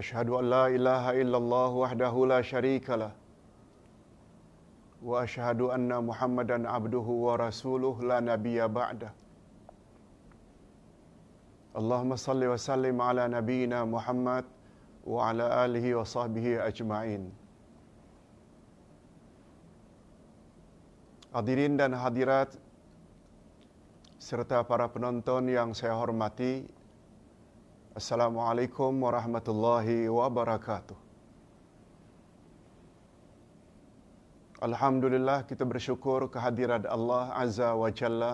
أشهد أن لا إله إلا الله وحده لا شريك له وأشهد أن محمدا عبده ورسوله لا نبي بعده اللهم صل وسلم على نبينا محمد وعلى آله وصحبه أجمعين Hadirin dan hadirat serta para penonton yang saya hormati Assalamualaikum warahmatullahi wabarakatuh. Alhamdulillah kita bersyukur kehadiran Allah Azza wa Jalla.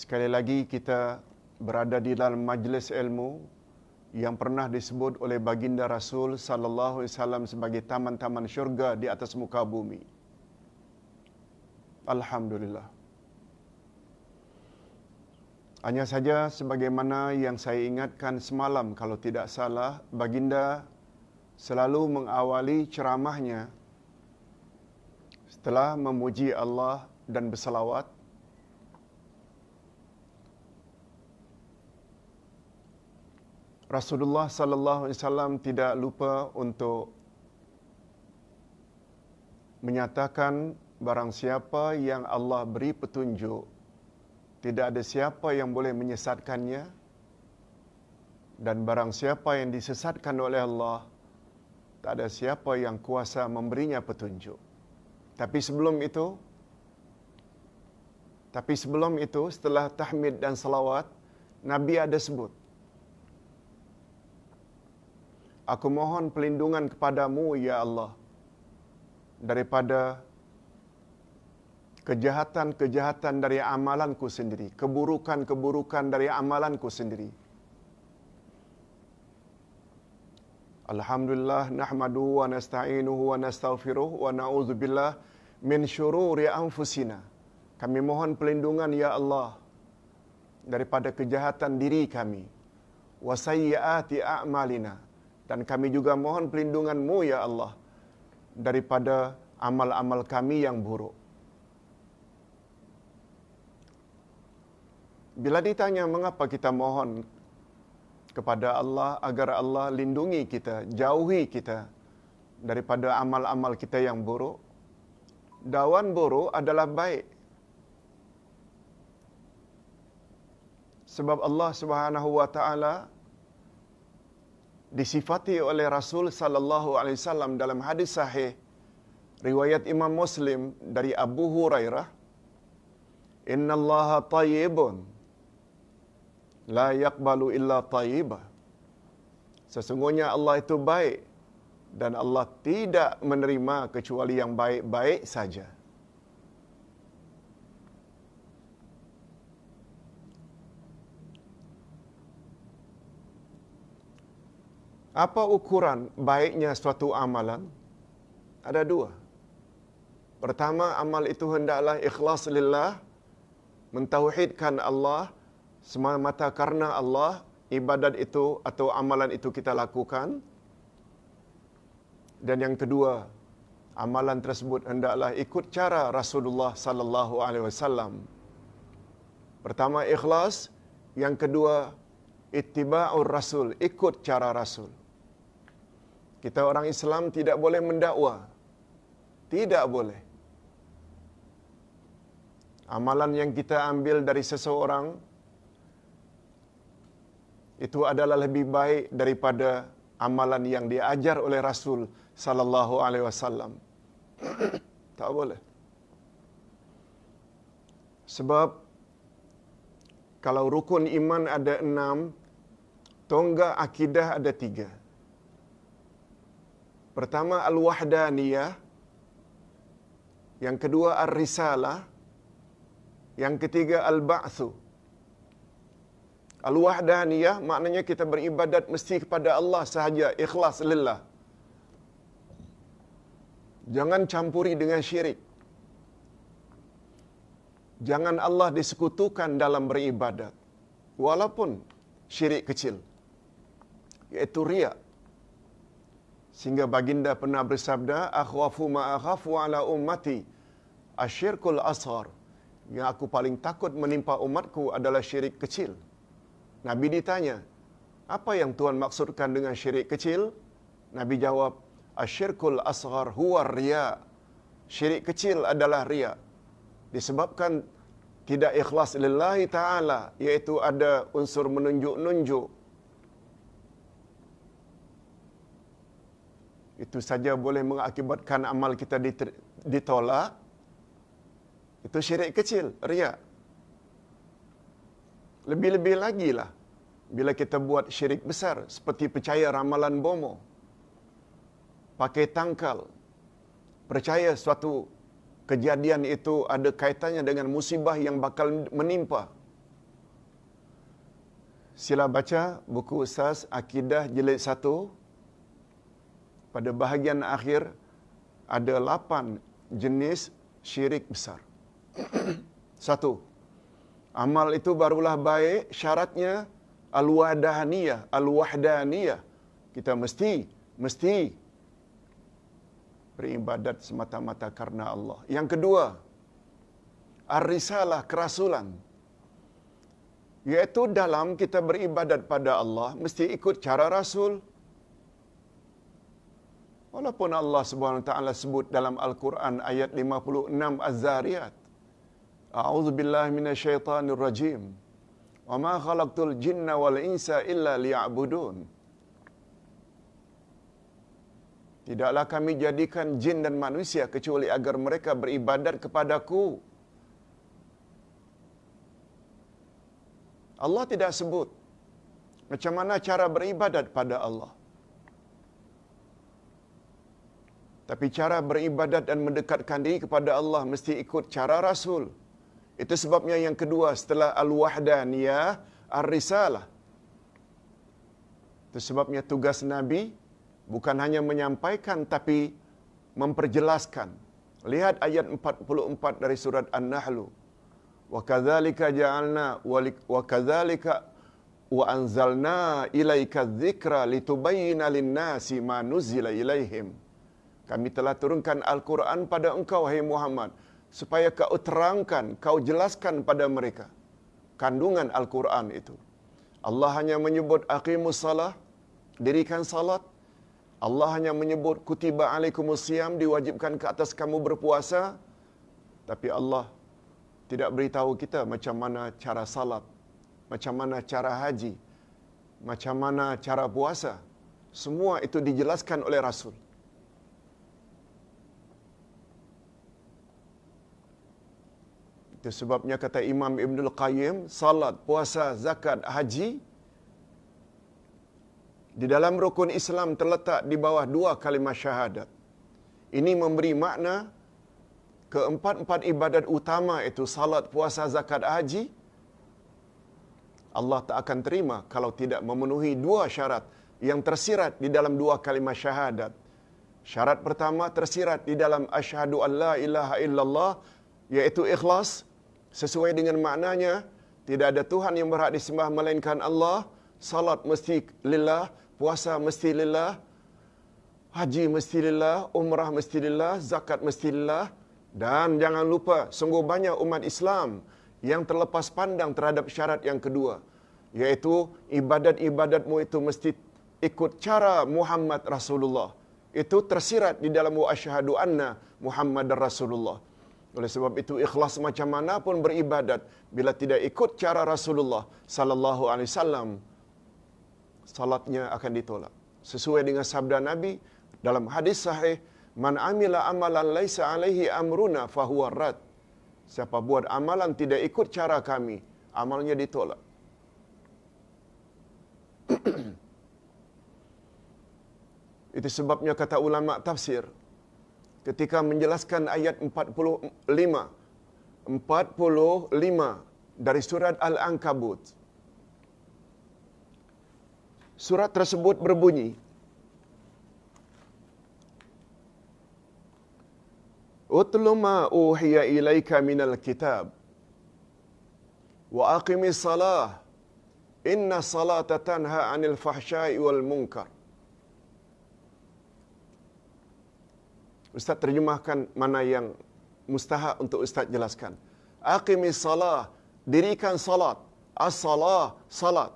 Sekali lagi kita berada di dalam majlis ilmu yang pernah disebut oleh baginda Rasul sallallahu alaihi wasallam sebagai taman-taman syurga di atas muka bumi. Alhamdulillah. Hanya saja sebagaimana yang saya ingatkan semalam kalau tidak salah, Baginda selalu mengawali ceramahnya setelah memuji Allah dan bersalawat Rasulullah sallallahu alaihi wasallam tidak lupa untuk menyatakan barang siapa yang Allah beri petunjuk tidak ada siapa yang boleh menyesatkannya dan barang siapa yang disesatkan oleh Allah tak ada siapa yang kuasa memberinya petunjuk tapi sebelum itu tapi sebelum itu setelah tahmid dan salawat, nabi ada sebut Aku mohon pelindungan kepadamu ya Allah daripada kejahatan-kejahatan dari amalanku sendiri, keburukan-keburukan dari amalanku sendiri. Alhamdulillah nahmadu wa nasta'inuhu wa nastaghfiruh wa na'udzu billah min syururi anfusina. Kami mohon perlindungan ya Allah daripada kejahatan diri kami wa sayyiati a'malina dan kami juga mohon perlindungan-Mu ya Allah daripada amal-amal kami yang buruk. bila ditanya mengapa kita mohon kepada Allah agar Allah lindungi kita, jauhi kita daripada amal-amal kita yang buruk, dawan buruk adalah baik. Sebab Allah Subhanahu wa taala disifati oleh Rasul sallallahu alaihi wasallam dalam hadis sahih riwayat Imam Muslim dari Abu Hurairah, "Inna Allah tayyibun la yaqbalu illa tayyibah. Sesungguhnya Allah itu baik dan Allah tidak menerima kecuali yang baik-baik saja. Apa ukuran baiknya suatu amalan? Ada dua. Pertama, amal itu hendaklah ikhlas lillah, mentauhidkan Allah semata-mata karena Allah ibadat itu atau amalan itu kita lakukan. Dan yang kedua, amalan tersebut hendaklah ikut cara Rasulullah sallallahu alaihi wasallam. Pertama ikhlas, yang kedua ittiba'ur rasul, ikut cara rasul. Kita orang Islam tidak boleh mendakwa. Tidak boleh. Amalan yang kita ambil dari seseorang itu adalah lebih baik daripada amalan yang diajar oleh Rasul sallallahu alaihi wasallam. Tak boleh. Sebab kalau rukun iman ada enam, tongga akidah ada tiga. Pertama al-wahdaniyah, yang kedua ar-risalah, yang ketiga al-ba'thu, Al-wahdaniyah maknanya kita beribadat mesti kepada Allah sahaja, ikhlas lillah. Jangan campuri dengan syirik. Jangan Allah disekutukan dalam beribadat. Walaupun syirik kecil. Iaitu riak. Sehingga baginda pernah bersabda, Akhwafu ma'akhafu ala ummati asyirkul ashar. Yang aku paling takut menimpa umatku adalah syirik kecil. Nabi ditanya, apa yang Tuhan maksudkan dengan syirik kecil? Nabi jawab, asyirkul asghar huwa riya. Syirik kecil adalah riya. Disebabkan tidak ikhlas lillahi ta'ala, yaitu ada unsur menunjuk-nunjuk. Itu saja boleh mengakibatkan amal kita ditolak. Itu syirik kecil, riak. Lebih-lebih lagi lah bila kita buat syirik besar seperti percaya ramalan bomo, pakai tangkal, percaya suatu kejadian itu ada kaitannya dengan musibah yang bakal menimpa. Sila baca buku Ustaz Akidah Jilid 1. Pada bahagian akhir, ada lapan jenis syirik besar. Satu. Amal itu barulah baik syaratnya al-wahdaniyah, al-wahdaniyah. Kita mesti, mesti beribadat semata-mata karena Allah. Yang kedua, ar-risalah, kerasulan. Yaitu dalam kita beribadat pada Allah, mesti ikut cara Rasul. Walaupun Allah SWT sebut dalam Al-Quran ayat 56 Az-Zariyat. A'udzu billahi minasyaitonir rajim. Wa ma khalaqtul jinna wal insa illa liya'budun. Tidaklah kami jadikan jin dan manusia kecuali agar mereka beribadat kepadaku. Allah tidak sebut macam mana cara beribadat pada Allah. Tapi cara beribadat dan mendekatkan diri kepada Allah mesti ikut cara Rasul. Rasul. Itu sebabnya yang kedua setelah al-wahdaniyah, ar-risalah. Itu sebabnya tugas Nabi bukan hanya menyampaikan tapi memperjelaskan. Lihat ayat 44 dari surat An-Nahlu. Wa kadzalika ja'alna wa kadzalika wa anzalna ilaika dzikra litubayyana lin-nasi ma nuzila ilaihim. Kami telah turunkan Al-Qur'an pada engkau wahai Muhammad supaya kau terangkan, kau jelaskan pada mereka kandungan Al-Quran itu. Allah hanya menyebut aqimus salah, dirikan salat. Allah hanya menyebut kutiba alaikumus siam, diwajibkan ke atas kamu berpuasa. Tapi Allah tidak beritahu kita macam mana cara salat, macam mana cara haji, macam mana cara puasa. Semua itu dijelaskan oleh Rasul. Itu sebabnya kata Imam Ibn Al-Qayyim, salat, puasa, zakat, haji, di dalam rukun Islam terletak di bawah dua kalimah syahadat. Ini memberi makna keempat-empat ibadat utama itu salat, puasa, zakat, haji. Allah tak akan terima kalau tidak memenuhi dua syarat yang tersirat di dalam dua kalimah syahadat. Syarat pertama tersirat di dalam asyhadu an ilaha illallah yaitu ikhlas sesuai dengan maknanya tidak ada Tuhan yang berhak disembah melainkan Allah. Salat mesti lillah, puasa mesti lillah, haji mesti lillah, umrah mesti lillah, zakat mesti lillah. Dan jangan lupa, sungguh banyak umat Islam yang terlepas pandang terhadap syarat yang kedua. yaitu ibadat-ibadatmu itu mesti ikut cara Muhammad Rasulullah. Itu tersirat di dalam wa asyhadu anna Muhammad Rasulullah. Oleh sebab itu ikhlas macam mana pun beribadat bila tidak ikut cara Rasulullah sallallahu alaihi wasallam salatnya akan ditolak. Sesuai dengan sabda Nabi dalam hadis sahih, "Man amila amalan laisa alaihi amruna fahuwa rad." Siapa buat amalan tidak ikut cara kami, amalnya ditolak. itu sebabnya kata ulama tafsir, ketika menjelaskan ayat 45 45 dari surat al-ankabut surat tersebut berbunyi Utlu ma uhiya ilaika minal kitab wa aqimi salah inna salata tanha anil fahsyai wal munkar Ustaz terjemahkan mana yang mustahak untuk Ustaz jelaskan. Aqimis salah, dirikan salat. As-salah, salat.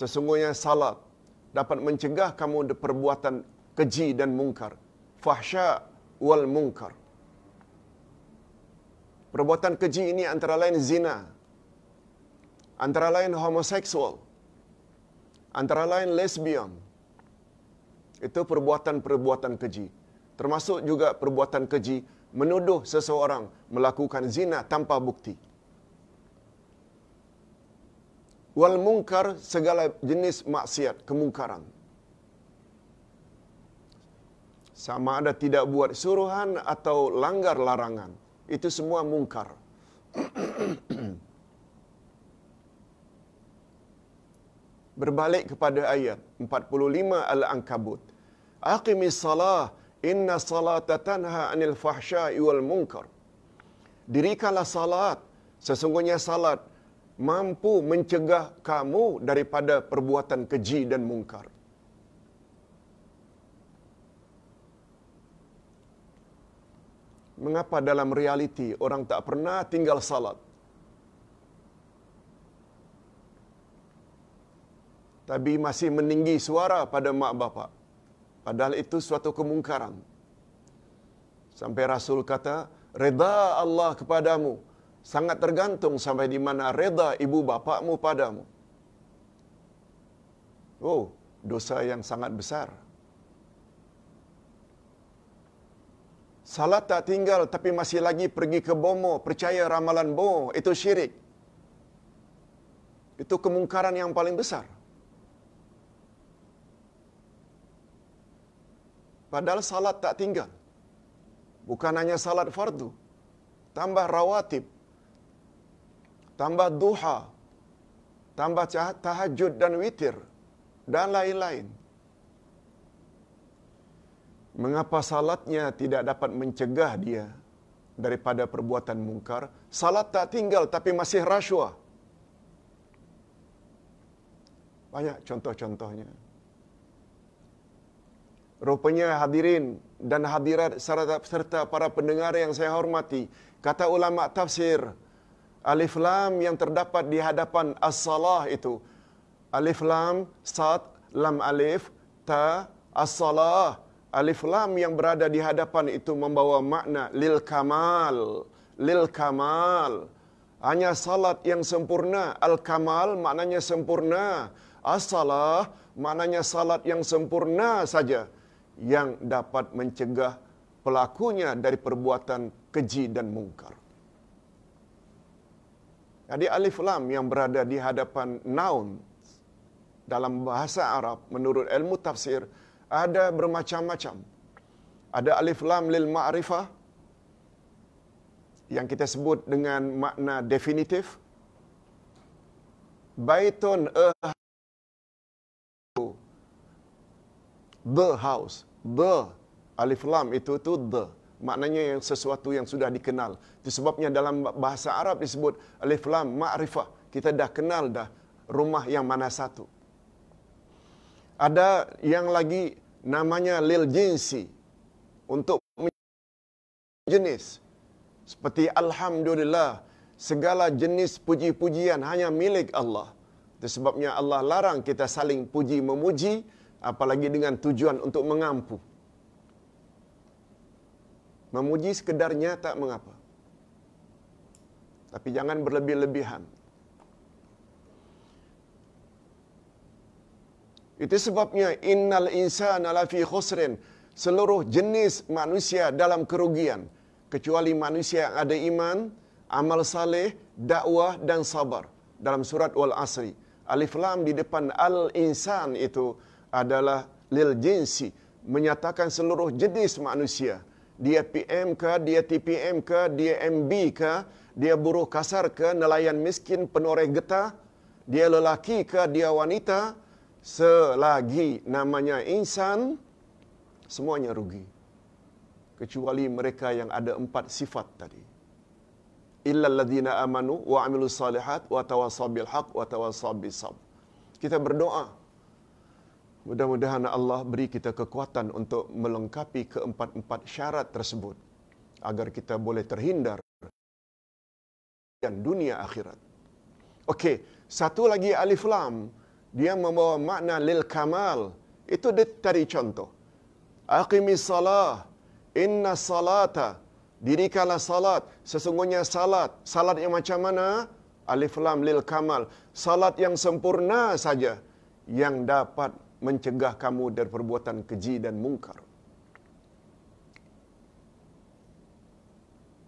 Sesungguhnya salat dapat mencegah kamu dari perbuatan keji dan mungkar. Fahsya wal mungkar. Perbuatan keji ini antara lain zina. Antara lain homoseksual. Antara lain lesbian. Itu perbuatan-perbuatan keji. Termasuk juga perbuatan keji menuduh seseorang melakukan zina tanpa bukti. Wal mungkar segala jenis maksiat, kemungkaran. Sama ada tidak buat suruhan atau langgar larangan. Itu semua mungkar. Berbalik kepada ayat 45 Al-Ankabut. أقم inna إن الصلاة تنهى عن الفحشاء والمنكر Dirikanlah salat. Sesungguhnya salat mampu mencegah kamu daripada perbuatan keji dan munkar. Mengapa dalam realiti orang tak pernah tinggal salat? Tapi masih meninggi suara pada mak bapak. Padahal itu suatu kemungkaran. Sampai Rasul kata, Reda Allah kepadamu. Sangat tergantung sampai di mana reda ibu bapakmu padamu. Oh, dosa yang sangat besar. Salat tak tinggal tapi masih lagi pergi ke bomo, percaya ramalan bomo, itu syirik. Itu kemungkaran yang paling besar. Padahal salat tak tinggal. Bukan hanya salat fardu. Tambah rawatib. Tambah duha. Tambah tahajud dan witir. Dan lain-lain. Mengapa salatnya tidak dapat mencegah dia daripada perbuatan mungkar? Salat tak tinggal tapi masih rasuah. Banyak contoh-contohnya. Rupanya hadirin dan hadirat serta, serta para pendengar yang saya hormati, kata ulama tafsir, alif lam yang terdapat di hadapan as-salah itu, alif lam, sat, lam alif, ta, as-salah, alif lam yang berada di hadapan itu membawa makna lil kamal, lil kamal. Hanya salat yang sempurna, al-kamal maknanya sempurna, as-salah maknanya salat yang sempurna saja yang dapat mencegah pelakunya dari perbuatan keji dan mungkar. Jadi alif lam yang berada di hadapan noun dalam bahasa Arab menurut ilmu tafsir ada bermacam-macam. Ada alif lam lil ma'rifah yang kita sebut dengan makna definitif. Baitun eh uh, the house the alif lam itu tu the maknanya yang sesuatu yang sudah dikenal itu sebabnya dalam bahasa Arab disebut alif lam ma'rifah kita dah kenal dah rumah yang mana satu ada yang lagi namanya lil jinsi untuk jenis seperti alhamdulillah segala jenis puji-pujian hanya milik Allah itu sebabnya Allah larang kita saling puji memuji apalagi dengan tujuan untuk mengampu. Memuji sekedarnya tak mengapa. Tapi jangan berlebih-lebihan. Itu sebabnya innal insana lafi khusrin. Seluruh jenis manusia dalam kerugian. Kecuali manusia yang ada iman, amal saleh, dakwah dan sabar. Dalam surat al asri. Alif lam di depan al insan itu adalah lil jinsi menyatakan seluruh jenis manusia dia PM ke dia TPM ke dia MB ke dia buruh kasar ke nelayan miskin penoreh getah dia lelaki ke dia wanita selagi namanya insan semuanya rugi kecuali mereka yang ada empat sifat tadi illa alladhina amanu wa amilus salihat wa tawassaw bil haqq wa tawassaw bis sabr kita berdoa Mudah-mudahan Allah beri kita kekuatan untuk melengkapi keempat-empat syarat tersebut agar kita boleh terhindar dan dunia akhirat. Okey, satu lagi alif lam dia membawa makna lil kamal. Itu dia tadi contoh. Aqimi salah. Inna salata. Dirikanlah salat. Sesungguhnya salat. Salat yang macam mana? Alif lam lil kamal. Salat yang sempurna saja. Yang dapat mencegah kamu dari perbuatan keji dan mungkar.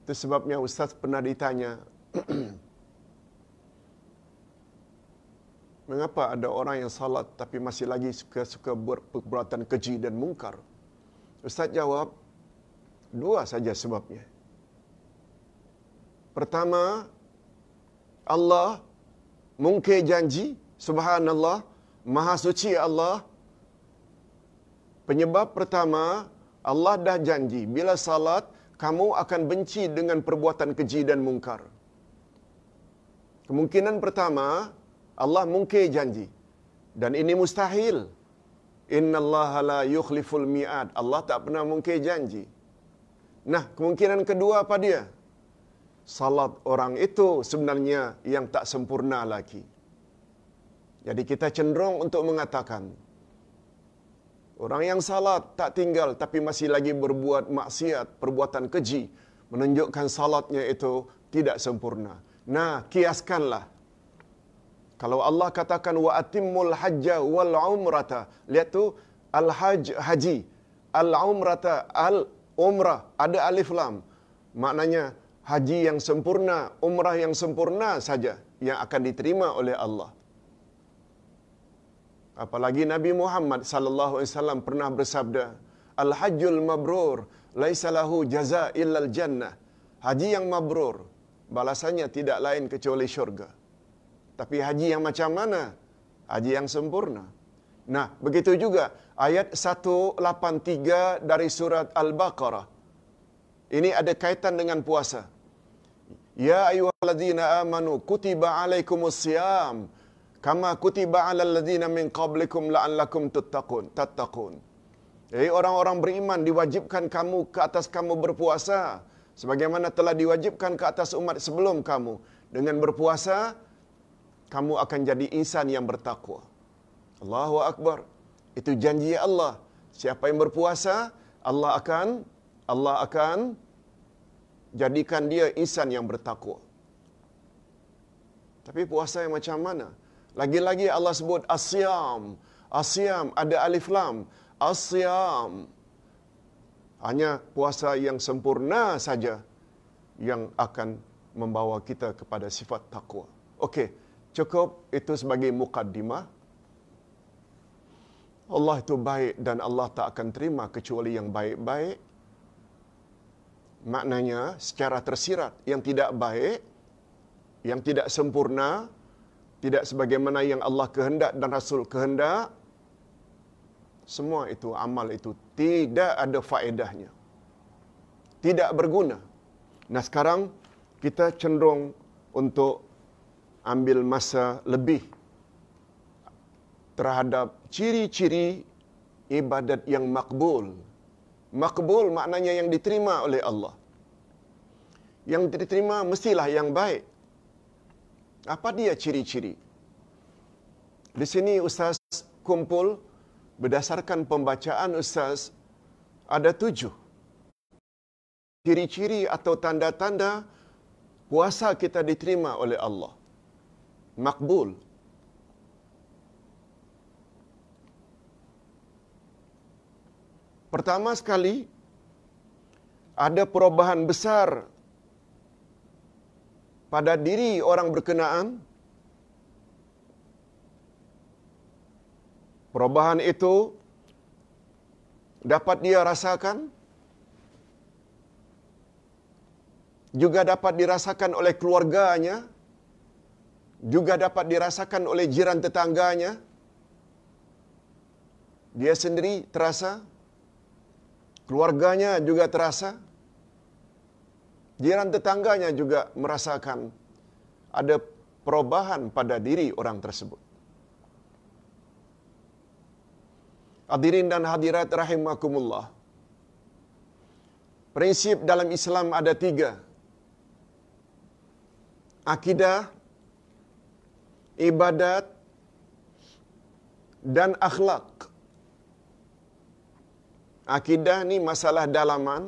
Itu sebabnya Ustaz pernah ditanya, mengapa ada orang yang salat tapi masih lagi suka-suka perbuatan keji dan mungkar? Ustaz jawab, dua saja sebabnya. Pertama, Allah mungkir janji, subhanallah, Maha suci Allah Penyebab pertama Allah dah janji Bila salat Kamu akan benci dengan perbuatan keji dan mungkar Kemungkinan pertama Allah mungkin janji Dan ini mustahil Inna Allah la yukhliful mi'ad Allah tak pernah mungkin janji Nah kemungkinan kedua apa dia? Salat orang itu sebenarnya yang tak sempurna lagi. Jadi kita cenderung untuk mengatakan orang yang salat tak tinggal tapi masih lagi berbuat maksiat, perbuatan keji, menunjukkan salatnya itu tidak sempurna. Nah, kiaskanlah. Kalau Allah katakan wa atimmul hajja wal umrata, lihat tu al hajj haji, al umrata al umrah ada alif lam. Maknanya haji yang sempurna, umrah yang sempurna saja yang akan diterima oleh Allah. Apalagi Nabi Muhammad sallallahu alaihi wasallam pernah bersabda, "Al-hajjul mabrur laisa lahu jazaa' illa al-jannah." Haji yang mabrur, balasannya tidak lain kecuali syurga. Tapi haji yang macam mana? Haji yang sempurna. Nah, begitu juga ayat 183 dari surat Al-Baqarah. Ini ada kaitan dengan puasa. Ya ayuhaladzina amanu kutiba alaikumus siyam kama kutiba alal ladzina min qablikum la'allakum tattaqun tattaqun eh orang-orang beriman diwajibkan kamu ke atas kamu berpuasa sebagaimana telah diwajibkan ke atas umat sebelum kamu dengan berpuasa kamu akan jadi insan yang bertakwa Allahu akbar itu janji Allah siapa yang berpuasa Allah akan Allah akan jadikan dia insan yang bertakwa tapi puasa yang macam mana? Lagi-lagi Allah sebut asyam. Asyam ada alif lam. Asyam. Hanya puasa yang sempurna saja yang akan membawa kita kepada sifat takwa. Okey, cukup itu sebagai mukaddimah. Allah itu baik dan Allah tak akan terima kecuali yang baik-baik. Maknanya secara tersirat yang tidak baik, yang tidak sempurna, tidak sebagaimana yang Allah kehendak dan Rasul kehendak, semua itu amal itu tidak ada faedahnya. Tidak berguna. Nah sekarang kita cenderung untuk ambil masa lebih terhadap ciri-ciri ibadat yang makbul. Makbul maknanya yang diterima oleh Allah. Yang diterima mestilah yang baik. Apa dia ciri-ciri? Di sini Ustaz kumpul berdasarkan pembacaan Ustaz ada tujuh. Ciri-ciri atau tanda-tanda puasa kita diterima oleh Allah. Makbul. Pertama sekali, ada perubahan besar pada diri orang berkenaan perubahan itu dapat dia rasakan juga dapat dirasakan oleh keluarganya juga dapat dirasakan oleh jiran tetangganya dia sendiri terasa keluarganya juga terasa Jiran tetangganya juga merasakan ada perubahan pada diri orang tersebut. Hadirin dan hadirat rahimakumullah. Prinsip dalam Islam ada tiga. Akidah, ibadat, dan akhlak. Akidah ni masalah dalaman,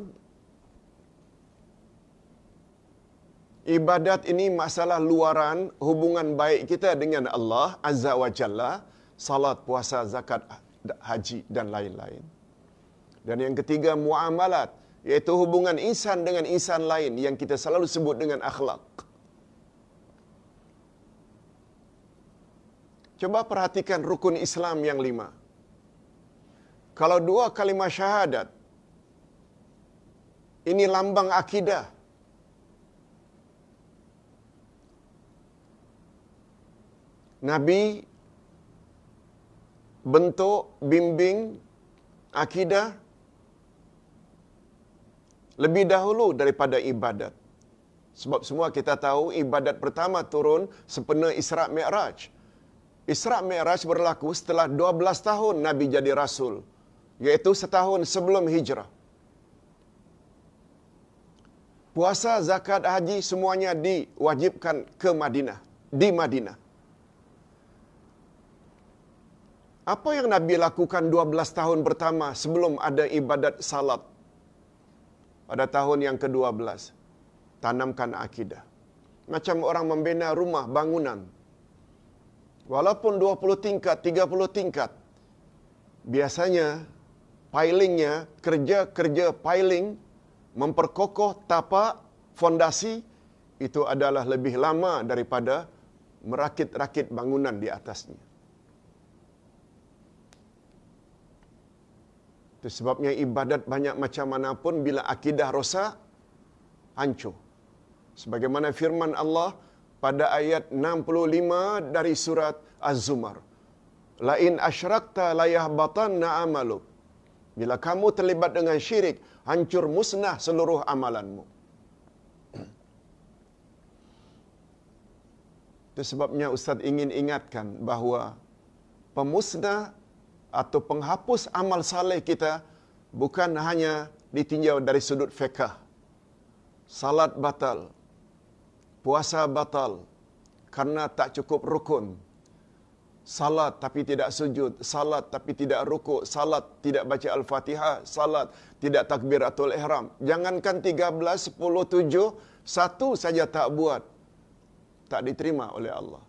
ibadat ini masalah luaran hubungan baik kita dengan Allah Azza wa Jalla, salat, puasa, zakat, haji dan lain-lain. Dan yang ketiga muamalat iaitu hubungan insan dengan insan lain yang kita selalu sebut dengan akhlak. Coba perhatikan rukun Islam yang lima. Kalau dua kalimah syahadat, ini lambang akidah. Nabi bentuk bimbing akidah lebih dahulu daripada ibadat. Sebab semua kita tahu ibadat pertama turun sepenuh Isra' Mi'raj. Isra' Mi'raj berlaku setelah 12 tahun Nabi jadi Rasul. Iaitu setahun sebelum hijrah. Puasa, zakat, haji semuanya diwajibkan ke Madinah. Di Madinah. Apa yang Nabi lakukan 12 tahun pertama sebelum ada ibadat salat? Pada tahun yang ke-12, tanamkan akidah. Macam orang membina rumah, bangunan. Walaupun 20 tingkat, 30 tingkat, biasanya pilingnya, kerja-kerja piling, memperkokoh tapak, fondasi, itu adalah lebih lama daripada merakit-rakit bangunan di atasnya. Itu sebabnya ibadat banyak macam mana pun bila akidah rosak, hancur. Sebagaimana firman Allah pada ayat 65 dari surat Az-Zumar. Lain asyrakta layah batan na'amalu. Bila kamu terlibat dengan syirik, hancur musnah seluruh amalanmu. Itu sebabnya Ustaz ingin ingatkan bahawa pemusnah atau penghapus amal saleh kita bukan hanya ditinjau dari sudut fiqh. Salat batal. Puasa batal karena tak cukup rukun. Salat tapi tidak sujud, salat tapi tidak rukuk, salat tidak baca al-Fatihah, salat tidak takbir atau ihram. Jangankan 13, 10, 7, satu saja tak buat. Tak diterima oleh Allah.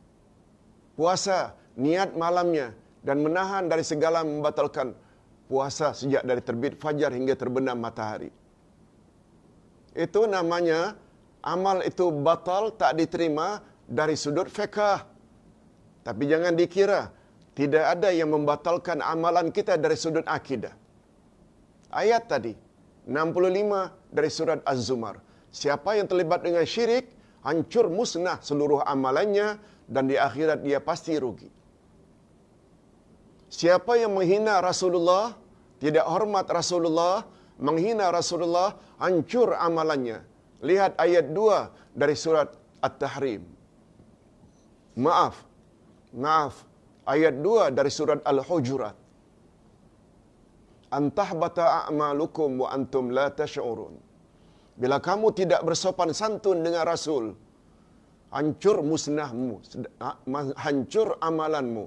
Puasa niat malamnya dan menahan dari segala membatalkan puasa sejak dari terbit fajar hingga terbenam matahari. Itu namanya amal itu batal tak diterima dari sudut fiqh. Tapi jangan dikira tidak ada yang membatalkan amalan kita dari sudut akidah. Ayat tadi 65 dari surat Az-Zumar. Siapa yang terlibat dengan syirik hancur musnah seluruh amalannya dan di akhirat dia pasti rugi. Siapa yang menghina Rasulullah, tidak hormat Rasulullah, menghina Rasulullah, hancur amalannya. Lihat ayat 2 dari surat At-Tahrim. Maaf. Maaf. Ayat 2 dari surat Al-Hujurat. Antah bata a'malukum wa antum la tash'urun. Bila kamu tidak bersopan santun dengan Rasul, hancur musnahmu, ha, hancur amalanmu,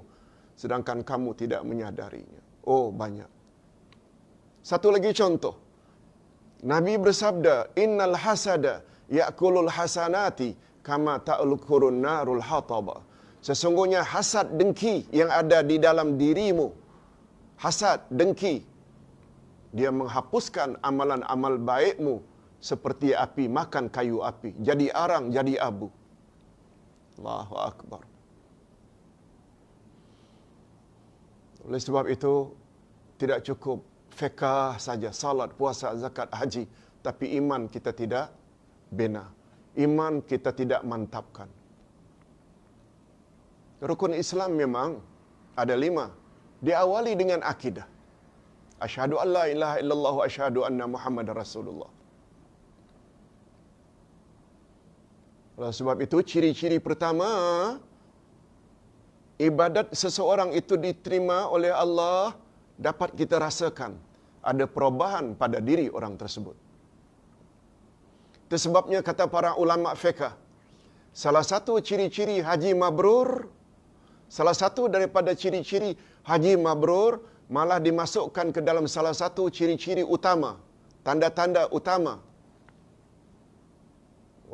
sedangkan kamu tidak menyadarinya. Oh, banyak. Satu lagi contoh. Nabi bersabda, "Innal hasada ya'kulul hasanati kama ta'lukurun narul hataba." Sesungguhnya hasad dengki yang ada di dalam dirimu. Hasad dengki dia menghapuskan amalan amal baikmu seperti api makan kayu api, jadi arang, jadi abu. Allahu akbar. Oleh sebab itu, tidak cukup fekah saja, salat, puasa, zakat, haji. Tapi iman kita tidak bina. Iman kita tidak mantapkan. Rukun Islam memang ada lima. Diawali dengan akidah. Asyhadu an la ilaha illallah wa asyhadu anna Muhammad Rasulullah. Oleh sebab itu ciri-ciri pertama ibadat seseorang itu diterima oleh Allah dapat kita rasakan ada perubahan pada diri orang tersebut. Tersebabnya kata para ulama fiqh, salah satu ciri-ciri haji mabrur, salah satu daripada ciri-ciri haji mabrur malah dimasukkan ke dalam salah satu ciri-ciri utama, tanda-tanda utama.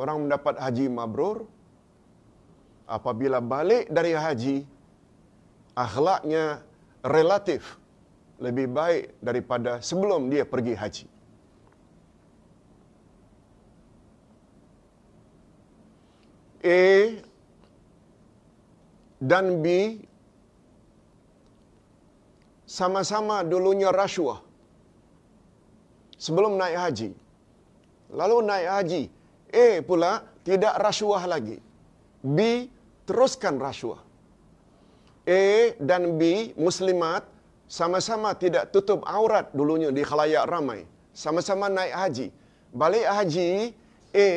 Orang mendapat haji mabrur apabila balik dari haji akhlaknya relatif lebih baik daripada sebelum dia pergi haji. A dan B sama-sama dulunya rasuah sebelum naik haji. Lalu naik haji, A pula tidak rasuah lagi. B teruskan rasuah. A dan B muslimat sama-sama tidak tutup aurat dulunya di khalayak ramai. Sama-sama naik haji. Balik haji, A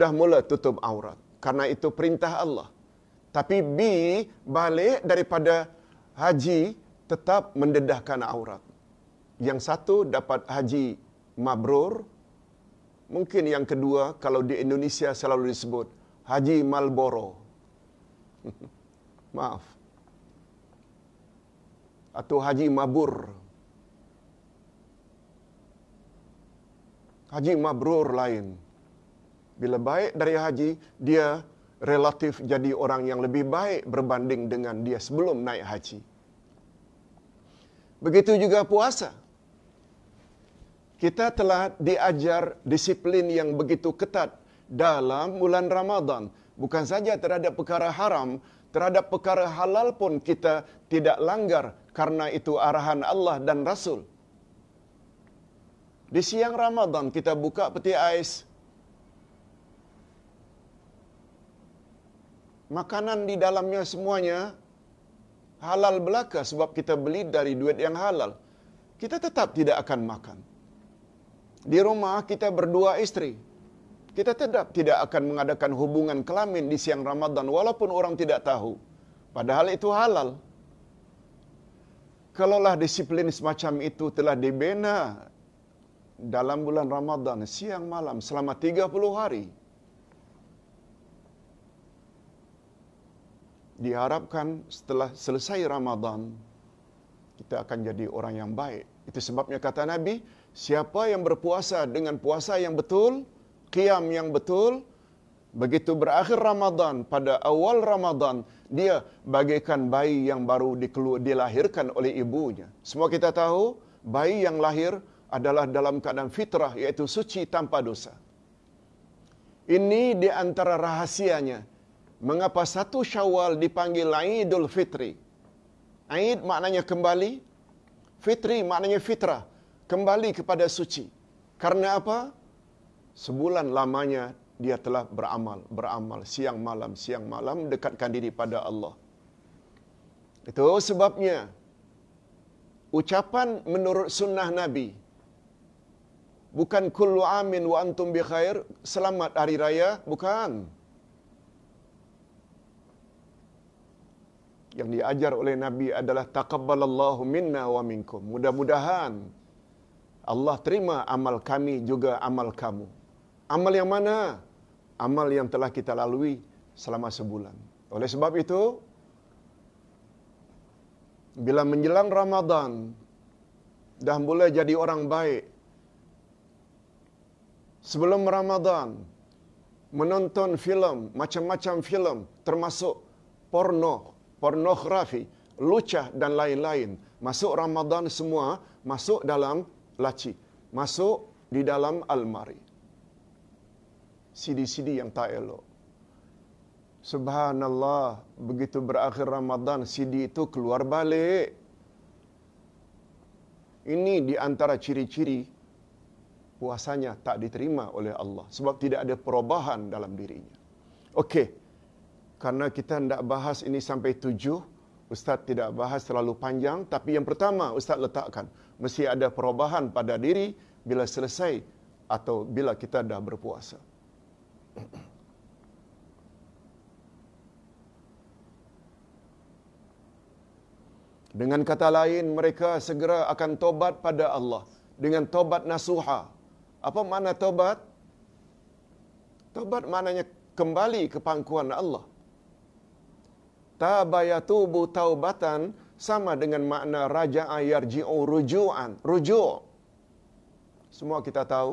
dah mula tutup aurat. Karena itu perintah Allah. Tapi B balik daripada haji tetap mendedahkan aurat. Yang satu dapat haji mabrur. Mungkin yang kedua kalau di Indonesia selalu disebut haji Malboro. Maaf atau haji mabur. Haji mabrur lain. Bila baik dari haji, dia relatif jadi orang yang lebih baik berbanding dengan dia sebelum naik haji. Begitu juga puasa. Kita telah diajar disiplin yang begitu ketat dalam bulan Ramadan. Bukan saja terhadap perkara haram, terhadap perkara halal pun kita tidak langgar karena itu arahan Allah dan Rasul. Di siang Ramadan kita buka peti ais. Makanan di dalamnya semuanya halal belaka sebab kita beli dari duit yang halal. Kita tetap tidak akan makan. Di rumah kita berdua istri. Kita tetap tidak akan mengadakan hubungan kelamin di siang Ramadan walaupun orang tidak tahu. Padahal itu halal kalaulah disiplin semacam itu telah dibina dalam bulan Ramadan siang malam selama 30 hari diharapkan setelah selesai Ramadan kita akan jadi orang yang baik itu sebabnya kata Nabi siapa yang berpuasa dengan puasa yang betul qiam yang betul Begitu berakhir Ramadan, pada awal Ramadan, dia bagaikan bayi yang baru dilahirkan oleh ibunya. Semua kita tahu, bayi yang lahir adalah dalam keadaan fitrah, iaitu suci tanpa dosa. Ini di antara rahasianya. Mengapa satu syawal dipanggil Aidul Fitri? Aid maknanya kembali. Fitri maknanya fitrah. Kembali kepada suci. Karena apa? Sebulan lamanya dia telah beramal, beramal siang malam, siang malam dekatkan diri pada Allah. Itu sebabnya ucapan menurut sunnah Nabi bukan kullu amin wa antum bi khair, selamat hari raya, bukan. Yang diajar oleh Nabi adalah taqabbalallahu minna wa minkum. Mudah-mudahan Allah terima amal kami juga amal kamu. Amal yang mana? Amal yang mana? amal yang telah kita lalui selama sebulan. Oleh sebab itu, bila menjelang Ramadan, dah mula jadi orang baik. Sebelum Ramadan, menonton filem, macam-macam filem, termasuk porno, pornografi, lucah dan lain-lain. Masuk Ramadan semua, masuk dalam laci, masuk di dalam almari. CD-CD yang tak elok. Subhanallah, begitu berakhir Ramadan, CD itu keluar balik. Ini di antara ciri-ciri puasanya tak diterima oleh Allah. Sebab tidak ada perubahan dalam dirinya. Okey, karena kita hendak bahas ini sampai tujuh, Ustaz tidak bahas terlalu panjang. Tapi yang pertama, Ustaz letakkan. Mesti ada perubahan pada diri bila selesai atau bila kita dah berpuasa. Dengan kata lain mereka segera akan tobat pada Allah dengan tobat nasuha. Apa makna tobat? Tobat maknanya kembali ke pangkuan Allah. Tabayatu bu taubatan sama dengan makna raja ayarjiu rujuan, rujuk. Semua kita tahu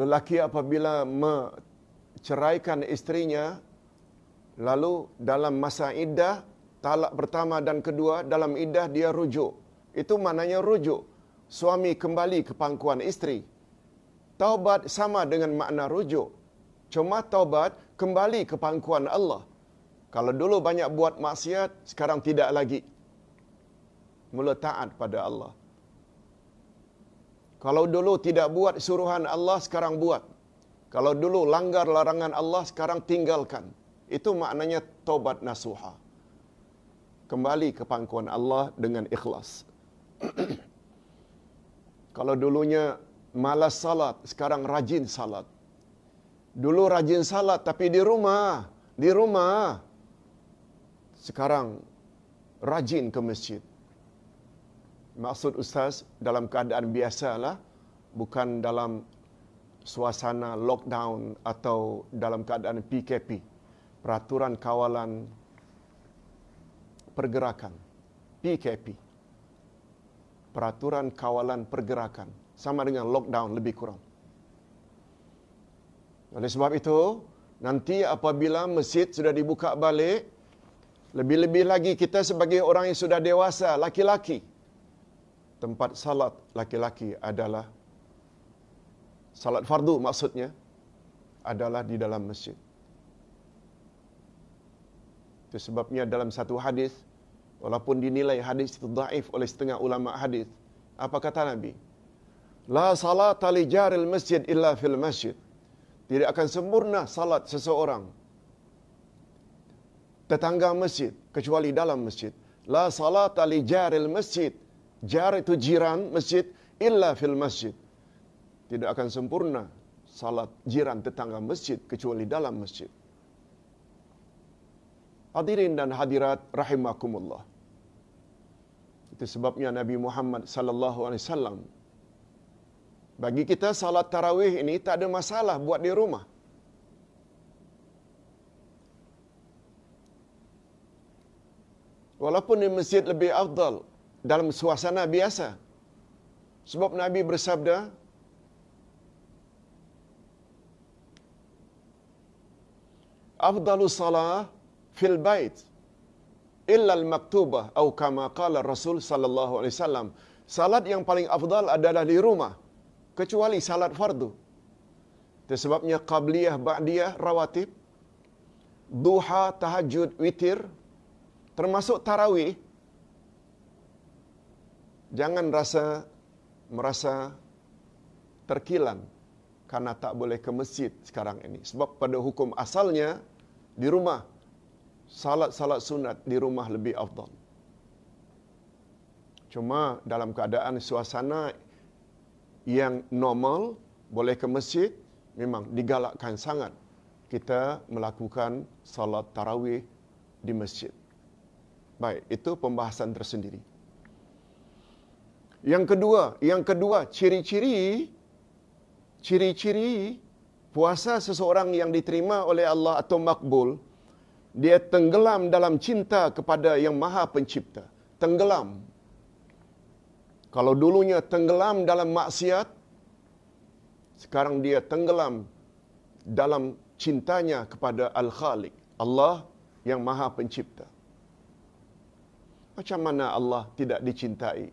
lelaki apabila menceraikan isterinya lalu dalam masa iddah talak pertama dan kedua dalam iddah dia rujuk itu maknanya rujuk suami kembali ke pangkuan isteri taubat sama dengan makna rujuk cuma taubat kembali ke pangkuan Allah kalau dulu banyak buat maksiat sekarang tidak lagi mula taat pada Allah kalau dulu tidak buat suruhan Allah, sekarang buat. Kalau dulu langgar larangan Allah, sekarang tinggalkan. Itu maknanya tobat nasuha. Kembali ke pangkuan Allah dengan ikhlas. Kalau dulunya malas salat, sekarang rajin salat. Dulu rajin salat tapi di rumah, di rumah. Sekarang rajin ke masjid. Maksud Ustaz dalam keadaan biasalah bukan dalam suasana lockdown atau dalam keadaan PKP. Peraturan kawalan pergerakan. PKP. Peraturan kawalan pergerakan. Sama dengan lockdown lebih kurang. Oleh sebab itu, nanti apabila masjid sudah dibuka balik, lebih-lebih lagi kita sebagai orang yang sudah dewasa, laki-laki, tempat salat laki-laki adalah salat fardu maksudnya adalah di dalam masjid. Itu sebabnya dalam satu hadis walaupun dinilai hadis itu dhaif oleh setengah ulama hadis, apa kata Nabi? La salata li jaril masjid illa fil masjid. Tidak akan sempurna salat seseorang tetangga masjid kecuali dalam masjid. La salata li jaril masjid jar itu jiran masjid illa fil masjid tidak akan sempurna salat jiran tetangga masjid kecuali dalam masjid hadirin dan hadirat rahimakumullah itu sebabnya Nabi Muhammad sallallahu alaihi wasallam bagi kita salat tarawih ini tak ada masalah buat di rumah Walaupun di masjid lebih afdal, dalam suasana biasa. Sebab Nabi bersabda, Afdalus salah fil bait illa al-maktubah atau kama qala Rasul sallallahu alaihi wasallam salat yang paling afdal adalah di rumah kecuali salat fardu tersebabnya qabliyah ba'diyah rawatib duha tahajud witir termasuk tarawih jangan rasa merasa terkilan karena tak boleh ke masjid sekarang ini sebab pada hukum asalnya di rumah salat-salat sunat di rumah lebih afdal cuma dalam keadaan suasana yang normal boleh ke masjid memang digalakkan sangat kita melakukan salat tarawih di masjid baik itu pembahasan tersendiri yang kedua, yang kedua ciri-ciri ciri-ciri puasa seseorang yang diterima oleh Allah atau makbul dia tenggelam dalam cinta kepada yang Maha Pencipta. Tenggelam. Kalau dulunya tenggelam dalam maksiat, sekarang dia tenggelam dalam cintanya kepada Al-Khaliq, Allah yang Maha Pencipta. Macam mana Allah tidak dicintai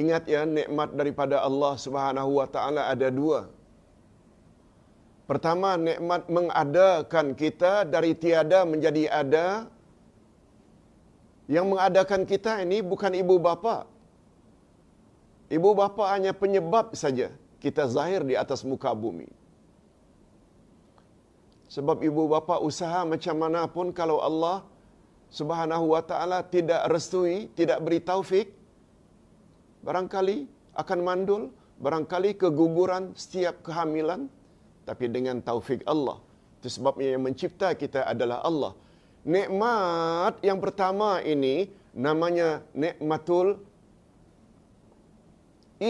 Ingat ya, nikmat daripada Allah Subhanahu wa taala ada dua. Pertama, nikmat mengadakan kita dari tiada menjadi ada. Yang mengadakan kita ini bukan ibu bapa. Ibu bapa hanya penyebab saja kita zahir di atas muka bumi. Sebab ibu bapa usaha macam mana pun kalau Allah Subhanahu wa taala tidak restui, tidak beri taufik, barangkali akan mandul, barangkali keguguran setiap kehamilan, tapi dengan taufik Allah. Itu sebabnya yang mencipta kita adalah Allah. Nikmat yang pertama ini namanya nikmatul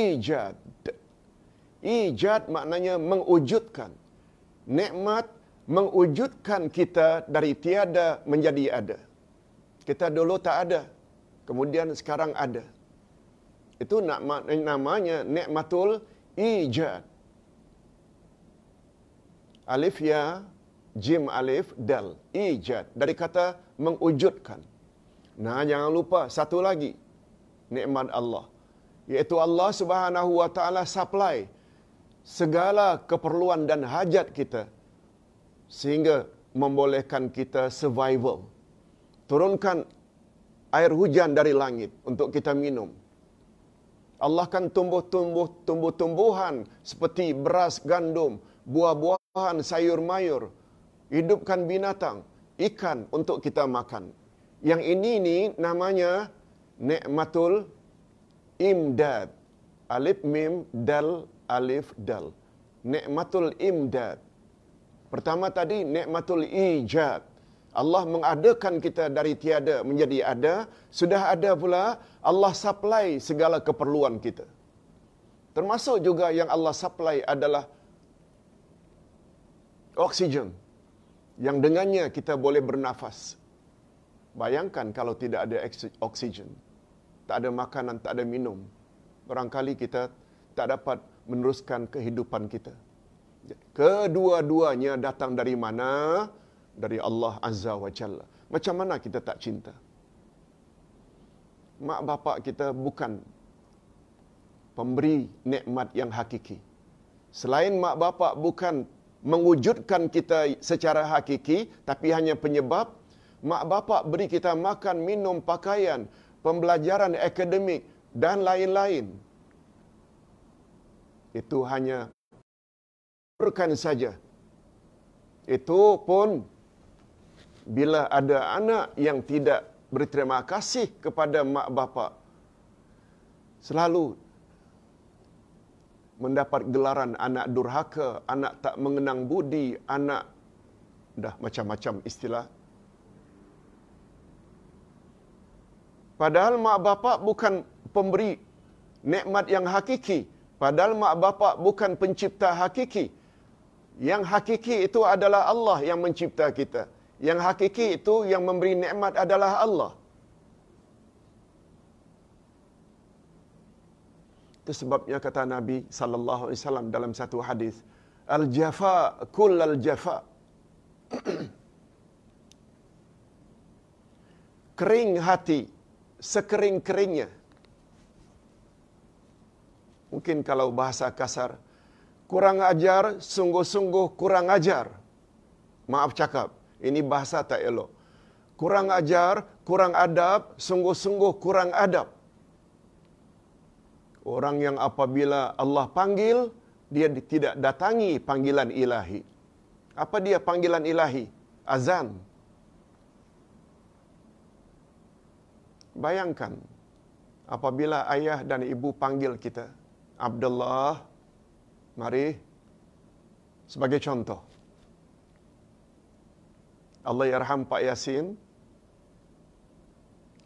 ijad. Ijad maknanya mengwujudkan. Nikmat mengwujudkan kita dari tiada menjadi ada. Kita dulu tak ada, kemudian sekarang ada. Itu eh, namanya nikmatul ijad. Alif ya, jim alif dal, ijad. Dari kata mengujudkan. Nah, jangan lupa satu lagi nikmat Allah. Iaitu Allah subhanahu wa ta'ala supply segala keperluan dan hajat kita sehingga membolehkan kita survival. Turunkan air hujan dari langit untuk kita minum. Allah akan tumbuh-tumbuh tumbuh-tumbuhan seperti beras, gandum, buah-buahan, sayur mayur. Hidupkan binatang, ikan untuk kita makan. Yang ini ni namanya nikmatul imdad. Alif mim dal alif dal. Nikmatul imdad. Pertama tadi nikmatul ijad. Allah mengadakan kita dari tiada menjadi ada, sudah ada pula Allah supply segala keperluan kita. Termasuk juga yang Allah supply adalah oksigen yang dengannya kita boleh bernafas. Bayangkan kalau tidak ada oksigen, tak ada makanan, tak ada minum, barangkali kita tak dapat meneruskan kehidupan kita. Kedua-duanya datang dari mana? dari Allah Azza wa Jalla. Macam mana kita tak cinta? Mak bapak kita bukan pemberi nikmat yang hakiki. Selain mak bapak bukan mewujudkan kita secara hakiki, tapi hanya penyebab mak bapak beri kita makan, minum, pakaian, pembelajaran akademik dan lain-lain. Itu hanya bukan saja. Itu pun bila ada anak yang tidak berterima kasih kepada mak bapa selalu mendapat gelaran anak durhaka, anak tak mengenang budi, anak dah macam-macam istilah. Padahal mak bapa bukan pemberi nikmat yang hakiki, padahal mak bapa bukan pencipta hakiki. Yang hakiki itu adalah Allah yang mencipta kita yang hakiki itu yang memberi nikmat adalah Allah. Itu sebabnya kata Nabi sallallahu alaihi wasallam dalam satu hadis, al-jafa kull al-jafa. Kering hati sekering-keringnya. Mungkin kalau bahasa kasar, kurang ajar, sungguh-sungguh kurang ajar. Maaf cakap. Ini bahasa tak elok. Kurang ajar, kurang adab, sungguh-sungguh kurang adab. Orang yang apabila Allah panggil, dia tidak datangi panggilan ilahi. Apa dia panggilan ilahi? Azan. Bayangkan, apabila ayah dan ibu panggil kita, Abdullah, mari, sebagai contoh. Allah yarham Pak Yasin.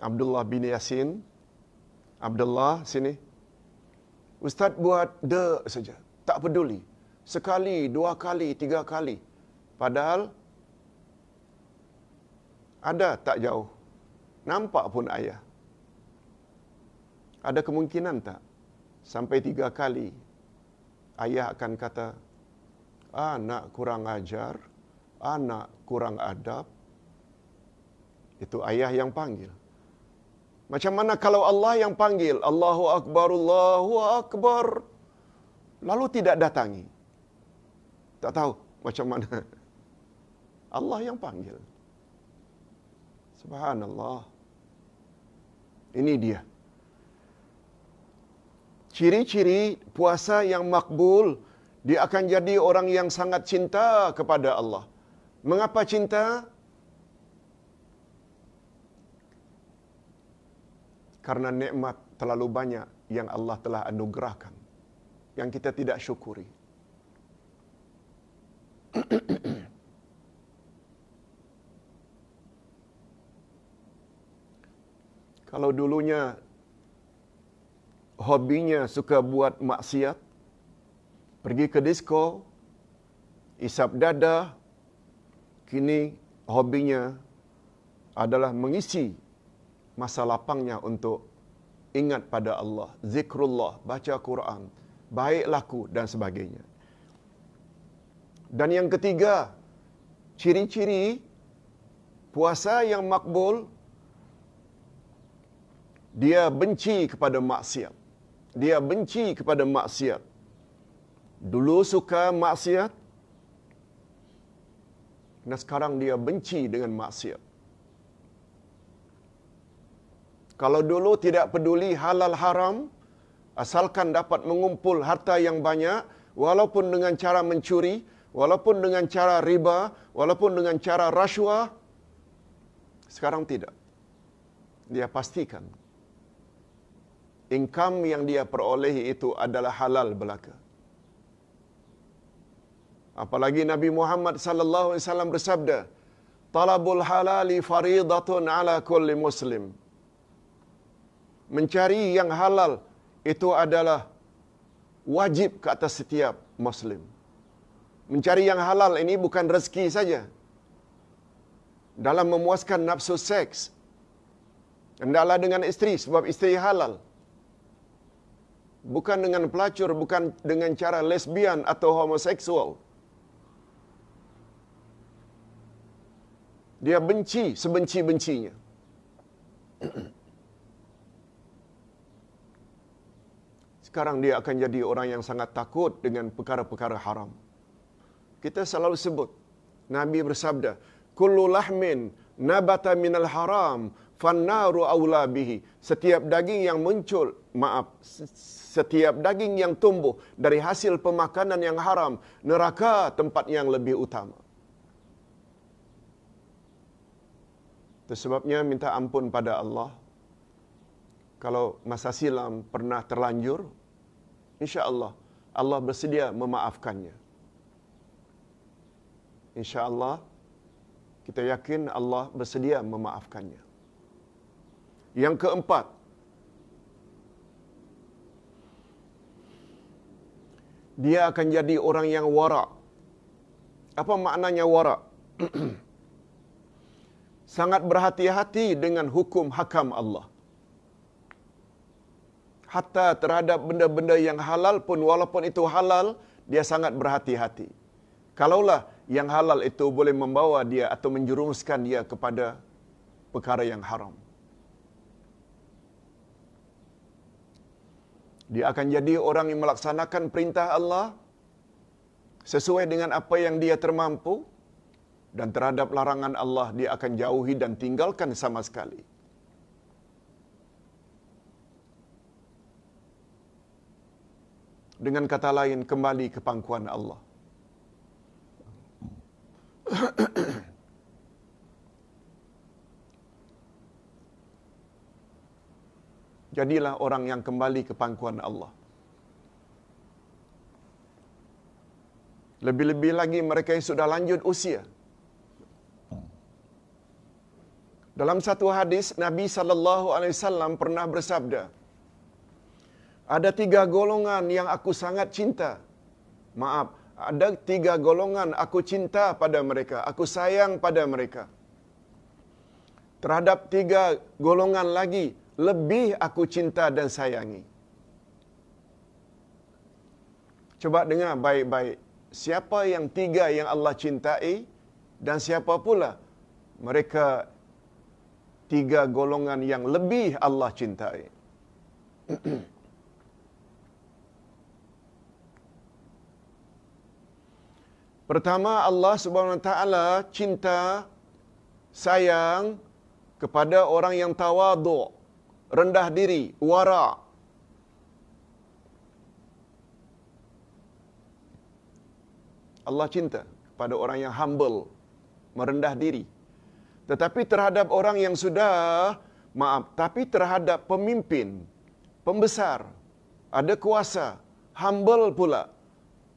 Abdullah bin Yasin. Abdullah sini. Ustaz buat de saja. Tak peduli. Sekali, dua kali, tiga kali. Padahal ada tak jauh. Nampak pun ayah. Ada kemungkinan tak? Sampai tiga kali ayah akan kata, anak ah, kurang ajar anak kurang adab, itu ayah yang panggil. Macam mana kalau Allah yang panggil, Allahu Akbar, Allahu Akbar, lalu tidak datangi? Tak tahu macam mana. Allah yang panggil. Subhanallah. Ini dia. Ciri-ciri puasa yang makbul, dia akan jadi orang yang sangat cinta kepada Allah. Mengapa cinta? Karena nikmat terlalu banyak yang Allah telah anugerahkan yang kita tidak syukuri. Kalau dulunya hobinya suka buat maksiat, pergi ke disko, isap dadah, kini hobinya adalah mengisi masa lapangnya untuk ingat pada Allah, zikrullah, baca Quran, baik laku dan sebagainya. Dan yang ketiga, ciri-ciri puasa yang makbul dia benci kepada maksiat. Dia benci kepada maksiat. Dulu suka maksiat, dan sekarang dia benci dengan maksiat. Kalau dulu tidak peduli halal haram, asalkan dapat mengumpul harta yang banyak, walaupun dengan cara mencuri, walaupun dengan cara riba, walaupun dengan cara rasuah, sekarang tidak. Dia pastikan income yang dia perolehi itu adalah halal belaka. Apalagi Nabi Muhammad sallallahu alaihi wasallam bersabda, "Talabul halali fariidatun ala kulli muslim." Mencari yang halal itu adalah wajib ke atas setiap muslim. Mencari yang halal ini bukan rezeki saja. Dalam memuaskan nafsu seks, hendaklah dengan istri sebab istri halal. Bukan dengan pelacur, bukan dengan cara lesbian atau homoseksual. Dia benci sebenci-bencinya. Sekarang dia akan jadi orang yang sangat takut dengan perkara-perkara haram. Kita selalu sebut, Nabi bersabda, Kullu lahmin nabata minal haram, fannaru awla bihi. Setiap daging yang muncul, maaf, setiap daging yang tumbuh dari hasil pemakanan yang haram, neraka tempat yang lebih utama. Itu sebabnya minta ampun pada Allah. Kalau masa silam pernah terlanjur, insya Allah Allah bersedia memaafkannya. Insya Allah kita yakin Allah bersedia memaafkannya. Yang keempat, dia akan jadi orang yang warak. Apa maknanya warak? sangat berhati-hati dengan hukum hakam Allah. Hatta terhadap benda-benda yang halal pun walaupun itu halal, dia sangat berhati-hati. Kalaulah yang halal itu boleh membawa dia atau menjerumuskan dia kepada perkara yang haram. Dia akan jadi orang yang melaksanakan perintah Allah sesuai dengan apa yang dia termampu, dan terhadap larangan Allah dia akan jauhi dan tinggalkan sama sekali. Dengan kata lain, kembali ke pangkuan Allah. Jadilah orang yang kembali ke pangkuan Allah. Lebih-lebih lagi mereka yang sudah lanjut usia. Dalam satu hadis Nabi sallallahu alaihi wasallam pernah bersabda Ada tiga golongan yang aku sangat cinta Maaf ada tiga golongan aku cinta pada mereka aku sayang pada mereka Terhadap tiga golongan lagi lebih aku cinta dan sayangi Coba dengar baik-baik siapa yang tiga yang Allah cintai dan siapa pula mereka tiga golongan yang lebih Allah cintai. Pertama Allah Subhanahu Wa Taala cinta sayang kepada orang yang tawadhu, rendah diri, wara. Allah cinta kepada orang yang humble, merendah diri. Tetapi terhadap orang yang sudah, maaf, tapi terhadap pemimpin, pembesar, ada kuasa, humble pula,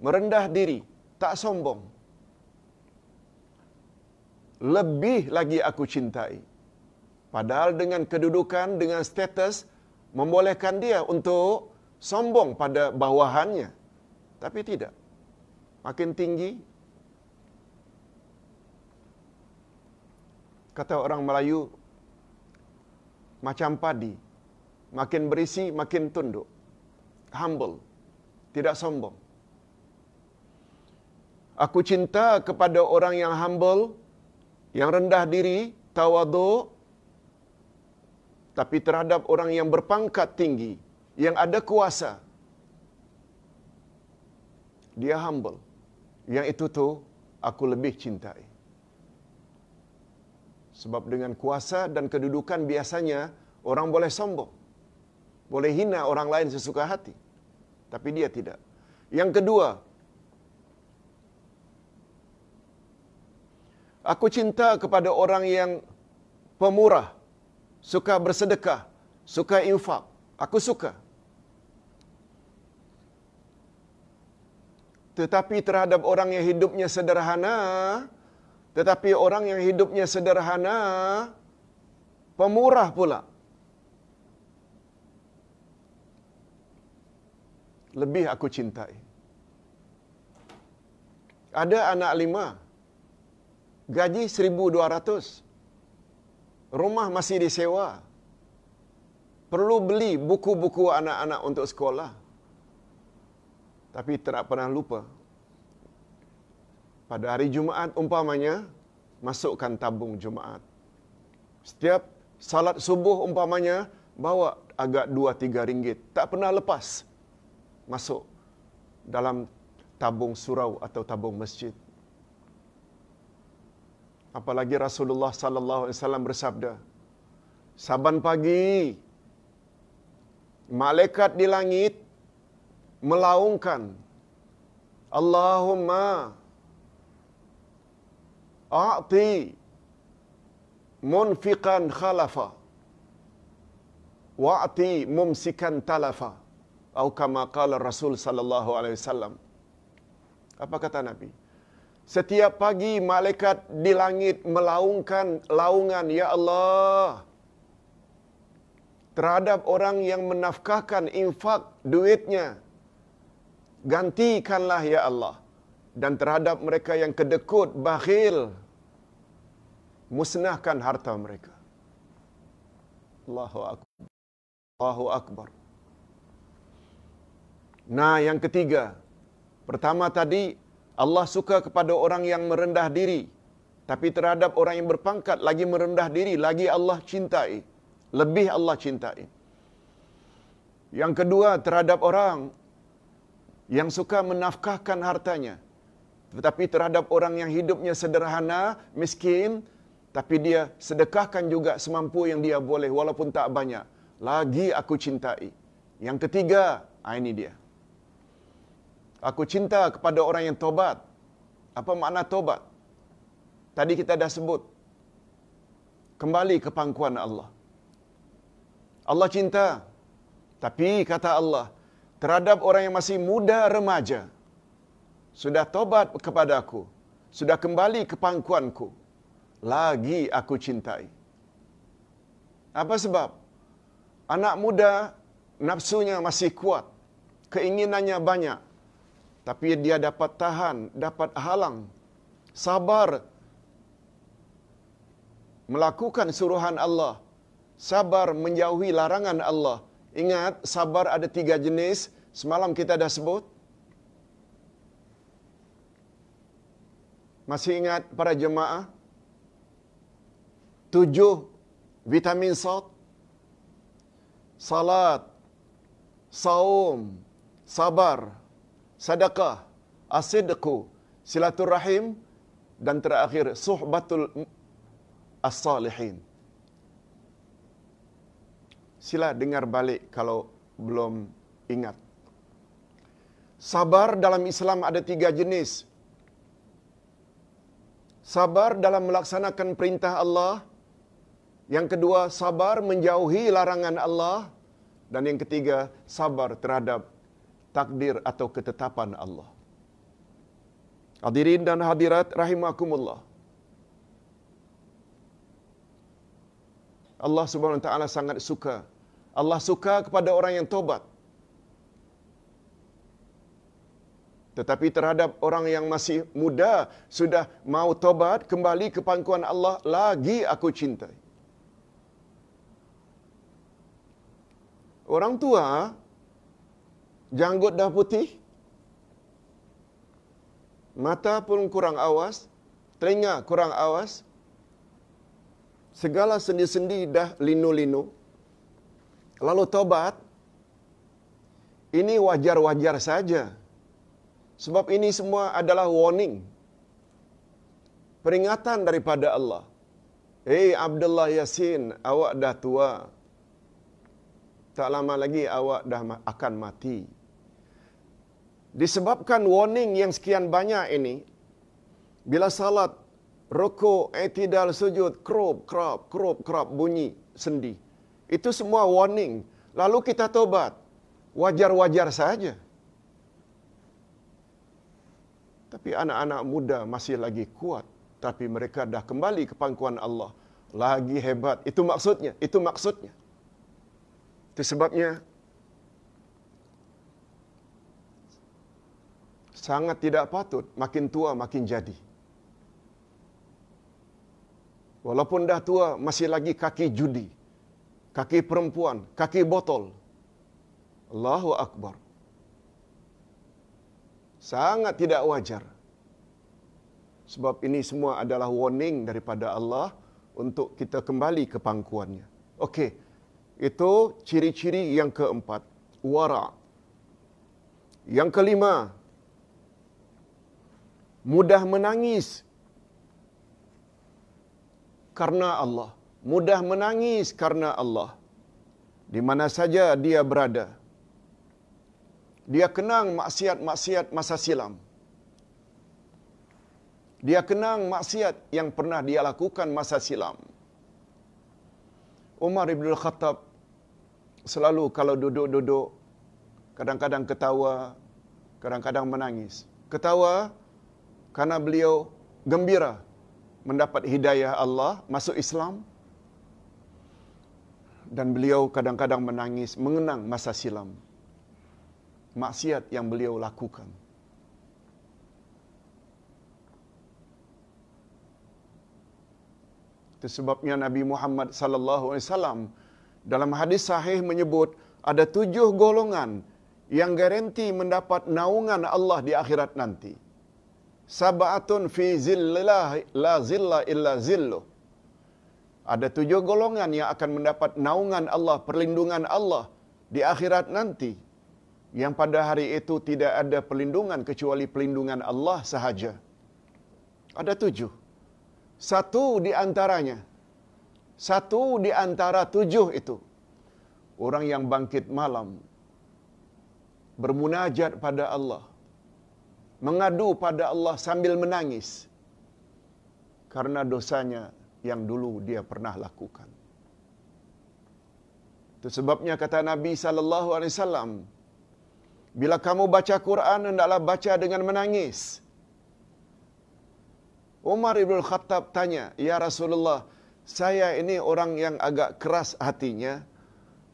merendah diri, tak sombong. Lebih lagi aku cintai. Padahal dengan kedudukan, dengan status, membolehkan dia untuk sombong pada bawahannya. Tapi tidak. Makin tinggi, kata orang Melayu macam padi makin berisi makin tunduk humble tidak sombong aku cinta kepada orang yang humble yang rendah diri tawadu. tapi terhadap orang yang berpangkat tinggi yang ada kuasa dia humble yang itu tu aku lebih cintai sebab dengan kuasa dan kedudukan biasanya orang boleh sombong. Boleh hina orang lain sesuka hati. Tapi dia tidak. Yang kedua, aku cinta kepada orang yang pemurah, suka bersedekah, suka infak. Aku suka. Tetapi terhadap orang yang hidupnya sederhana, tetapi orang yang hidupnya sederhana, pemurah pula. Lebih aku cintai. Ada anak lima. Gaji seribu dua ratus, Rumah masih disewa. Perlu beli buku-buku anak-anak untuk sekolah. Tapi tak pernah lupa pada hari Jumaat umpamanya masukkan tabung Jumaat. Setiap salat subuh umpamanya bawa agak 2 3 ringgit, tak pernah lepas masuk dalam tabung surau atau tabung masjid. Apalagi Rasulullah sallallahu alaihi wasallam bersabda, "Saban pagi malaikat di langit melaungkan Allahumma أعطي منفقا خلفا وأعطي ممسكا تلفا أو كما قال الرسول صلى الله عليه وسلم Apa kata Nabi? Setiap pagi malaikat di langit melaungkan laungan ya Allah terhadap orang yang menafkahkan infak duitnya gantikanlah ya Allah dan terhadap mereka yang kedekut bakhil musnahkan harta mereka. Allahu Akbar. Allahu Akbar. Nah, yang ketiga. Pertama tadi, Allah suka kepada orang yang merendah diri. Tapi terhadap orang yang berpangkat, lagi merendah diri, lagi Allah cintai. Lebih Allah cintai. Yang kedua, terhadap orang yang suka menafkahkan hartanya. Tetapi terhadap orang yang hidupnya sederhana, miskin, tapi dia sedekahkan juga semampu yang dia boleh walaupun tak banyak lagi aku cintai yang ketiga ah, ini dia aku cinta kepada orang yang tobat apa makna tobat tadi kita dah sebut kembali ke pangkuan Allah Allah cinta tapi kata Allah terhadap orang yang masih muda remaja sudah tobat kepada aku sudah kembali ke pangkuanku lagi aku cintai. Apa sebab? Anak muda nafsunya masih kuat. Keinginannya banyak. Tapi dia dapat tahan, dapat halang. Sabar melakukan suruhan Allah. Sabar menjauhi larangan Allah. Ingat, sabar ada tiga jenis. Semalam kita dah sebut. Masih ingat para jemaah? tujuh vitamin salt, salat, saum, sabar, sadaqah, asidku, silaturrahim, dan terakhir, suhbatul as-salihin. Sila dengar balik kalau belum ingat. Sabar dalam Islam ada tiga jenis. Sabar dalam melaksanakan perintah Allah – yang kedua, sabar menjauhi larangan Allah. Dan yang ketiga, sabar terhadap takdir atau ketetapan Allah. Hadirin dan hadirat rahimakumullah. Allah Subhanahu wa taala sangat suka. Allah suka kepada orang yang tobat. Tetapi terhadap orang yang masih muda sudah mau tobat kembali ke pangkuan Allah lagi aku cintai. Orang tua janggut dah putih. Mata pun kurang awas, telinga kurang awas. Segala sendi-sendi dah linu-linu. Lalu tobat. Ini wajar-wajar saja. Sebab ini semua adalah warning. Peringatan daripada Allah. Hei Abdullah Yasin, awak dah tua tak lama lagi awak dah akan mati. Disebabkan warning yang sekian banyak ini, bila salat, rokok, etidal, sujud, krop, krop, krop, krop, bunyi, sendi. Itu semua warning. Lalu kita tobat. Wajar-wajar saja. Tapi anak-anak muda masih lagi kuat. Tapi mereka dah kembali ke pangkuan Allah. Lagi hebat. Itu maksudnya. Itu maksudnya. Itu sebabnya sangat tidak patut makin tua makin jadi. Walaupun dah tua masih lagi kaki judi, kaki perempuan, kaki botol. Allahu akbar. Sangat tidak wajar. Sebab ini semua adalah warning daripada Allah untuk kita kembali ke pangkuannya. Okey. Itu ciri-ciri yang keempat. Wara. Yang kelima. Mudah menangis. Karena Allah. Mudah menangis karena Allah. Di mana saja dia berada. Dia kenang maksiat-maksiat masa silam. Dia kenang maksiat yang pernah dia lakukan masa silam. Umar Ibn Khattab selalu kalau duduk-duduk, kadang-kadang ketawa, kadang-kadang menangis. Ketawa kerana beliau gembira mendapat hidayah Allah masuk Islam dan beliau kadang-kadang menangis mengenang masa silam maksiat yang beliau lakukan. Itu sebabnya Nabi Muhammad sallallahu alaihi wasallam dalam hadis sahih menyebut ada tujuh golongan yang garanti mendapat naungan Allah di akhirat nanti. Sabatun fi zillillah la zilla illa zillu. Ada tujuh golongan yang akan mendapat naungan Allah, perlindungan Allah di akhirat nanti. Yang pada hari itu tidak ada perlindungan kecuali perlindungan Allah sahaja. Ada tujuh satu di antaranya. Satu di antara tujuh itu. Orang yang bangkit malam. Bermunajat pada Allah. Mengadu pada Allah sambil menangis. Karena dosanya yang dulu dia pernah lakukan. Itu sebabnya kata Nabi sallallahu alaihi wasallam, bila kamu baca Quran hendaklah baca dengan menangis. Umar Ibn Khattab tanya, Ya Rasulullah, saya ini orang yang agak keras hatinya.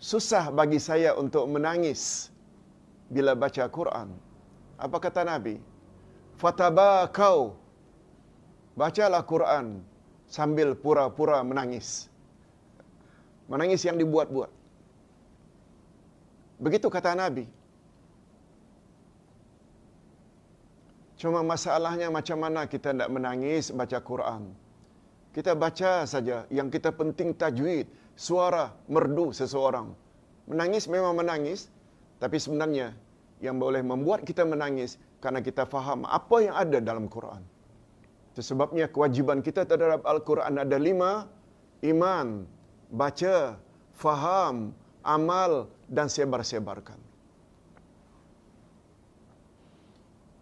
Susah bagi saya untuk menangis bila baca Quran. Apa kata Nabi? Fataba kau. Bacalah Quran sambil pura-pura menangis. Menangis yang dibuat-buat. Begitu kata Nabi. Cuma masalahnya macam mana kita nak menangis baca Quran. Kita baca saja yang kita penting tajwid, suara merdu seseorang. Menangis memang menangis, tapi sebenarnya yang boleh membuat kita menangis karena kita faham apa yang ada dalam Quran. Sebabnya kewajiban kita terhadap Al-Quran ada lima. Iman, baca, faham, amal dan sebar-sebarkan.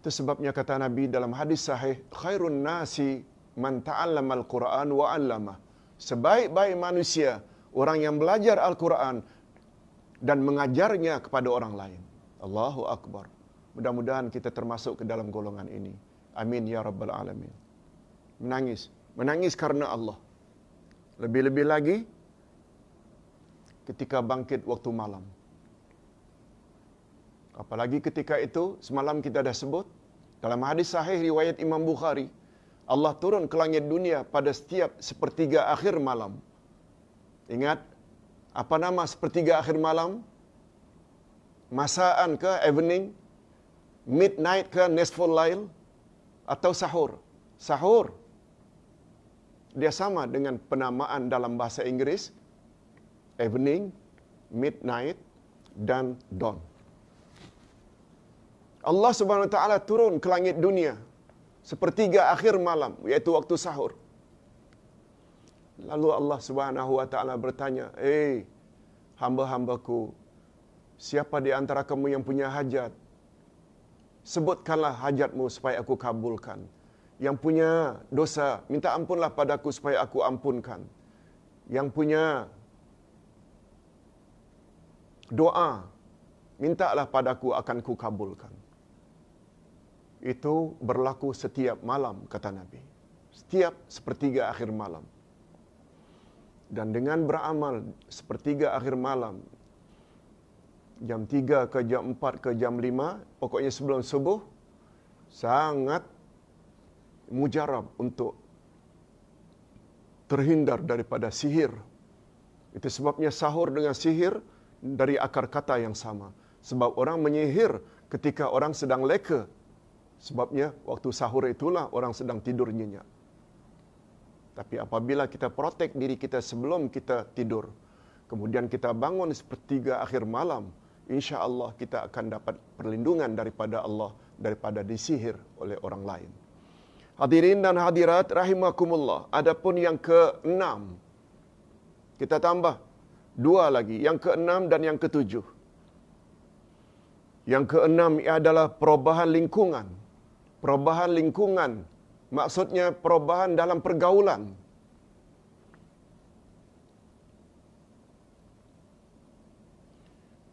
Itu sebabnya kata Nabi dalam hadis sahih, khairun nasi man ta'allama al-Quran wa 'allama. Sebaik-baik manusia orang yang belajar Al-Quran dan mengajarnya kepada orang lain. Allahu Akbar. Mudah-mudahan kita termasuk ke dalam golongan ini. Amin ya rabbal alamin. Menangis, menangis karena Allah. Lebih-lebih lagi ketika bangkit waktu malam. Apalagi ketika itu semalam kita dah sebut dalam hadis sahih riwayat Imam Bukhari, Allah turun ke langit dunia pada setiap sepertiga akhir malam. Ingat, apa nama sepertiga akhir malam? Masaan ke evening? Midnight ke nestful lail? Atau sahur? Sahur. Dia sama dengan penamaan dalam bahasa Inggeris. Evening, midnight, dan dawn. Allah Subhanahu Wa Taala turun ke langit dunia sepertiga akhir malam yaitu waktu sahur. Lalu Allah Subhanahu Wa Taala bertanya, "Eh, hamba-hambaku, siapa di antara kamu yang punya hajat? Sebutkanlah hajatmu supaya aku kabulkan. Yang punya dosa, minta ampunlah padaku supaya aku ampunkan. Yang punya doa, mintalah padaku akan kukabulkan." kabulkan itu berlaku setiap malam, kata Nabi. Setiap sepertiga akhir malam. Dan dengan beramal sepertiga akhir malam, jam tiga ke jam empat ke jam lima, pokoknya sebelum subuh, sangat mujarab untuk terhindar daripada sihir. Itu sebabnya sahur dengan sihir dari akar kata yang sama. Sebab orang menyihir ketika orang sedang leka Sebabnya waktu sahur itulah orang sedang tidur nyenyak. Tapi apabila kita protek diri kita sebelum kita tidur, kemudian kita bangun sepertiga akhir malam, insya Allah kita akan dapat perlindungan daripada Allah daripada disihir oleh orang lain. Hadirin dan hadirat rahimakumullah. Adapun yang keenam kita tambah dua lagi, yang keenam dan yang ketujuh. Yang keenam adalah perubahan lingkungan perubahan lingkungan, maksudnya perubahan dalam pergaulan.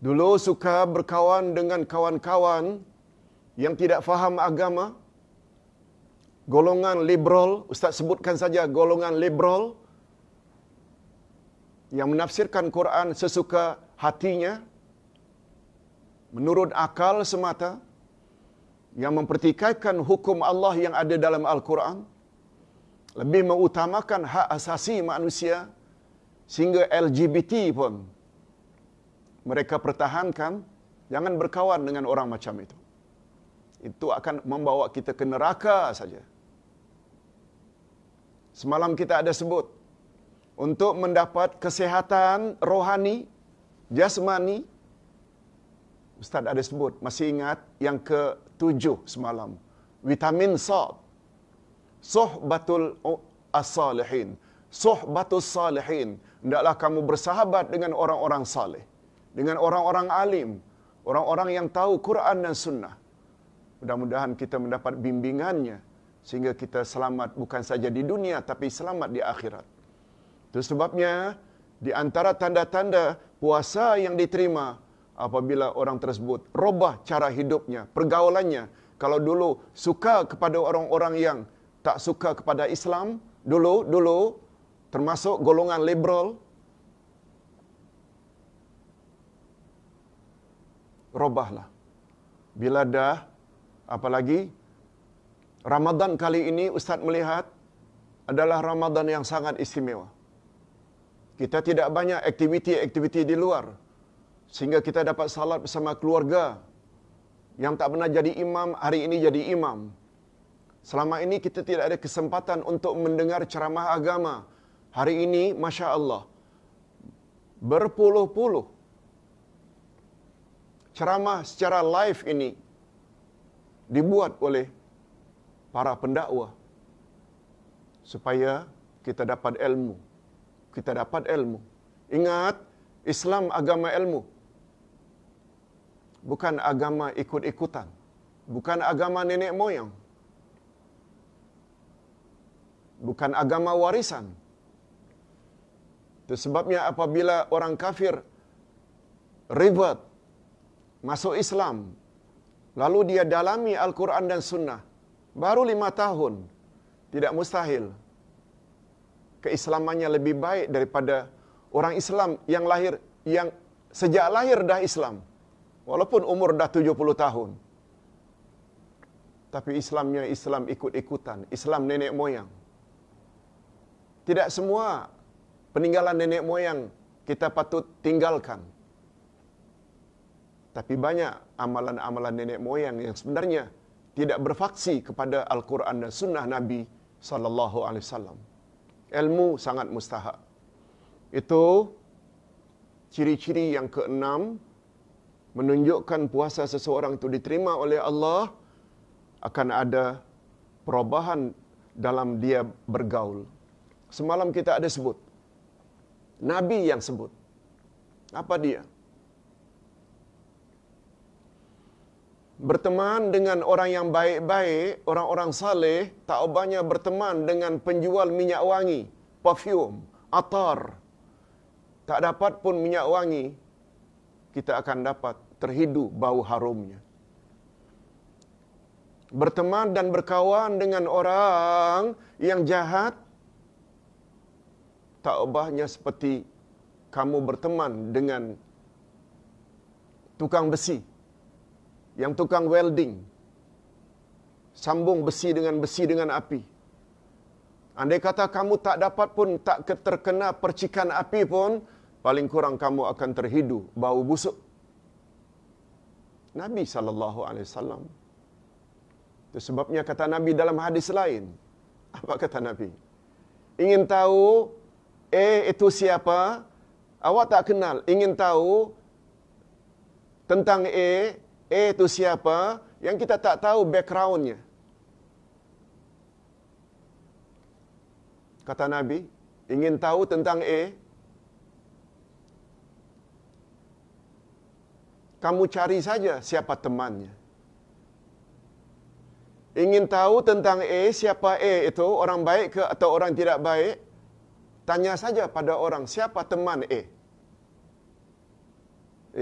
Dulu suka berkawan dengan kawan-kawan yang tidak faham agama, golongan liberal, Ustaz sebutkan saja golongan liberal, yang menafsirkan Quran sesuka hatinya, menurut akal semata, yang mempertikaikan hukum Allah yang ada dalam Al-Quran, lebih mengutamakan hak asasi manusia sehingga LGBT pun mereka pertahankan jangan berkawan dengan orang macam itu. Itu akan membawa kita ke neraka saja. Semalam kita ada sebut untuk mendapat kesehatan rohani, jasmani, Ustaz ada sebut, masih ingat yang ke tujuh semalam. Vitamin Sa'ad. Suhbatul As-Salihin. Suhbatul Salihin. Tidaklah kamu bersahabat dengan orang-orang salih. Dengan orang-orang alim. Orang-orang yang tahu Quran dan Sunnah. Mudah-mudahan kita mendapat bimbingannya. Sehingga kita selamat bukan saja di dunia tapi selamat di akhirat. Itu sebabnya di antara tanda-tanda puasa yang diterima apabila orang tersebut robah cara hidupnya, pergaulannya. Kalau dulu suka kepada orang-orang yang tak suka kepada Islam, dulu, dulu, termasuk golongan liberal, robahlah. Bila dah, apalagi Ramadan kali ini Ustaz melihat adalah Ramadan yang sangat istimewa. Kita tidak banyak aktiviti-aktiviti di luar sehingga kita dapat salat bersama keluarga yang tak pernah jadi imam hari ini jadi imam selama ini kita tidak ada kesempatan untuk mendengar ceramah agama hari ini masya-Allah berpuluh-puluh ceramah secara live ini dibuat oleh para pendakwa supaya kita dapat ilmu kita dapat ilmu ingat Islam agama ilmu bukan agama ikut-ikutan, bukan agama nenek moyang, bukan agama warisan. Itu sebabnya apabila orang kafir ribet masuk Islam, lalu dia dalami Al-Quran dan Sunnah, baru lima tahun, tidak mustahil keislamannya lebih baik daripada orang Islam yang lahir yang sejak lahir dah Islam. Walaupun umur dah 70 tahun. Tapi Islamnya Islam ikut-ikutan. Islam nenek moyang. Tidak semua peninggalan nenek moyang kita patut tinggalkan. Tapi banyak amalan-amalan nenek moyang yang sebenarnya tidak berfaksi kepada Al-Quran dan Sunnah Nabi Sallallahu Alaihi Wasallam. Ilmu sangat mustahak. Itu ciri-ciri yang keenam menunjukkan puasa seseorang itu diterima oleh Allah akan ada perubahan dalam dia bergaul. Semalam kita ada sebut nabi yang sebut. Apa dia? Berteman dengan orang yang baik-baik, orang-orang saleh, tak banyak berteman dengan penjual minyak wangi, parfum, atar. Tak dapat pun minyak wangi kita akan dapat terhidu bau harumnya. Berteman dan berkawan dengan orang yang jahat, tak ubahnya seperti kamu berteman dengan tukang besi, yang tukang welding, sambung besi dengan besi dengan api. Andai kata kamu tak dapat pun tak terkena percikan api pun, paling kurang kamu akan terhidu bau busuk. Nabi saw. Itu sebabnya kata Nabi dalam hadis lain. Apa kata Nabi? Ingin tahu eh itu siapa? Awak tak kenal. Ingin tahu tentang eh eh itu siapa yang kita tak tahu backgroundnya. Kata Nabi, ingin tahu tentang eh kamu cari saja siapa temannya. Ingin tahu tentang A, siapa A itu, orang baik ke atau orang tidak baik, tanya saja pada orang, siapa teman A?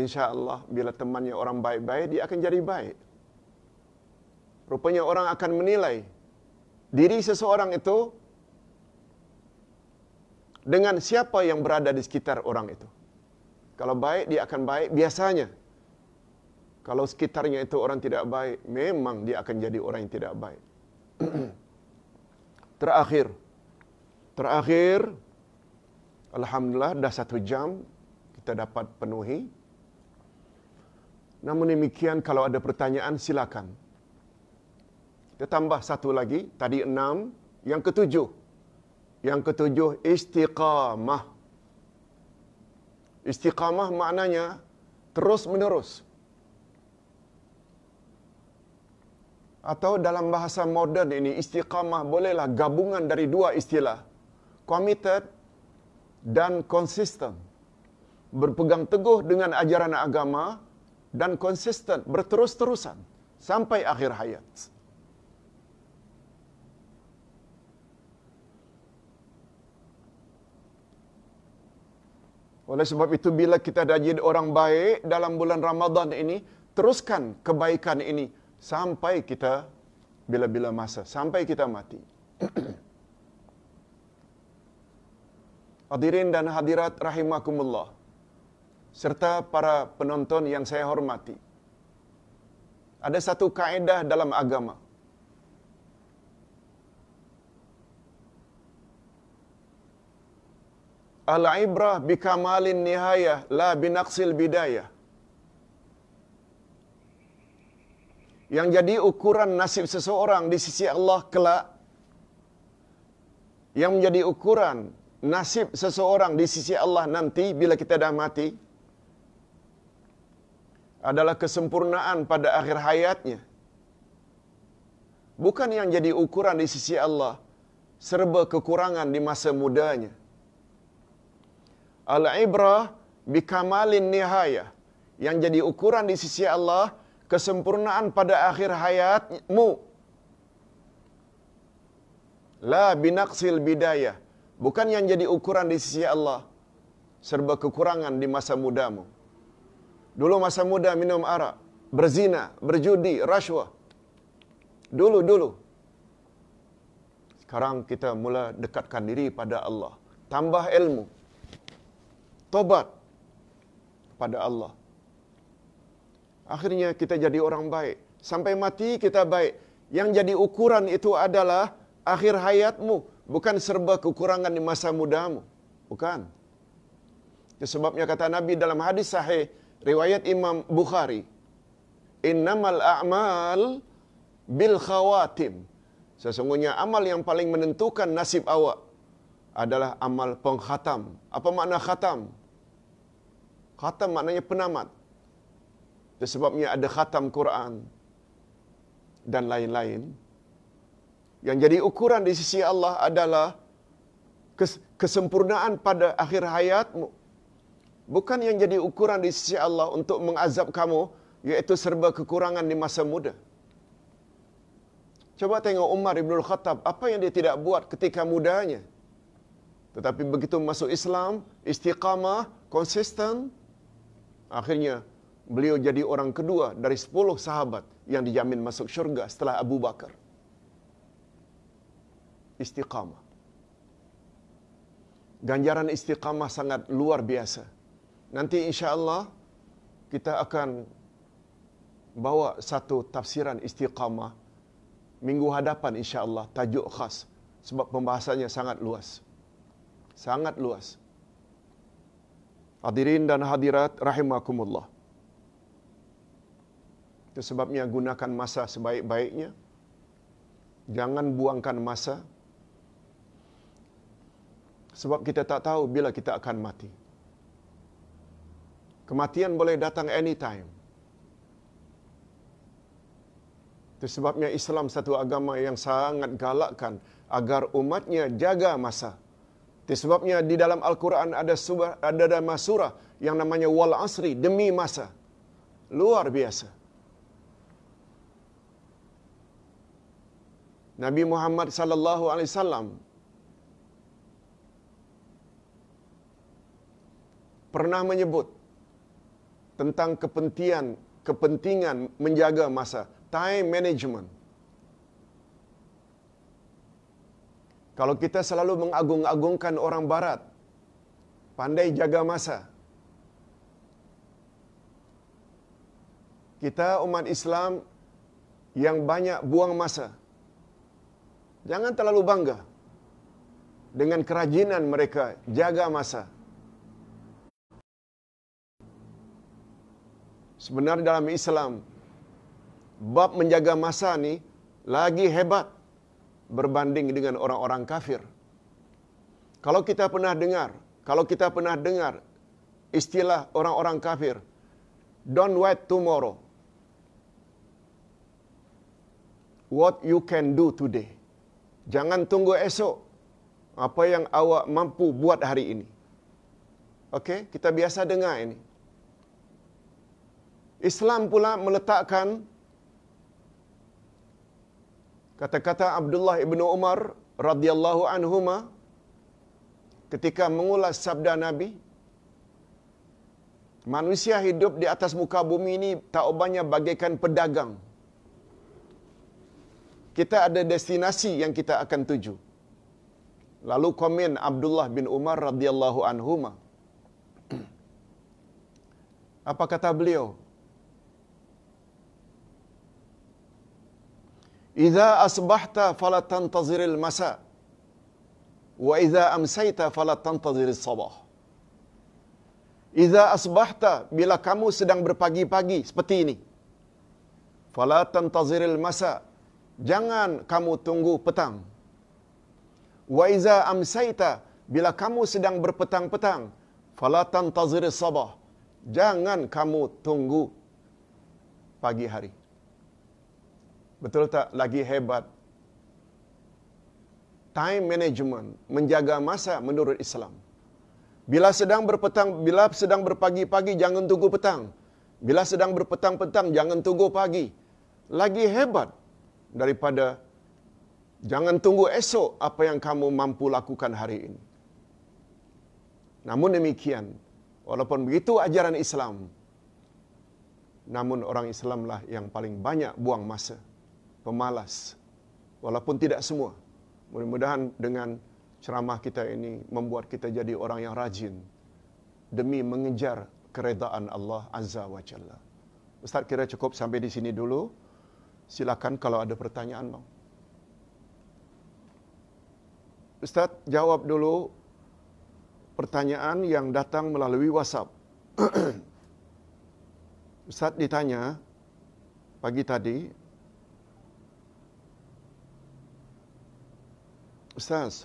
Insya Allah, bila temannya orang baik-baik, dia akan jadi baik. Rupanya orang akan menilai diri seseorang itu dengan siapa yang berada di sekitar orang itu. Kalau baik, dia akan baik biasanya. Kalau sekitarnya itu orang tidak baik, memang dia akan jadi orang yang tidak baik. terakhir. Terakhir, Alhamdulillah dah satu jam kita dapat penuhi. Namun demikian, kalau ada pertanyaan, silakan. Kita tambah satu lagi, tadi enam. Yang ketujuh. Yang ketujuh, istiqamah. Istiqamah maknanya terus-menerus. Terus menerus. atau dalam bahasa moden ini istiqamah bolehlah gabungan dari dua istilah committed dan konsisten berpegang teguh dengan ajaran agama dan konsisten berterus-terusan sampai akhir hayat Oleh sebab itu bila kita dah jadi orang baik dalam bulan Ramadan ini teruskan kebaikan ini sampai kita bila-bila masa sampai kita mati Hadirin dan hadirat rahimakumullah serta para penonton yang saya hormati ada satu kaedah dalam agama Al-ibrah bi kamalin nihayah la bi naqsil bidayah yang jadi ukuran nasib seseorang di sisi Allah kelak yang menjadi ukuran nasib seseorang di sisi Allah nanti bila kita dah mati adalah kesempurnaan pada akhir hayatnya bukan yang jadi ukuran di sisi Allah serba kekurangan di masa mudanya al ibrah bi kamalin nihayah yang jadi ukuran di sisi Allah adalah kesempurnaan pada akhir hayatmu. La binaksil bidaya, Bukan yang jadi ukuran di sisi Allah. Serba kekurangan di masa mudamu. Dulu masa muda minum arak. Berzina, berjudi, rasuah. Dulu, dulu. Sekarang kita mula dekatkan diri pada Allah. Tambah ilmu. Tobat pada Allah akhirnya kita jadi orang baik. Sampai mati kita baik. Yang jadi ukuran itu adalah akhir hayatmu. Bukan serba kekurangan di masa mudamu. Bukan. Sebabnya kata Nabi dalam hadis sahih, riwayat Imam Bukhari. Innamal a'mal bil khawatim. Sesungguhnya amal yang paling menentukan nasib awak adalah amal penghatam. Apa makna khatam? Khatam maknanya penamat. Sebabnya ada khatam Quran dan lain-lain. Yang jadi ukuran di sisi Allah adalah kesempurnaan pada akhir hayatmu. Bukan yang jadi ukuran di sisi Allah untuk mengazab kamu, iaitu serba kekurangan di masa muda. Coba tengok Umar Ibn Khattab, apa yang dia tidak buat ketika mudanya. Tetapi begitu masuk Islam, istiqamah, konsisten, akhirnya beliau jadi orang kedua dari sepuluh sahabat yang dijamin masuk syurga setelah Abu Bakar. Istiqamah. Ganjaran istiqamah sangat luar biasa. Nanti insya Allah kita akan bawa satu tafsiran istiqamah minggu hadapan insya Allah tajuk khas sebab pembahasannya sangat luas. Sangat luas. Hadirin dan hadirat rahimakumullah. Itu sebabnya gunakan masa sebaik-baiknya. Jangan buangkan masa. Sebab kita tak tahu bila kita akan mati. Kematian boleh datang anytime. Itu sebabnya Islam satu agama yang sangat galakkan agar umatnya jaga masa. Itu sebabnya di dalam Al-Quran ada surah, ada surah yang namanya Wal Asri, demi masa. Luar biasa. Nabi Muhammad sallallahu alaihi wasallam pernah menyebut tentang kepentingan kepentingan menjaga masa time management kalau kita selalu mengagung-agungkan orang barat pandai jaga masa kita umat Islam yang banyak buang masa Jangan terlalu bangga dengan kerajinan mereka jaga masa. Sebenarnya dalam Islam bab menjaga masa ni lagi hebat berbanding dengan orang-orang kafir. Kalau kita pernah dengar, kalau kita pernah dengar istilah orang-orang kafir, don't wait tomorrow. What you can do today. Jangan tunggu esok. Apa yang awak mampu buat hari ini. Okey, kita biasa dengar ini. Islam pula meletakkan kata-kata Abdullah ibn Umar radhiyallahu anhuma ketika mengulas sabda Nabi manusia hidup di atas muka bumi ini tak obanya bagaikan pedagang kita ada destinasi yang kita akan tuju. Lalu komen Abdullah bin Umar radhiyallahu anhu Apa kata beliau? Idza asbahta fala tantazir masa wa idza amsayta fala tantazir sabah Idza asbahta bila kamu sedang berpagi-pagi seperti ini. Fala tantazir masa jangan kamu tunggu petang. Wa iza amsaita bila kamu sedang berpetang-petang, fala tantazir sabah. Jangan kamu tunggu pagi hari. Betul tak lagi hebat? Time management, menjaga masa menurut Islam. Bila sedang berpetang, bila sedang berpagi-pagi jangan tunggu petang. Bila sedang berpetang-petang jangan tunggu pagi. Lagi hebat daripada jangan tunggu esok apa yang kamu mampu lakukan hari ini. Namun demikian, walaupun begitu ajaran Islam, namun orang Islamlah yang paling banyak buang masa, pemalas, walaupun tidak semua. Mudah-mudahan dengan ceramah kita ini membuat kita jadi orang yang rajin demi mengejar keredaan Allah Azza wa Jalla. Ustaz kira cukup sampai di sini dulu silakan kalau ada pertanyaan bang. Ustaz, jawab dulu pertanyaan yang datang melalui WhatsApp. Ustaz ditanya pagi tadi, Ustaz,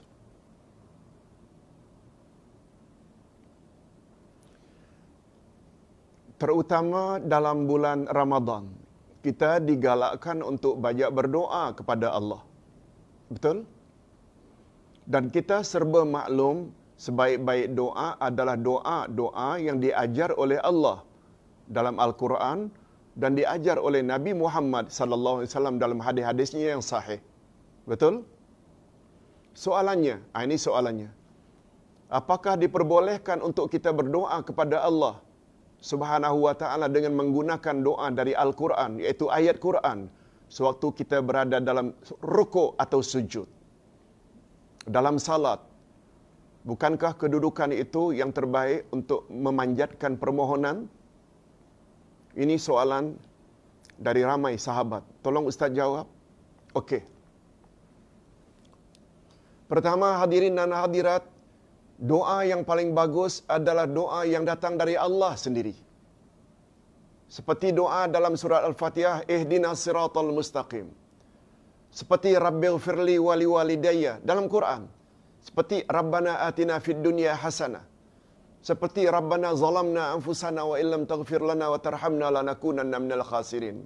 terutama dalam bulan Ramadan, kita digalakkan untuk banyak berdoa kepada Allah. Betul? Dan kita serba maklum sebaik-baik doa adalah doa-doa yang diajar oleh Allah dalam Al-Quran dan diajar oleh Nabi Muhammad sallallahu alaihi wasallam dalam hadis-hadisnya yang sahih. Betul? Soalannya, ah, ini soalannya. Apakah diperbolehkan untuk kita berdoa kepada Allah Subhanahu wa taala dengan menggunakan doa dari Al-Quran iaitu ayat Quran sewaktu kita berada dalam rukuk atau sujud dalam salat bukankah kedudukan itu yang terbaik untuk memanjatkan permohonan ini soalan dari ramai sahabat tolong ustaz jawab okey pertama hadirin dan hadirat doa yang paling bagus adalah doa yang datang dari Allah sendiri. Seperti doa dalam surah Al-Fatihah, Ihdina siratul mustaqim. Seperti Rabbil Firli wali Wali Daya dalam Quran. Seperti Rabbana atina fid dunya hasana. Seperti Rabbana zalamna anfusana wa illam taghfir lana wa tarhamna lanakunanna minal khasirin.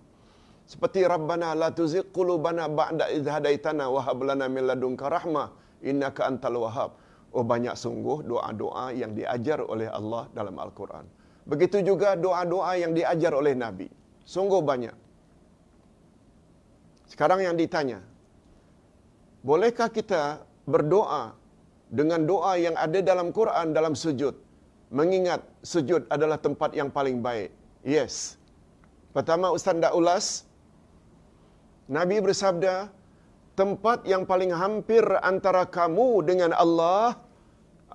Seperti Rabbana la tuzigh qulubana ba'da idh hadaitana wa hab lana min ladunka rahmah innaka antal wahhab. Oh banyak sungguh doa-doa yang diajar oleh Allah dalam Al-Quran. Begitu juga doa-doa yang diajar oleh Nabi. Sungguh banyak. Sekarang yang ditanya, bolehkah kita berdoa dengan doa yang ada dalam Quran dalam sujud? Mengingat sujud adalah tempat yang paling baik. Yes. Pertama Ustaz Da'ulas, Nabi bersabda, tempat yang paling hampir antara kamu dengan Allah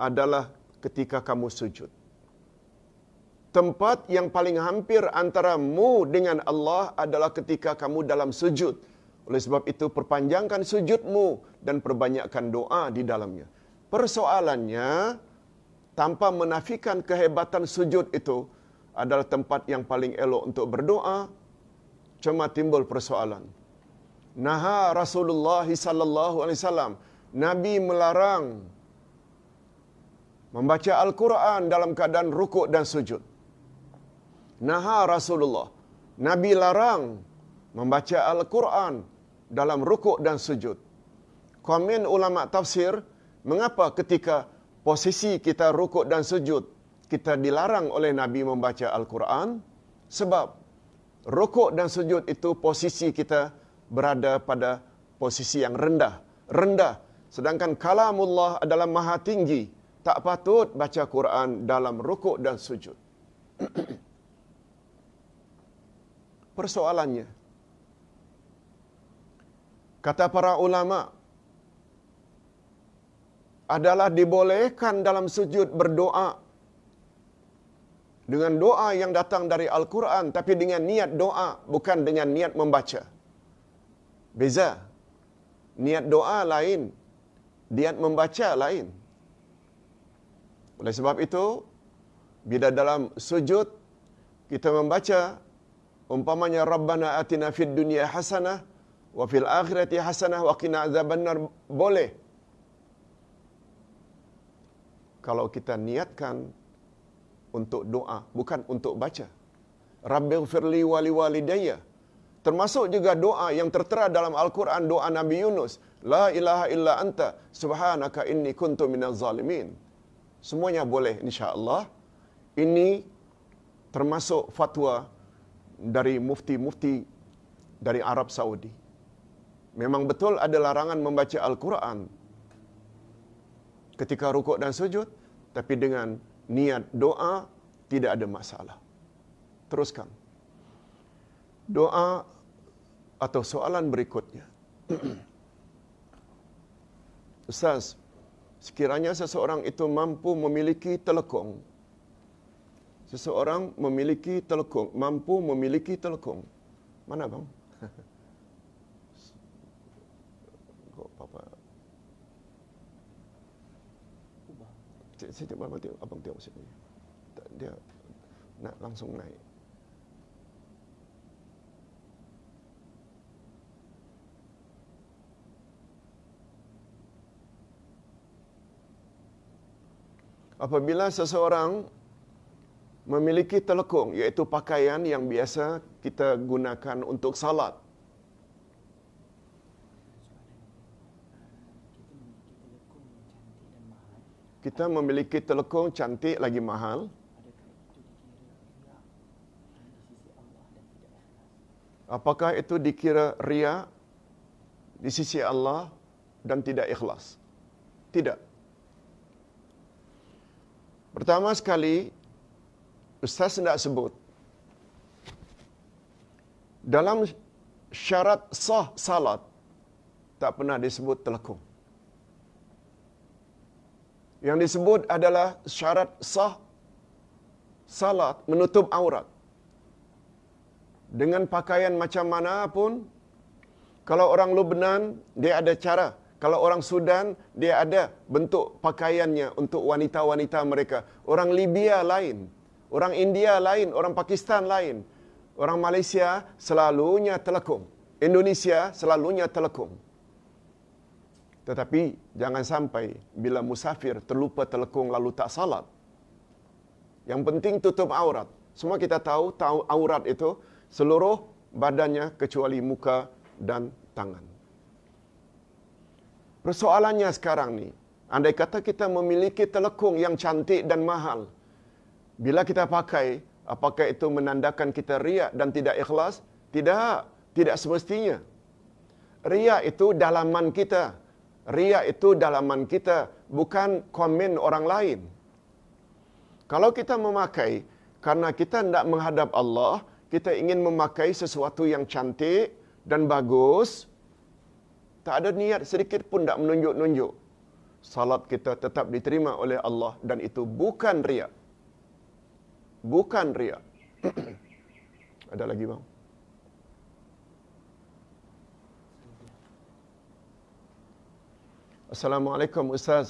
adalah ketika kamu sujud. Tempat yang paling hampir antara mu dengan Allah adalah ketika kamu dalam sujud. Oleh sebab itu, perpanjangkan sujudmu dan perbanyakkan doa di dalamnya. Persoalannya, tanpa menafikan kehebatan sujud itu adalah tempat yang paling elok untuk berdoa, cuma timbul persoalan naha Rasulullah sallallahu alaihi wasallam Nabi melarang membaca Al-Quran dalam keadaan rukuk dan sujud. Naha Rasulullah. Nabi larang membaca Al-Quran dalam rukuk dan sujud. Komen ulama tafsir, mengapa ketika posisi kita rukuk dan sujud, kita dilarang oleh Nabi membaca Al-Quran? Sebab rukuk dan sujud itu posisi kita berada pada posisi yang rendah. Rendah. Sedangkan kalamullah adalah maha tinggi. Tak patut baca Quran dalam rukuk dan sujud. Persoalannya. Kata para ulama, adalah dibolehkan dalam sujud berdoa dengan doa yang datang dari Al-Quran tapi dengan niat doa bukan dengan niat membaca. Beza. Niat doa lain. Niat membaca lain. Oleh sebab itu, bila dalam sujud, kita membaca, umpamanya, Rabbana atina fid Dunia hasanah, wa fil akhirati hasanah, wa qina azabannar, boleh. Kalau kita niatkan untuk doa, bukan untuk baca. Rabbighfirli wali walidayah. Termasuk juga doa yang tertera dalam Al-Quran doa Nabi Yunus. La ilaha illa anta subhanaka inni kuntu minal zalimin. Semuanya boleh insyaAllah. Ini termasuk fatwa dari mufti-mufti dari Arab Saudi. Memang betul ada larangan membaca Al-Quran ketika rukuk dan sujud. Tapi dengan niat doa tidak ada masalah. Teruskan. Doa atau soalan berikutnya. Ustaz, sekiranya seseorang itu mampu memiliki telekung, seseorang memiliki telekung, mampu memiliki telekung, mana bang? Saya tidak tengok abang tengok sini. Dia nak langsung naik. apabila seseorang memiliki telekung iaitu pakaian yang biasa kita gunakan untuk salat kita memiliki telekung cantik lagi mahal apakah itu dikira riak di sisi Allah dan tidak ikhlas tidak Pertama sekali, Ustaz hendak sebut, dalam syarat sah salat, tak pernah disebut telekung. Yang disebut adalah syarat sah salat menutup aurat. Dengan pakaian macam mana pun, kalau orang Lubnan, dia ada cara. Kalau orang Sudan, dia ada bentuk pakaiannya untuk wanita-wanita mereka. Orang Libya lain. Orang India lain. Orang Pakistan lain. Orang Malaysia selalunya telekom. Indonesia selalunya telekom. Tetapi jangan sampai bila musafir terlupa telekung lalu tak salat. Yang penting tutup aurat. Semua kita tahu tahu aurat itu seluruh badannya kecuali muka dan tangan. Persoalannya sekarang ni, andai kata kita memiliki telekung yang cantik dan mahal, bila kita pakai, apakah itu menandakan kita riak dan tidak ikhlas? Tidak, tidak semestinya. Riak itu dalaman kita. Riak itu dalaman kita, bukan komen orang lain. Kalau kita memakai karena kita tidak menghadap Allah, kita ingin memakai sesuatu yang cantik dan bagus, tak ada niat sedikit pun tak menunjuk-nunjuk. Salat kita tetap diterima oleh Allah dan itu bukan ria, Bukan ria. ada lagi bang? Assalamualaikum Ustaz.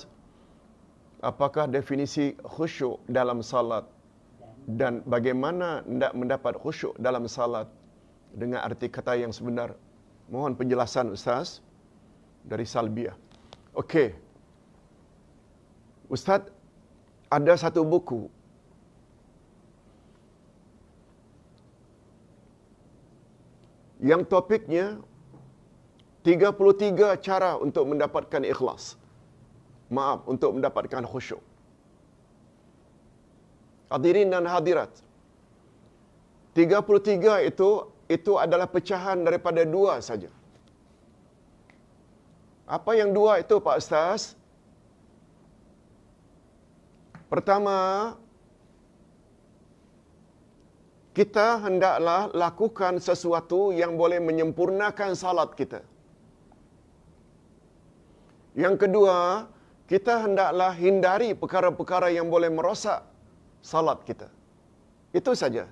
Apakah definisi khusyuk dalam salat? Dan bagaimana tidak mendapat khusyuk dalam salat? Dengan arti kata yang sebenar. Mohon penjelasan Ustaz dari Salbia. Okey. Ustaz, ada satu buku. Yang topiknya 33 cara untuk mendapatkan ikhlas. Maaf, untuk mendapatkan khusyuk. Hadirin dan hadirat. 33 itu itu adalah pecahan daripada dua saja. Apa yang dua itu Pak Ustaz? Pertama, kita hendaklah lakukan sesuatu yang boleh menyempurnakan salat kita. Yang kedua, kita hendaklah hindari perkara-perkara yang boleh merosak salat kita. Itu saja.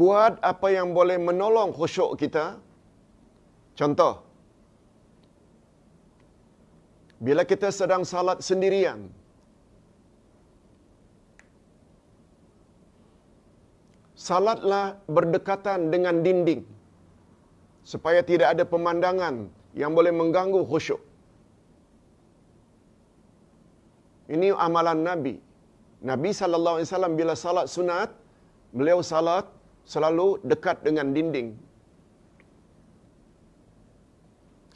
Buat apa yang boleh menolong khusyuk kita. Contoh, bila kita sedang salat sendirian. Salatlah berdekatan dengan dinding. Supaya tidak ada pemandangan yang boleh mengganggu khusyuk. Ini amalan Nabi. Nabi SAW bila salat sunat, beliau salat selalu dekat dengan dinding.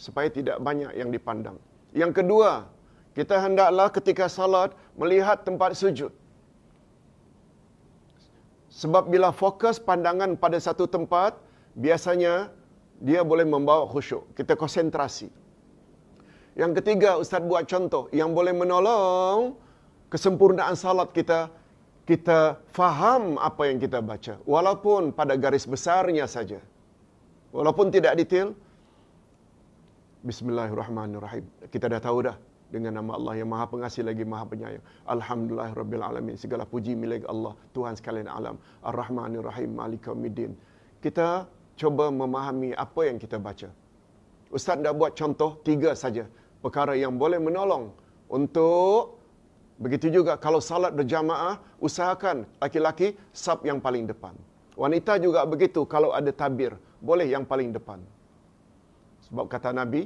Supaya tidak banyak yang dipandang. Yang kedua, kita hendaklah ketika salat melihat tempat sujud. Sebab bila fokus pandangan pada satu tempat, biasanya dia boleh membawa khusyuk. Kita konsentrasi. Yang ketiga, Ustaz buat contoh yang boleh menolong kesempurnaan salat kita, kita faham apa yang kita baca. Walaupun pada garis besarnya saja. Walaupun tidak detail, Bismillahirrahmanirrahim. Kita dah tahu dah dengan nama Allah yang Maha Pengasih lagi Maha Penyayang. Alhamdulillah Rabbil Alamin. Segala puji milik Allah, Tuhan sekalian alam. Ar-Rahmanirrahim, Malikamidin. Kita cuba memahami apa yang kita baca. Ustaz dah buat contoh tiga saja. Perkara yang boleh menolong untuk... Begitu juga kalau salat berjamaah, usahakan laki-laki sab yang paling depan. Wanita juga begitu kalau ada tabir, boleh yang paling depan. Sebab kata Nabi,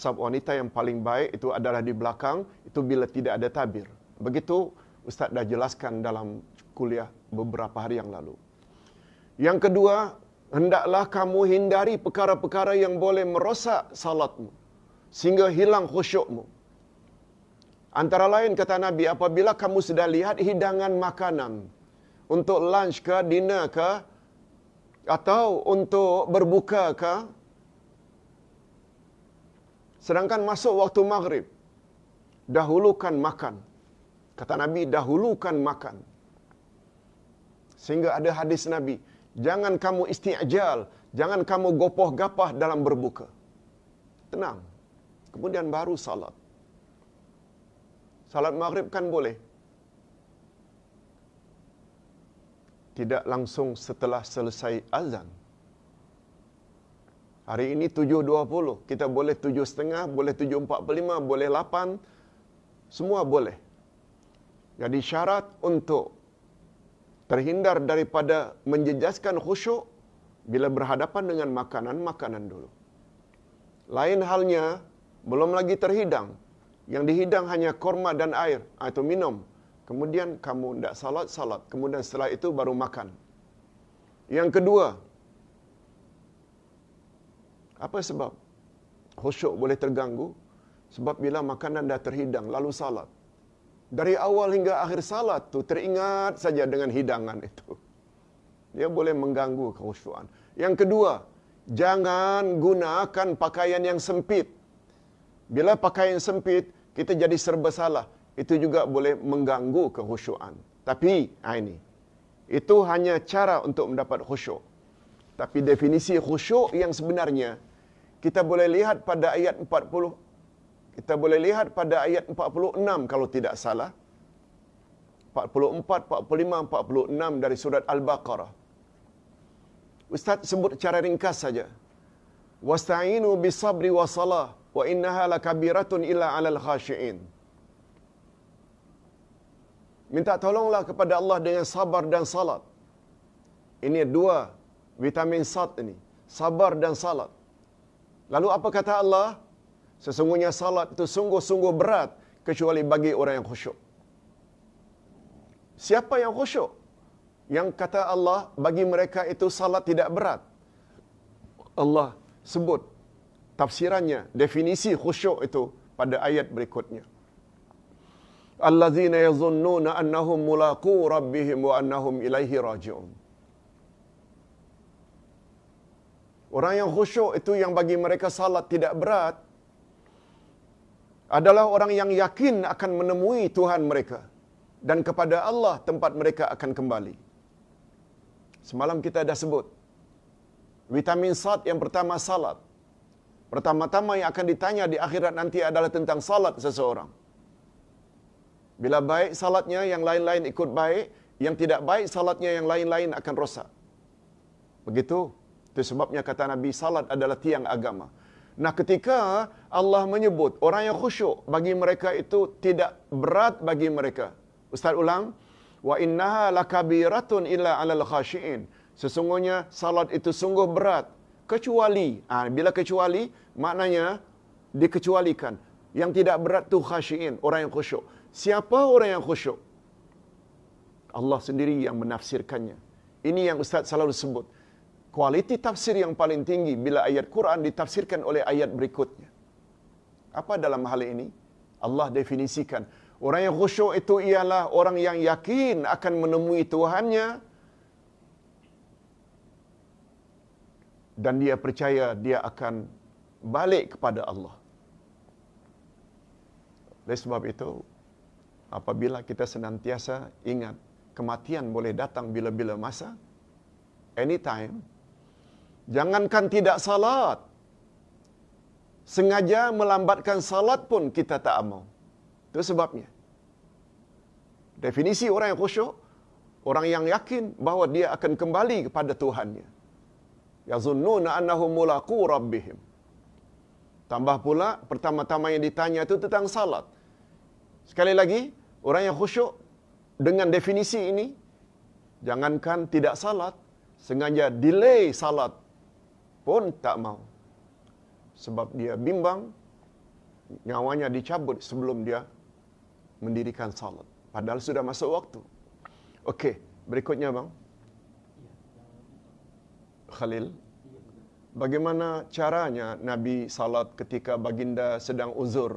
sub wanita yang paling baik itu adalah di belakang, itu bila tidak ada tabir. Begitu Ustaz dah jelaskan dalam kuliah beberapa hari yang lalu. Yang kedua, hendaklah kamu hindari perkara-perkara yang boleh merosak salatmu. Sehingga hilang khusyukmu. Antara lain kata Nabi, apabila kamu sudah lihat hidangan makanan untuk lunch ke, dinner ke, atau untuk berbuka ke, Sedangkan masuk waktu maghrib, dahulukan makan. Kata Nabi, dahulukan makan. Sehingga ada hadis Nabi, jangan kamu isti'ajal, jangan kamu gopoh-gapah dalam berbuka. Tenang. Kemudian baru salat. Salat maghrib kan boleh. Tidak langsung setelah selesai azan. Hari ini 7.20. Kita boleh 7.30, boleh 7.45, boleh 8. Semua boleh. Jadi syarat untuk terhindar daripada menjejaskan khusyuk bila berhadapan dengan makanan-makanan dulu. Lain halnya, belum lagi terhidang. Yang dihidang hanya korma dan air atau ah, minum. Kemudian kamu tidak salat-salat. Kemudian setelah itu baru makan. Yang kedua, apa sebab? Khusyuk boleh terganggu sebab bila makanan dah terhidang lalu salat. Dari awal hingga akhir salat tu teringat saja dengan hidangan itu. Dia boleh mengganggu kehusuan. Yang kedua, jangan gunakan pakaian yang sempit. Bila pakaian sempit, kita jadi serba salah. Itu juga boleh mengganggu kehusuan. Tapi, ha, ini. Itu hanya cara untuk mendapat khusyuk. Tapi definisi khusyuk yang sebenarnya kita boleh lihat pada ayat 40 kita boleh lihat pada ayat 46 kalau tidak salah 44 45 46 dari surat al-baqarah ustaz sebut cara ringkas saja wasta'inu bisabri wa salah wa innaha lakabiratun illa 'alal khashiin minta tolonglah kepada Allah dengan sabar dan salat ini dua vitamin sat ini sabar dan salat Lalu apa kata Allah? Sesungguhnya salat itu sungguh-sungguh berat kecuali bagi orang yang khusyuk. Siapa yang khusyuk? Yang kata Allah bagi mereka itu salat tidak berat. Allah sebut tafsirannya, definisi khusyuk itu pada ayat berikutnya. Allazina yazunnuna annahum mulaqu rabbihim wa annahum ilaihi raji'un. Orang yang khusyuk itu yang bagi mereka salat tidak berat adalah orang yang yakin akan menemui Tuhan mereka dan kepada Allah tempat mereka akan kembali. Semalam kita dah sebut vitamin sat yang pertama salat. Pertama-tama yang akan ditanya di akhirat nanti adalah tentang salat seseorang. Bila baik salatnya yang lain-lain ikut baik, yang tidak baik salatnya yang lain-lain akan rosak. Begitu itu sebabnya kata Nabi, salat adalah tiang agama. Nah ketika Allah menyebut orang yang khusyuk bagi mereka itu tidak berat bagi mereka. Ustaz ulang, wa innaha lakabiratun illa 'alal khashiin. Sesungguhnya salat itu sungguh berat kecuali ah bila kecuali maknanya dikecualikan. Yang tidak berat tu khashiin, orang yang khusyuk. Siapa orang yang khusyuk? Allah sendiri yang menafsirkannya. Ini yang ustaz selalu sebut kualiti tafsir yang paling tinggi bila ayat Quran ditafsirkan oleh ayat berikutnya. Apa dalam hal ini? Allah definisikan. Orang yang khusyuk itu ialah orang yang yakin akan menemui Tuhannya. Dan dia percaya dia akan balik kepada Allah. Oleh sebab itu, apabila kita senantiasa ingat kematian boleh datang bila-bila masa, anytime, Jangankan tidak salat. Sengaja melambatkan salat pun kita tak mau. Itu sebabnya. Definisi orang yang khusyuk, orang yang yakin bahawa dia akan kembali kepada Tuhannya. Yazunnuna annahum mulaqu rabbihim. Tambah pula pertama-tama yang ditanya itu tentang salat. Sekali lagi, orang yang khusyuk dengan definisi ini jangankan tidak salat, sengaja delay salat pun tak mau. Sebab dia bimbang, nyawanya dicabut sebelum dia mendirikan salat. Padahal sudah masuk waktu. Okey, berikutnya bang. Khalil. Bagaimana caranya Nabi salat ketika baginda sedang uzur?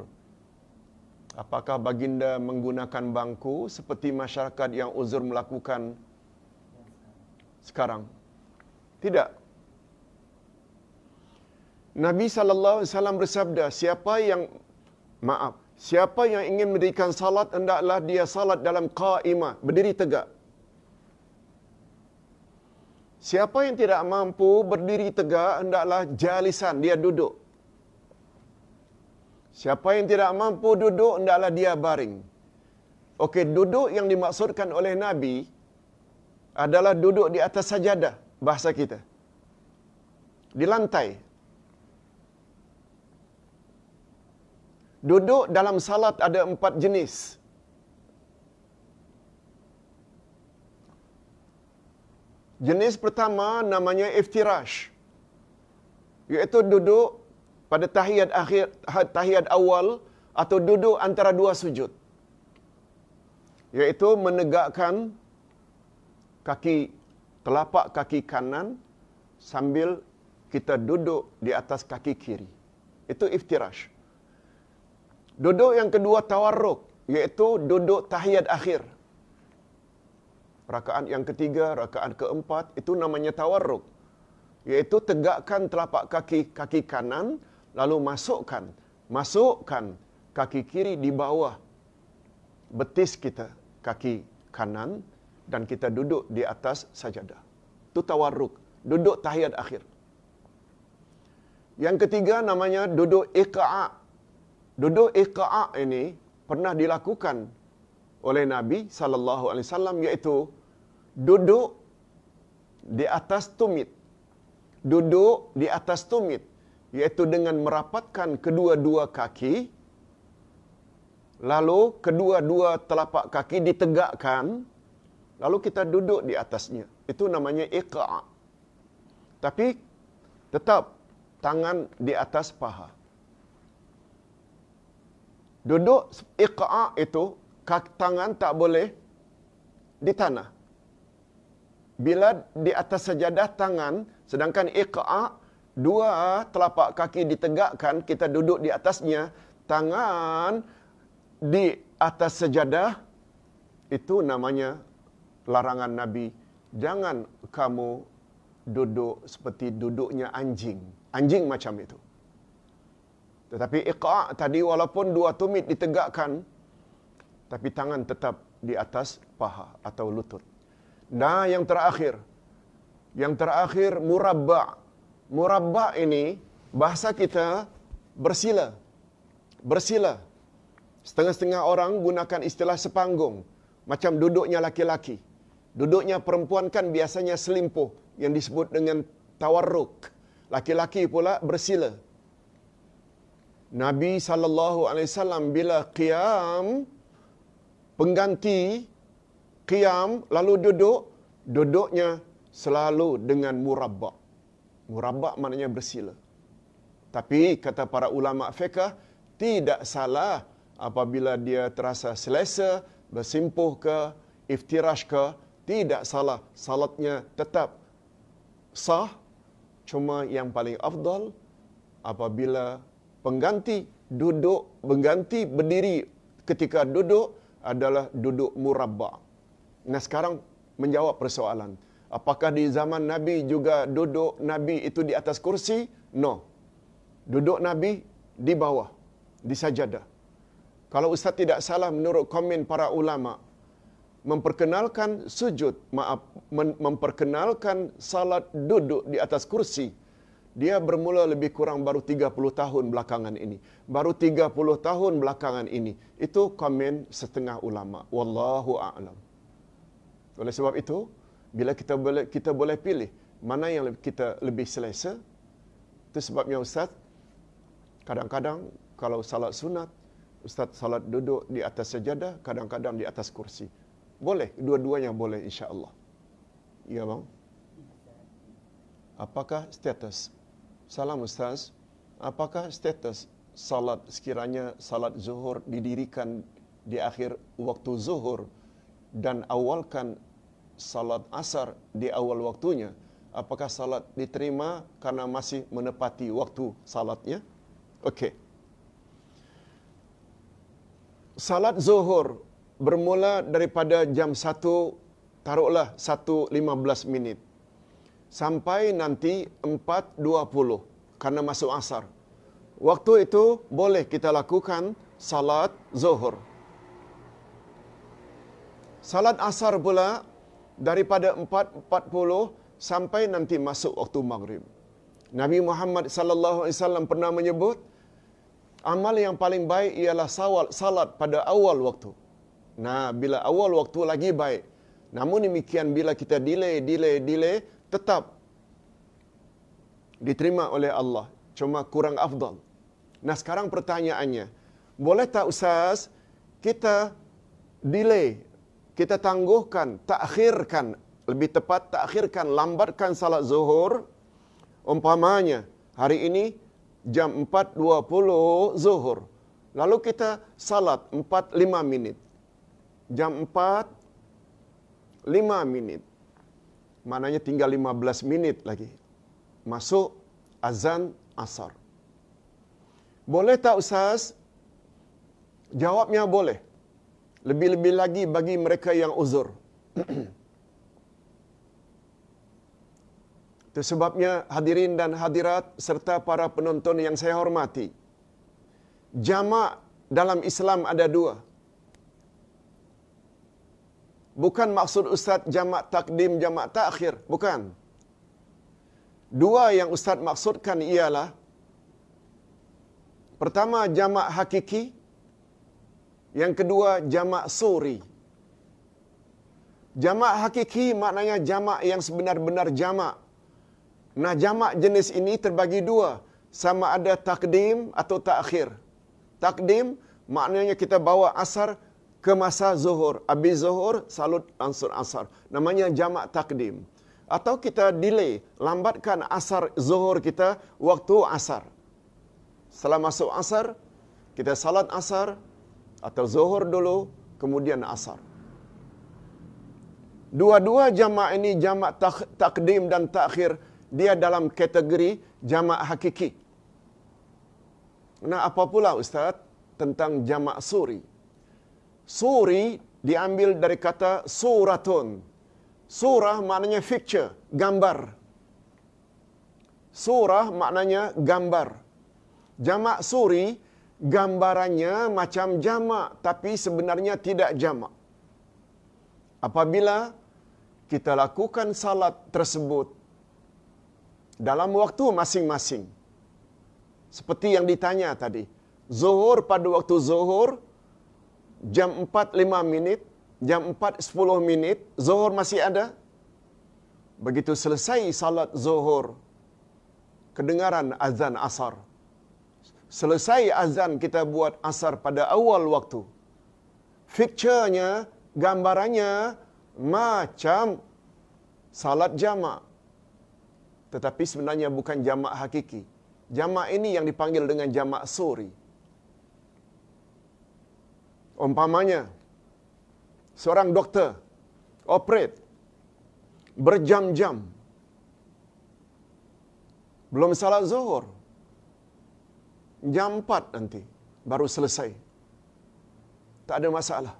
Apakah baginda menggunakan bangku seperti masyarakat yang uzur melakukan sekarang? Tidak, Nabi saw bersabda, siapa yang maaf, siapa yang ingin mendirikan salat hendaklah dia salat dalam qaimah, berdiri tegak. Siapa yang tidak mampu berdiri tegak hendaklah jalisan, dia duduk. Siapa yang tidak mampu duduk hendaklah dia baring. Okey, duduk yang dimaksudkan oleh Nabi adalah duduk di atas sajadah bahasa kita. Di lantai, Duduk dalam salat ada empat jenis. Jenis pertama namanya iftirash. Iaitu duduk pada tahiyat akhir, ha- tahiyat awal atau duduk antara dua sujud. Iaitu menegakkan kaki telapak kaki kanan sambil kita duduk di atas kaki kiri. Itu iftirash. Duduk yang kedua tawarruk iaitu duduk tahiyat akhir. Rakaat yang ketiga, rakaat keempat itu namanya tawarruk iaitu tegakkan telapak kaki kaki kanan lalu masukkan masukkan kaki kiri di bawah betis kita kaki kanan dan kita duduk di atas sajadah. Itu tawarruk, duduk tahiyat akhir. Yang ketiga namanya duduk iqa'a duduk iqa' ini pernah dilakukan oleh Nabi saw alaihi iaitu duduk di atas tumit duduk di atas tumit iaitu dengan merapatkan kedua-dua kaki lalu kedua-dua telapak kaki ditegakkan lalu kita duduk di atasnya itu namanya iqa' tapi tetap tangan di atas paha Duduk iqa itu kaki tangan tak boleh di tanah. Bila di atas sajadah tangan sedangkan iqa dua telapak kaki ditegakkan kita duduk di atasnya tangan di atas sajadah itu namanya larangan nabi jangan kamu duduk seperti duduknya anjing anjing macam itu tetapi iqa' tadi walaupun dua tumit ditegakkan, tapi tangan tetap di atas paha atau lutut. Nah yang terakhir, yang terakhir murabba' Murabba' ini bahasa kita bersila. Bersila. Setengah-setengah orang gunakan istilah sepanggung. Macam duduknya laki-laki. Duduknya perempuan kan biasanya selimpuh. Yang disebut dengan tawarruk. Laki-laki pula Bersila. Nabi sallallahu alaihi wasallam bila qiam pengganti qiam lalu duduk duduknya selalu dengan murabak. Murabak maknanya bersila. Tapi kata para ulama fiqh tidak salah apabila dia terasa selesa bersimpuh ke iftirash ke tidak salah salatnya tetap sah cuma yang paling afdal apabila pengganti duduk, pengganti berdiri ketika duduk adalah duduk murabba. Nah sekarang menjawab persoalan. Apakah di zaman Nabi juga duduk Nabi itu di atas kursi? No. Duduk Nabi di bawah, di sajadah. Kalau Ustaz tidak salah menurut komen para ulama, memperkenalkan sujud, maaf, memperkenalkan salat duduk di atas kursi dia bermula lebih kurang baru 30 tahun belakangan ini. Baru 30 tahun belakangan ini. Itu komen setengah ulama. Wallahu a'lam. Oleh sebab itu, bila kita boleh kita boleh pilih mana yang kita lebih selesa, itu sebabnya ustaz kadang-kadang kalau salat sunat, ustaz salat duduk di atas sajadah, kadang-kadang di atas kursi. Boleh, dua-duanya boleh insya-Allah. Ya, bang. Apakah status? Salam Ustaz. Apakah status salat sekiranya salat zuhur didirikan di akhir waktu zuhur dan awalkan salat asar di awal waktunya? Apakah salat diterima karena masih menepati waktu salatnya? Okey. Salat zuhur bermula daripada jam 1 taruhlah 1.15 minit sampai nanti 4.20 karena masuk asar. Waktu itu boleh kita lakukan salat zuhur. Salat asar pula daripada 4.40 sampai nanti masuk waktu maghrib. Nabi Muhammad sallallahu alaihi wasallam pernah menyebut amal yang paling baik ialah salat pada awal waktu. Nah, bila awal waktu lagi baik. Namun demikian bila kita delay, delay, delay, tetap diterima oleh Allah cuma kurang afdal. Nah sekarang pertanyaannya, boleh tak usah kita delay, kita tangguhkan, takhirkan lebih tepat takhirkan lambatkan salat zuhur umpamanya hari ini jam 4.20 zuhur. Lalu kita salat 4.5 minit. Jam 4:5 minit maknanya tinggal 15 minit lagi. Masuk azan asar. Boleh tak Ustaz? Jawabnya boleh. Lebih-lebih lagi bagi mereka yang uzur. Itu sebabnya hadirin dan hadirat serta para penonton yang saya hormati. Jama' dalam Islam ada dua. Dua. Bukan maksud Ustaz jamak takdim, jamak takhir. Bukan. Dua yang Ustaz maksudkan ialah Pertama jamak hakiki, yang kedua jamak suri. Jamak hakiki maknanya jamak yang sebenar-benar jamak. Nah, jamak jenis ini terbagi dua, sama ada takdim atau takhir. Takdim maknanya kita bawa asar ke masa zuhur. Habis zuhur, salut ansur asar. Namanya jamak takdim. Atau kita delay, lambatkan asar zuhur kita waktu asar. Setelah masuk asar, kita salat asar atau zuhur dulu, kemudian asar. Dua-dua jamak ini jamak tak, takdim dan takhir dia dalam kategori jamak hakiki. Nah, apa pula Ustaz tentang jamak suri? Suri diambil dari kata suratun. Surah maknanya picture, gambar. Surah maknanya gambar. Jamak suri gambarannya macam jamak tapi sebenarnya tidak jamak. Apabila kita lakukan salat tersebut dalam waktu masing-masing. Seperti yang ditanya tadi. Zuhur pada waktu zuhur, jam 4.5 minit, jam 4.10 minit, zuhur masih ada. Begitu selesai salat zuhur, kedengaran azan asar. Selesai azan kita buat asar pada awal waktu. Fikturnya, gambarannya macam salat jama' tetapi sebenarnya bukan jama' hakiki. Jama' ini yang dipanggil dengan jama' suri umpamanya seorang doktor operate berjam-jam belum salat zuhur jam 4 nanti baru selesai tak ada masalah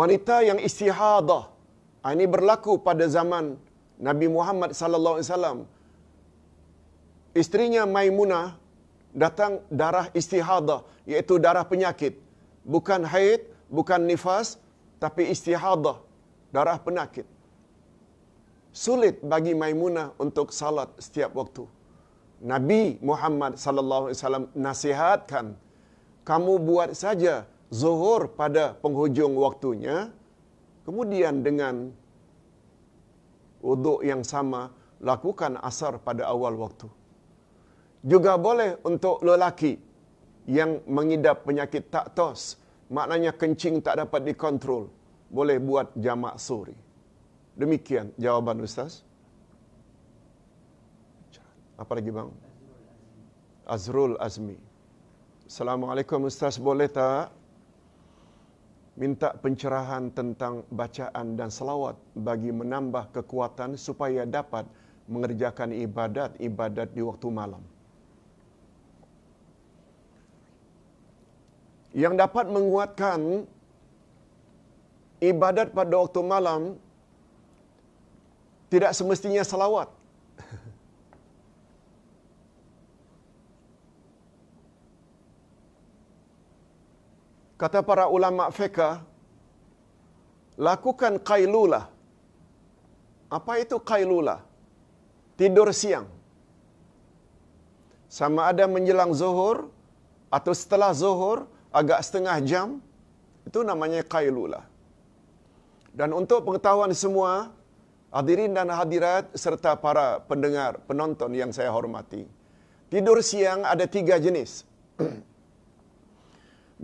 wanita yang istihadah ah, ini berlaku pada zaman Nabi Muhammad sallallahu alaihi wasallam isterinya Maimunah datang darah istihadah iaitu darah penyakit bukan haid bukan nifas tapi istihadah darah penyakit sulit bagi maimunah untuk salat setiap waktu nabi Muhammad sallallahu alaihi wasallam nasihatkan kamu buat saja zuhur pada penghujung waktunya kemudian dengan wuduk yang sama lakukan asar pada awal waktu juga boleh untuk lelaki yang mengidap penyakit taktos maknanya kencing tak dapat dikontrol boleh buat jamak suri demikian jawaban ustaz apa lagi bang Azrul Azmi Assalamualaikum ustaz boleh tak minta pencerahan tentang bacaan dan selawat bagi menambah kekuatan supaya dapat mengerjakan ibadat-ibadat di waktu malam. yang dapat menguatkan ibadat pada waktu malam tidak semestinya salawat. Kata para ulama fiqh, lakukan qailulah. Apa itu qailulah? Tidur siang. Sama ada menjelang zuhur atau setelah zuhur, agak setengah jam, itu namanya kailulah. Dan untuk pengetahuan semua, hadirin dan hadirat, serta para pendengar, penonton yang saya hormati, tidur siang ada tiga jenis.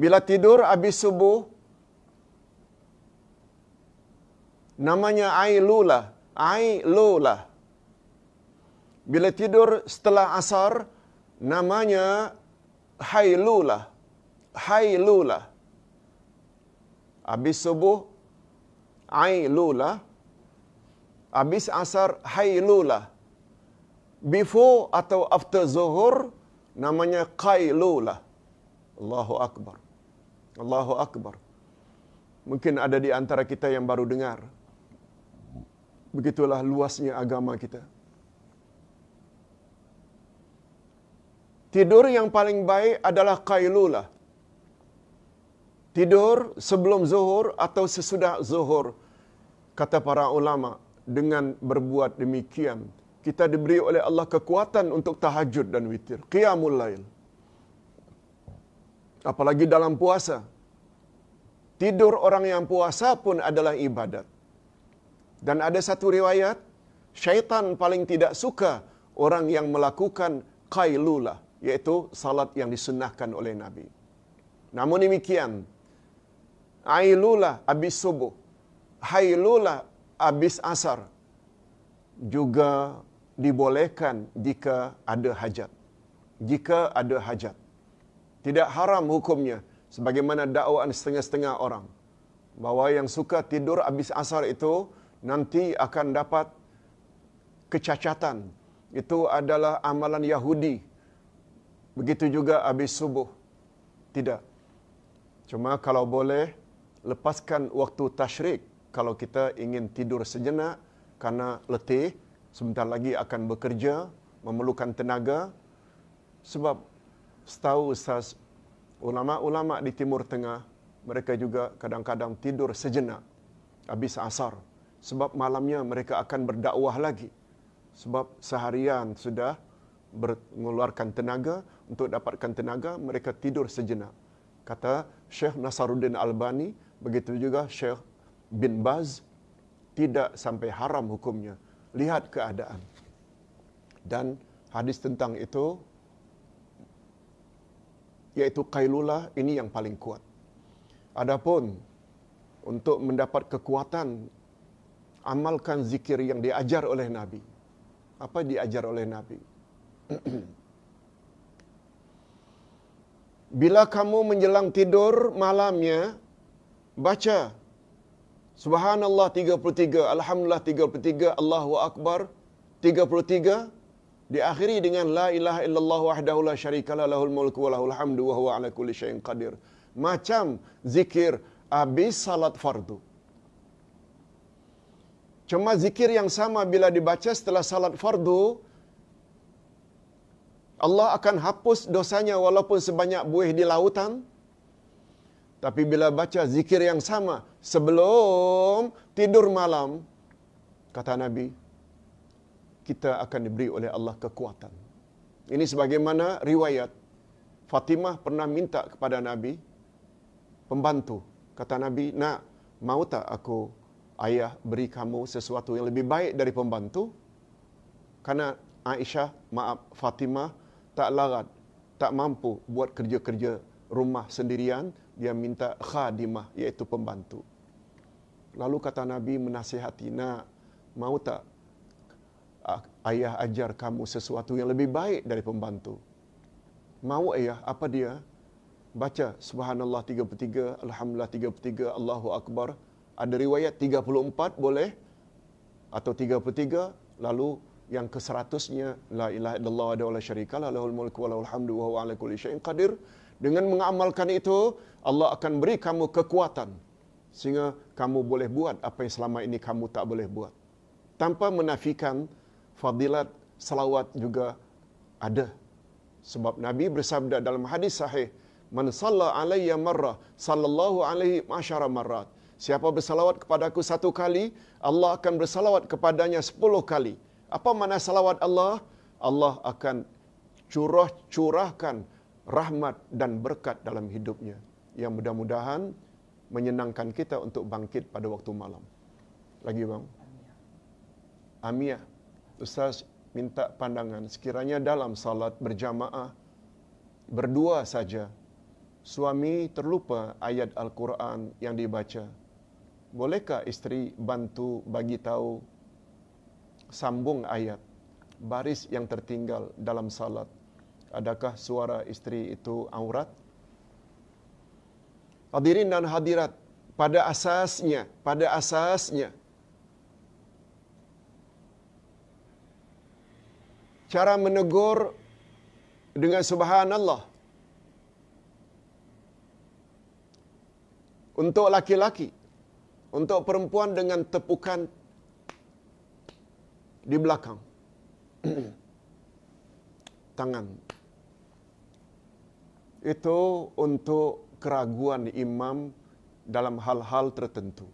Bila tidur habis subuh, namanya ailulah, ailulah. Bila tidur setelah asar, namanya hailulah. Hai Lula. Habis subuh, Ain Lula. Habis asar, Hai Lula. Before atau after zuhur, namanya Kai Lula. Allahu Akbar. Allahu Akbar. Mungkin ada di antara kita yang baru dengar. Begitulah luasnya agama kita. Tidur yang paling baik adalah kailulah tidur sebelum zuhur atau sesudah zuhur kata para ulama dengan berbuat demikian kita diberi oleh Allah kekuatan untuk tahajud dan witir qiyamul lail apalagi dalam puasa tidur orang yang puasa pun adalah ibadat dan ada satu riwayat syaitan paling tidak suka orang yang melakukan qailulah iaitu salat yang disunnahkan oleh nabi namun demikian Ailula habis subuh. Hailula habis asar. Juga dibolehkan jika ada hajat. Jika ada hajat. Tidak haram hukumnya. Sebagaimana dakwaan setengah-setengah orang. Bahawa yang suka tidur habis asar itu nanti akan dapat kecacatan. Itu adalah amalan Yahudi. Begitu juga habis subuh. Tidak. Cuma kalau boleh, lepaskan waktu tashrik kalau kita ingin tidur sejenak karena letih, sebentar lagi akan bekerja, memerlukan tenaga. Sebab setahu Ustaz, ulama-ulama di Timur Tengah, mereka juga kadang-kadang tidur sejenak habis asar. Sebab malamnya mereka akan berdakwah lagi. Sebab seharian sudah mengeluarkan tenaga, untuk dapatkan tenaga mereka tidur sejenak. Kata Syekh Nasaruddin Albani, Begitu juga Syekh bin Baz tidak sampai haram hukumnya. Lihat keadaan. Dan hadis tentang itu yaitu qailulah ini yang paling kuat. Adapun untuk mendapat kekuatan amalkan zikir yang diajar oleh Nabi. Apa diajar oleh Nabi? Bila kamu menjelang tidur malamnya, baca Subhanallah 33, Alhamdulillah 33, Allahu Akbar 33 diakhiri dengan la ilaha illallah wahdahu la syarika lah, lahul mulku wa lahul hamdu wa huwa ala kulli syai'in qadir. Macam zikir habis salat fardu. Cuma zikir yang sama bila dibaca setelah salat fardu Allah akan hapus dosanya walaupun sebanyak buih di lautan. Tapi bila baca zikir yang sama sebelum tidur malam, kata Nabi, kita akan diberi oleh Allah kekuatan. Ini sebagaimana riwayat Fatimah pernah minta kepada Nabi pembantu. Kata Nabi, nak, mau tak aku ayah beri kamu sesuatu yang lebih baik dari pembantu? Karena Aisyah, maaf, Fatimah tak larat, tak mampu buat kerja-kerja rumah sendirian, dia minta khadimah iaitu pembantu. Lalu kata Nabi menasihati nak mau tak ayah ajar kamu sesuatu yang lebih baik dari pembantu. Mau ayah apa dia? Baca subhanallah 33, alhamdulillah 33, Allahu akbar. Ada riwayat 34 boleh atau 33 lalu yang ke-100-nya la ilaha illallah wa la syarika lah, lahul mulku wa lahul hamdu wa qadir. Dengan mengamalkan itu, Allah akan beri kamu kekuatan sehingga kamu boleh buat apa yang selama ini kamu tak boleh buat. Tanpa menafikan fadilat salawat juga ada. Sebab Nabi bersabda dalam hadis sahih, "Man salla alayya marrah, sallallahu alaihi masyara marrat." Siapa bersalawat kepadaku satu kali, Allah akan bersalawat kepadanya sepuluh kali. Apa mana salawat Allah? Allah akan curah-curahkan rahmat dan berkat dalam hidupnya yang mudah-mudahan menyenangkan kita untuk bangkit pada waktu malam. Lagi bang. Amiah. Ustaz minta pandangan sekiranya dalam salat berjamaah berdua saja suami terlupa ayat Al-Quran yang dibaca. Bolehkah isteri bantu bagi tahu sambung ayat baris yang tertinggal dalam salat adakah suara isteri itu aurat? Hadirin dan hadirat, pada asasnya, pada asasnya, cara menegur dengan subhanallah untuk laki-laki, untuk perempuan dengan tepukan di belakang tangan itu untuk keraguan imam dalam hal-hal tertentu.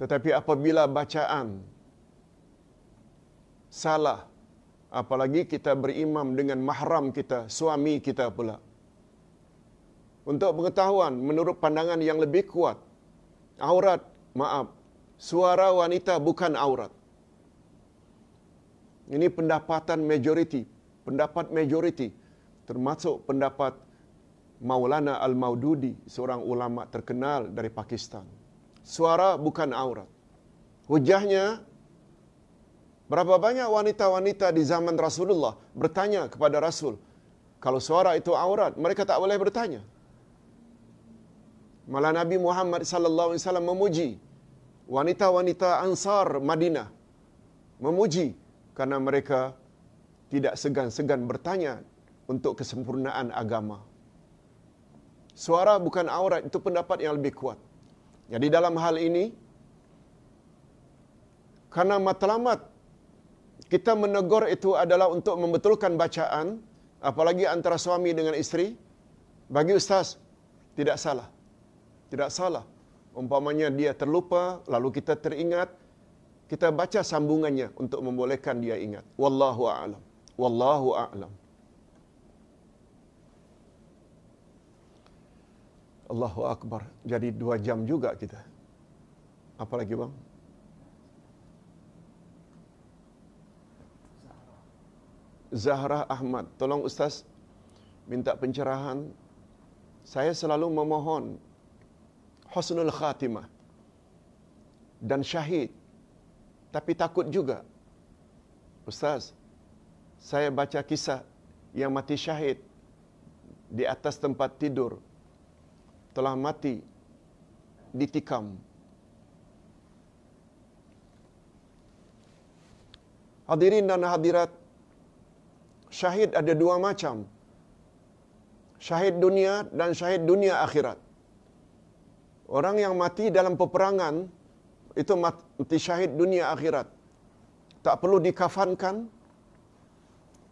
Tetapi apabila bacaan salah, apalagi kita berimam dengan mahram kita, suami kita pula. Untuk pengetahuan, menurut pandangan yang lebih kuat, aurat, maaf, suara wanita bukan aurat. Ini pendapatan majoriti, pendapat majoriti termasuk pendapat Maulana Al-Maududi seorang ulama terkenal dari Pakistan suara bukan aurat hujahnya berapa banyak wanita-wanita di zaman Rasulullah bertanya kepada Rasul kalau suara itu aurat mereka tak boleh bertanya malah Nabi Muhammad sallallahu alaihi wasallam memuji wanita-wanita Ansar Madinah memuji karena mereka tidak segan-segan bertanya untuk kesempurnaan agama. Suara bukan aurat itu pendapat yang lebih kuat. Jadi dalam hal ini karena matlamat kita menegur itu adalah untuk membetulkan bacaan apalagi antara suami dengan isteri bagi ustaz tidak salah. Tidak salah. Umpamanya dia terlupa lalu kita teringat kita baca sambungannya untuk membolehkan dia ingat. Wallahu a'lam wallahu a'lam Allahu akbar jadi dua jam juga kita apalagi bang Zahra Ahmad tolong ustaz minta pencerahan saya selalu memohon husnul khatimah dan syahid tapi takut juga ustaz saya baca kisah yang mati syahid di atas tempat tidur telah mati ditikam Hadirin dan hadirat syahid ada dua macam syahid dunia dan syahid dunia akhirat Orang yang mati dalam peperangan itu mati syahid dunia akhirat tak perlu dikafankan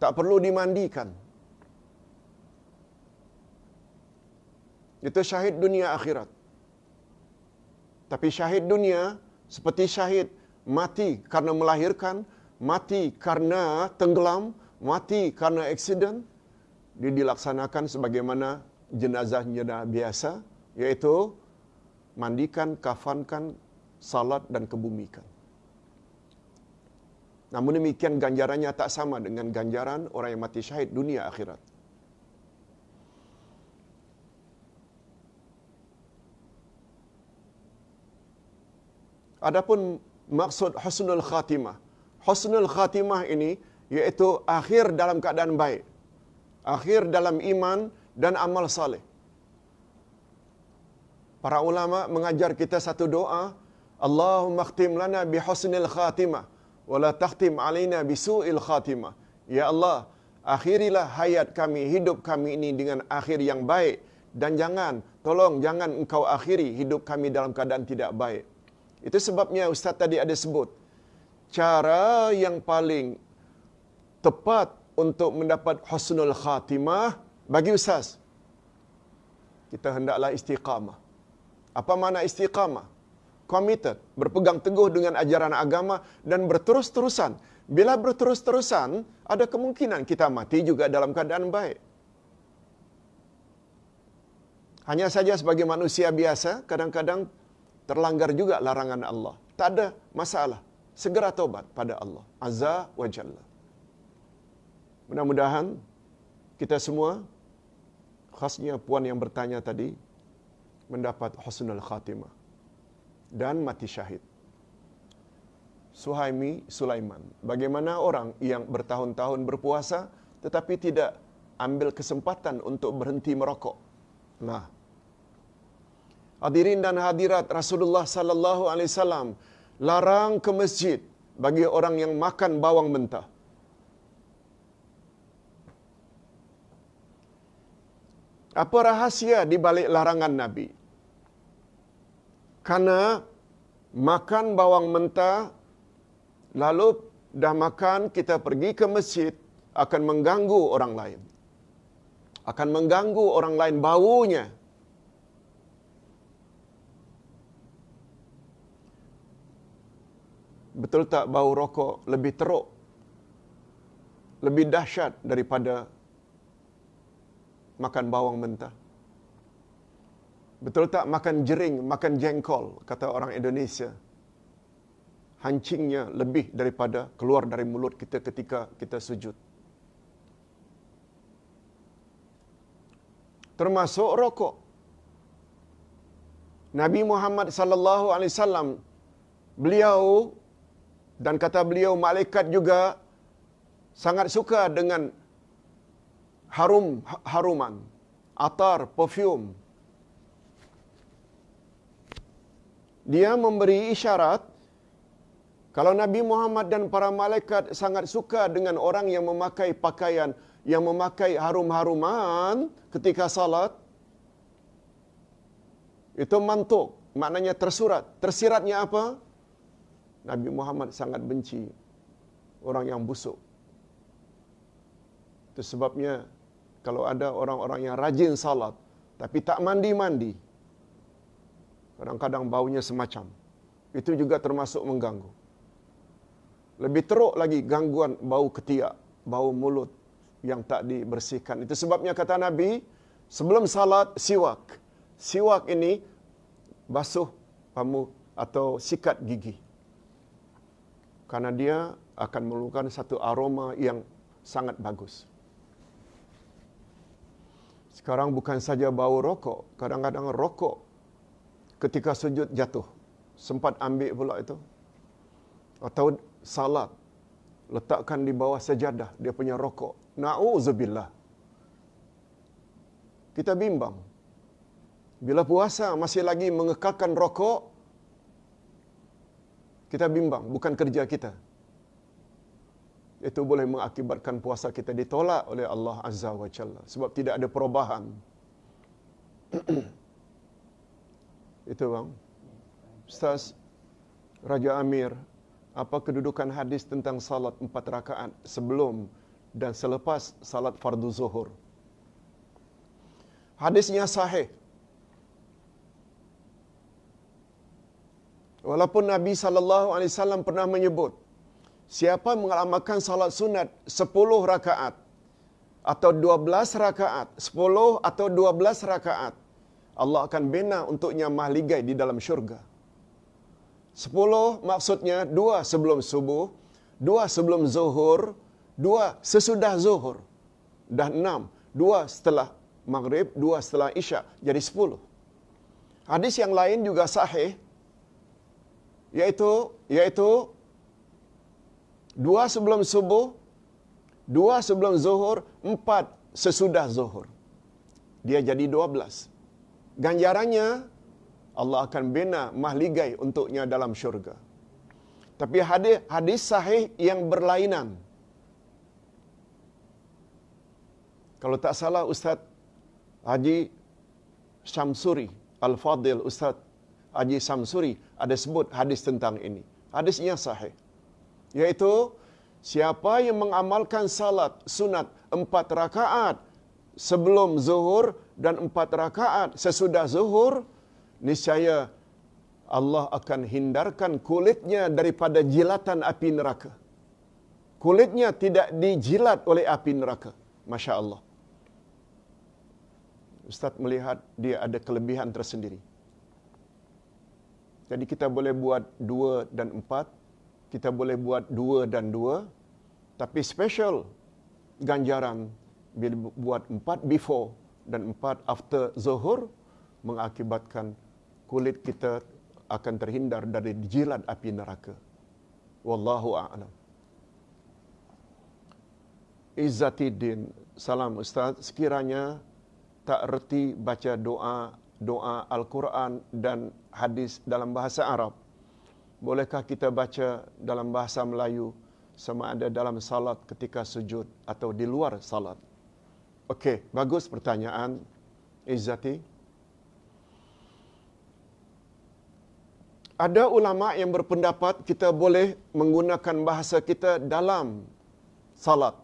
tak perlu dimandikan. Itu syahid dunia akhirat. Tapi syahid dunia seperti syahid mati karena melahirkan, mati karena tenggelam, mati karena eksiden, dia dilaksanakan sebagaimana jenazah jenazah biasa, yaitu mandikan, kafankan, salat dan kebumikan. Namun demikian ganjarannya tak sama dengan ganjaran orang yang mati syahid dunia akhirat. Adapun maksud husnul khatimah. Husnul khatimah ini yaitu akhir dalam keadaan baik. Akhir dalam iman dan amal saleh. Para ulama mengajar kita satu doa, Allahumma khtim lana bi husnil khatimah wala tahtim Alina bisu'il khatimah. Ya Allah, akhirilah hayat kami, hidup kami ini dengan akhir yang baik. Dan jangan, tolong jangan engkau akhiri hidup kami dalam keadaan tidak baik. Itu sebabnya Ustaz tadi ada sebut. Cara yang paling tepat untuk mendapat husnul khatimah bagi Ustaz. Kita hendaklah istiqamah. Apa makna istiqamah? committed, berpegang teguh dengan ajaran agama dan berterus-terusan. Bila berterus-terusan, ada kemungkinan kita mati juga dalam keadaan baik. Hanya saja sebagai manusia biasa, kadang-kadang terlanggar juga larangan Allah. Tak ada masalah. Segera tobat pada Allah. Azza wa Jalla. Mudah-mudahan kita semua, khasnya puan yang bertanya tadi, mendapat husnul khatimah dan mati syahid. Suhaimi Sulaiman, bagaimana orang yang bertahun-tahun berpuasa tetapi tidak ambil kesempatan untuk berhenti merokok? Nah, hadirin dan hadirat Rasulullah sallallahu alaihi wasallam larang ke masjid bagi orang yang makan bawang mentah. Apa rahasia di balik larangan Nabi? kerana makan bawang mentah, lalu dah makan kita pergi ke masjid akan mengganggu orang lain. Akan mengganggu orang lain baunya. Betul tak bau rokok lebih teruk? Lebih dahsyat daripada makan bawang mentah? Betul tak makan jering, makan jengkol, kata orang Indonesia. Hancingnya lebih daripada keluar dari mulut kita ketika kita sujud. Termasuk rokok. Nabi Muhammad sallallahu alaihi wasallam beliau dan kata beliau malaikat juga sangat suka dengan harum ha-, haruman atar perfume dia memberi isyarat kalau Nabi Muhammad dan para malaikat sangat suka dengan orang yang memakai pakaian yang memakai harum-haruman ketika salat itu mantuk maknanya tersurat tersiratnya apa Nabi Muhammad sangat benci orang yang busuk itu sebabnya kalau ada orang-orang yang rajin salat tapi tak mandi-mandi Kadang-kadang baunya semacam. Itu juga termasuk mengganggu. Lebih teruk lagi gangguan bau ketiak, bau mulut yang tak dibersihkan. Itu sebabnya kata Nabi, sebelum salat siwak. Siwak ini basuh pamu atau sikat gigi. Karena dia akan memerlukan satu aroma yang sangat bagus. Sekarang bukan saja bau rokok, kadang-kadang rokok ketika sujud jatuh. Sempat ambil pula itu. Atau salat. Letakkan di bawah sejadah. Dia punya rokok. Na'udzubillah. Kita bimbang. Bila puasa masih lagi mengekalkan rokok. Kita bimbang. Bukan kerja kita. Itu boleh mengakibatkan puasa kita ditolak oleh Allah Azza wa Jalla. Sebab tidak ada perubahan. Perubahan. Itu bang. Ustaz Raja Amir, apa kedudukan hadis tentang salat empat rakaat sebelum dan selepas salat fardu zuhur? Hadisnya sahih. Walaupun Nabi sallallahu alaihi wasallam pernah menyebut siapa mengamalkan salat sunat sepuluh rakaat atau dua belas rakaat, sepuluh atau dua belas rakaat Allah akan bina untuknya mahligai di dalam syurga. Sepuluh maksudnya dua sebelum subuh, dua sebelum zuhur, dua sesudah zuhur. dan enam, dua setelah maghrib, dua setelah isya. Jadi sepuluh. Hadis yang lain juga sahih, yaitu yaitu dua sebelum subuh, dua sebelum zuhur, empat sesudah zuhur. Dia jadi dua belas ganjarannya Allah akan bina mahligai untuknya dalam syurga. Tapi hadis, hadis sahih yang berlainan. Kalau tak salah Ustaz Haji Syamsuri, Al-Fadil Ustaz Haji Samsuri ada sebut hadis tentang ini. Hadisnya sahih. Yaitu siapa yang mengamalkan salat sunat empat rakaat sebelum zuhur dan empat rakaat sesudah zuhur, niscaya Allah akan hindarkan kulitnya daripada jilatan api neraka. Kulitnya tidak dijilat oleh api neraka. Masya Allah. Ustaz melihat dia ada kelebihan tersendiri. Jadi kita boleh buat dua dan empat. Kita boleh buat dua dan dua. Tapi special ganjaran bila buat empat before dan empat after zuhur mengakibatkan kulit kita akan terhindar dari jilat api neraka. Wallahu a'lam. Izzatiddin, salam ustaz. Sekiranya tak reti baca doa doa Al-Quran dan hadis dalam bahasa Arab, bolehkah kita baca dalam bahasa Melayu sama ada dalam salat ketika sujud atau di luar salat? Okey, bagus pertanyaan Izzati. Ada ulama yang berpendapat kita boleh menggunakan bahasa kita dalam salat.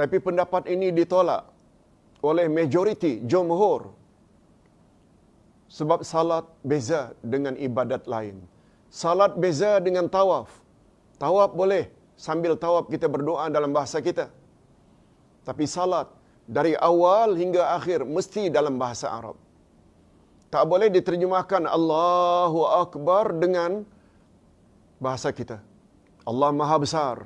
Tapi pendapat ini ditolak oleh majoriti jumhur. Sebab salat beza dengan ibadat lain. Salat beza dengan tawaf. Tawaf boleh sambil tawaf kita berdoa dalam bahasa kita. Tapi salat dari awal hingga akhir mesti dalam bahasa Arab. Tak boleh diterjemahkan Allahu Akbar dengan bahasa kita. Allah Maha Besar.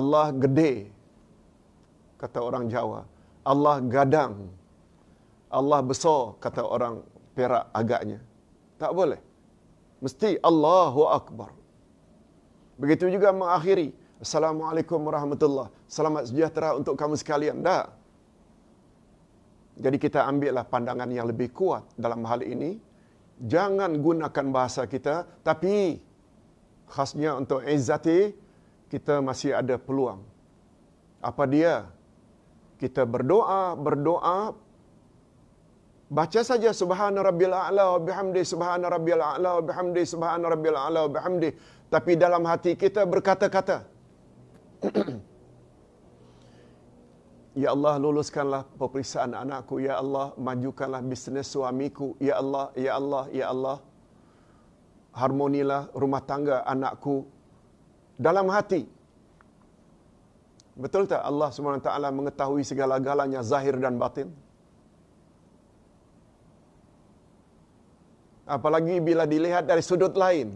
Allah Gede. Kata orang Jawa. Allah Gadang. Allah Besar. Kata orang Perak agaknya. Tak boleh. Mesti Allahu Akbar. Begitu juga mengakhiri. Assalamualaikum warahmatullahi Selamat sejahtera untuk kamu sekalian. Tak. Jadi kita ambillah pandangan yang lebih kuat dalam hal ini. Jangan gunakan bahasa kita. Tapi khasnya untuk Izzati, kita masih ada peluang. Apa dia? Kita berdoa, berdoa, Baca saja subhana rabbil a'la wa bihamdi subhana rabbil a'la wa bihamdi subhana rabbil a'la wa bihamdi tapi dalam hati kita berkata-kata Ya Allah luluskanlah peperiksaan anakku ya Allah majukanlah bisnes suamiku ya Allah ya Allah ya Allah harmonilah rumah tangga anakku dalam hati Betul tak Allah Swt mengetahui segala-galanya zahir dan batin Apalagi bila dilihat dari sudut lain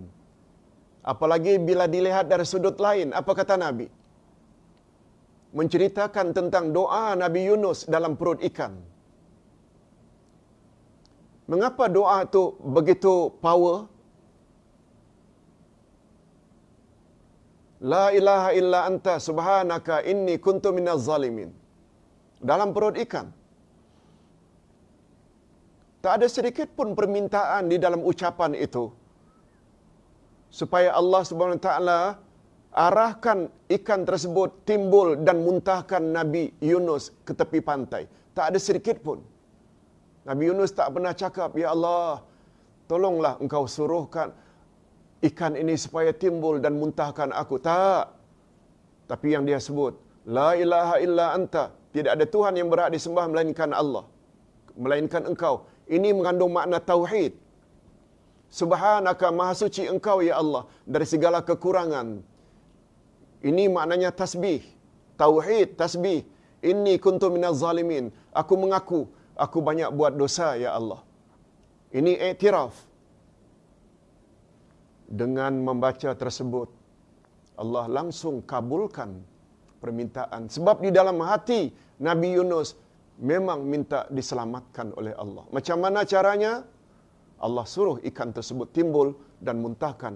Apalagi bila dilihat dari sudut lain apa kata Nabi menceritakan tentang doa Nabi Yunus dalam perut ikan. Mengapa doa itu begitu power? La ilaha illa anta subhanaka inni kuntu minaz zalimin. Dalam perut ikan. Tak ada sedikit pun permintaan di dalam ucapan itu supaya Allah Subhanahu wa taala arahkan ikan tersebut timbul dan muntahkan Nabi Yunus ke tepi pantai. Tak ada sedikit pun. Nabi Yunus tak pernah cakap, Ya Allah, tolonglah engkau suruhkan ikan ini supaya timbul dan muntahkan aku. Tak. Tapi yang dia sebut, La ilaha illa anta. Tidak ada Tuhan yang berhak disembah melainkan Allah. Melainkan engkau. Ini mengandung makna tauhid. Subhanaka maha engkau ya Allah dari segala kekurangan ini maknanya tasbih. Tauhid, tasbih. Ini kuntu minaz zalimin. Aku mengaku, aku banyak buat dosa, Ya Allah. Ini iktiraf. Dengan membaca tersebut, Allah langsung kabulkan permintaan. Sebab di dalam hati Nabi Yunus memang minta diselamatkan oleh Allah. Macam mana caranya? Allah suruh ikan tersebut timbul dan muntahkan.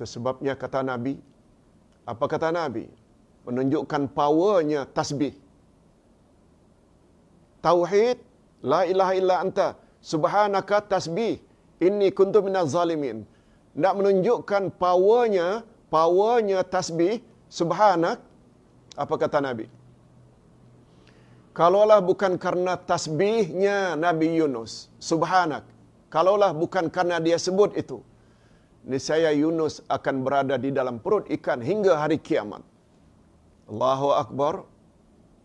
Tersebabnya kata Nabi, apa kata Nabi? Menunjukkan powernya tasbih. Tauhid, la ilaha illa anta, subhanaka tasbih, inni kuntu minaz zalimin. Nak menunjukkan powernya, powernya tasbih, subhanak, apa kata Nabi? Kalaulah bukan karena tasbihnya Nabi Yunus, subhanak. Kalaulah bukan karena dia sebut itu, niscaya Yunus akan berada di dalam perut ikan hingga hari kiamat. Allahu Akbar.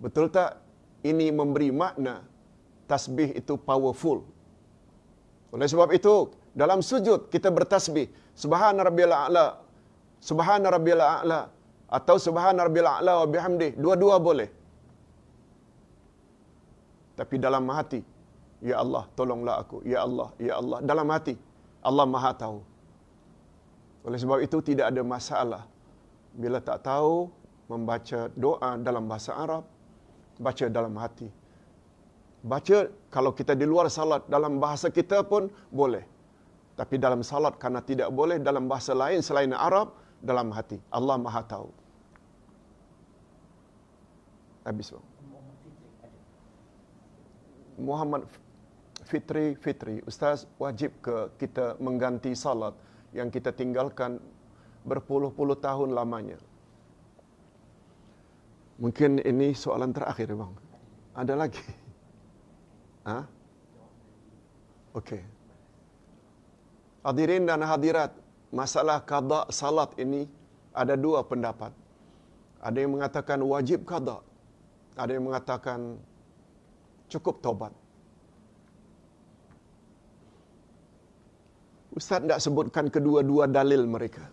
Betul tak? Ini memberi makna tasbih itu powerful. Oleh sebab itu, dalam sujud kita bertasbih. Subhana Rabbil A'la. Subhana Rabbil A'la. Atau Subhana Rabbil A'la wa bihamdi. Dua-dua boleh. Tapi dalam hati, Ya Allah, tolonglah aku. Ya Allah, Ya Allah. Dalam hati, Allah maha tahu. Oleh sebab itu tidak ada masalah bila tak tahu membaca doa dalam bahasa Arab, baca dalam hati. Baca kalau kita di luar salat dalam bahasa kita pun boleh. Tapi dalam salat karena tidak boleh dalam bahasa lain selain Arab dalam hati. Allah Maha tahu. Habis bang. Muhammad Fitri Fitri Ustaz wajib ke kita mengganti salat yang kita tinggalkan berpuluh-puluh tahun lamanya. Mungkin ini soalan terakhir, Bang. Ada lagi? Hah? Okey. Hadirin dan hadirat, masalah qada salat ini ada dua pendapat. Ada yang mengatakan wajib qada, ada yang mengatakan cukup tobat. Ustaz tidak sebutkan kedua-dua dalil mereka.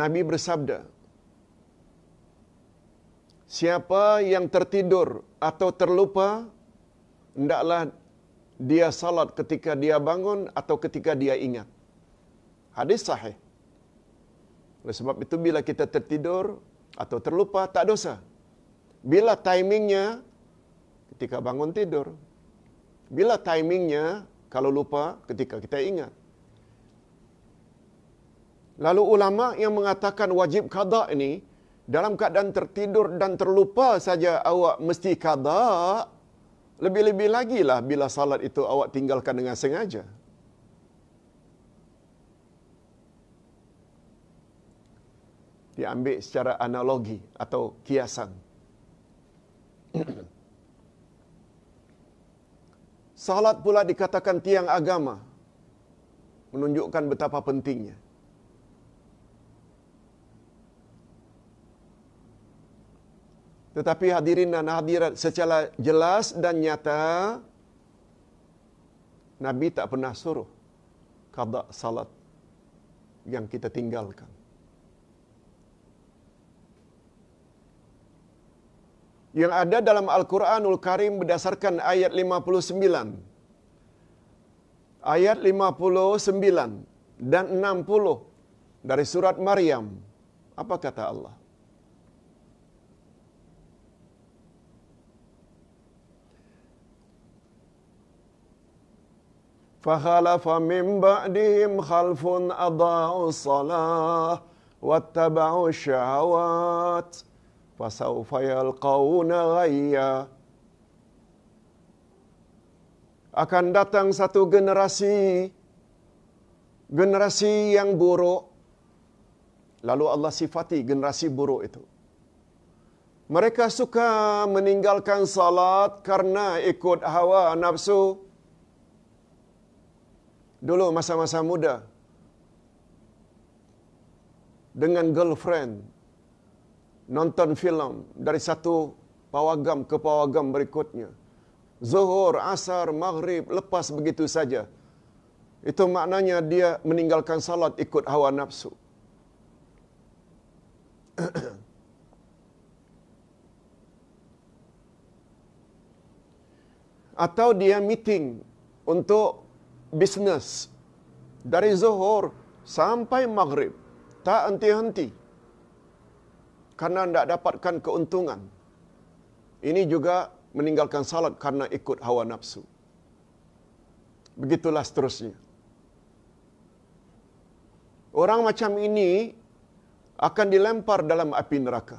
Nabi bersabda, Siapa yang tertidur atau terlupa, tidaklah dia salat ketika dia bangun atau ketika dia ingat. Hadis sahih. Oleh sebab itu, bila kita tertidur atau terlupa, tak dosa. Bila timingnya, ketika bangun tidur. Bila timingnya, kalau lupa, ketika kita ingat. Lalu ulama yang mengatakan wajib qada ini dalam keadaan tertidur dan terlupa saja awak mesti qada. Lebih-lebih lagi lah bila salat itu awak tinggalkan dengan sengaja. Diambil secara analogi atau kiasan. salat pula dikatakan tiang agama. Menunjukkan betapa pentingnya. Tetapi hadirin dan hadirat secara jelas dan nyata, Nabi tak pernah suruh kada salat yang kita tinggalkan. Yang ada dalam Al-Quranul Karim berdasarkan ayat 59. Ayat 59 dan 60 dari surat Maryam. Apa kata Allah? فخلف من بعدهم خلف أضاعوا الصلاة واتبعوا الشهوات فسوف يلقون غيا akan datang satu generasi generasi yang buruk lalu Allah sifati generasi buruk itu mereka suka meninggalkan salat karena ikut hawa nafsu dulu masa-masa muda dengan girlfriend nonton filem dari satu pawagam ke pawagam berikutnya zuhur asar maghrib lepas begitu saja itu maknanya dia meninggalkan salat ikut hawa nafsu atau dia meeting untuk bisnes dari zuhur sampai maghrib tak henti-henti karena tidak dapatkan keuntungan. Ini juga meninggalkan salat karena ikut hawa nafsu. Begitulah seterusnya. Orang macam ini akan dilempar dalam api neraka.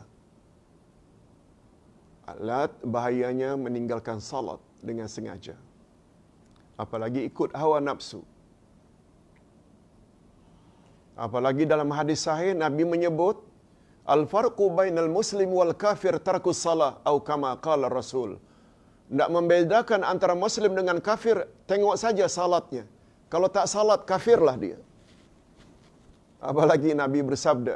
Alat bahayanya meninggalkan salat dengan sengaja apalagi ikut hawa nafsu. Apalagi dalam hadis sahih Nabi menyebut al-farqu bainal muslim wal kafir tarku salah atau kama qala Rasul. Tak membedakan antara muslim dengan kafir, tengok saja salatnya. Kalau tak salat kafirlah dia. Apalagi Nabi bersabda,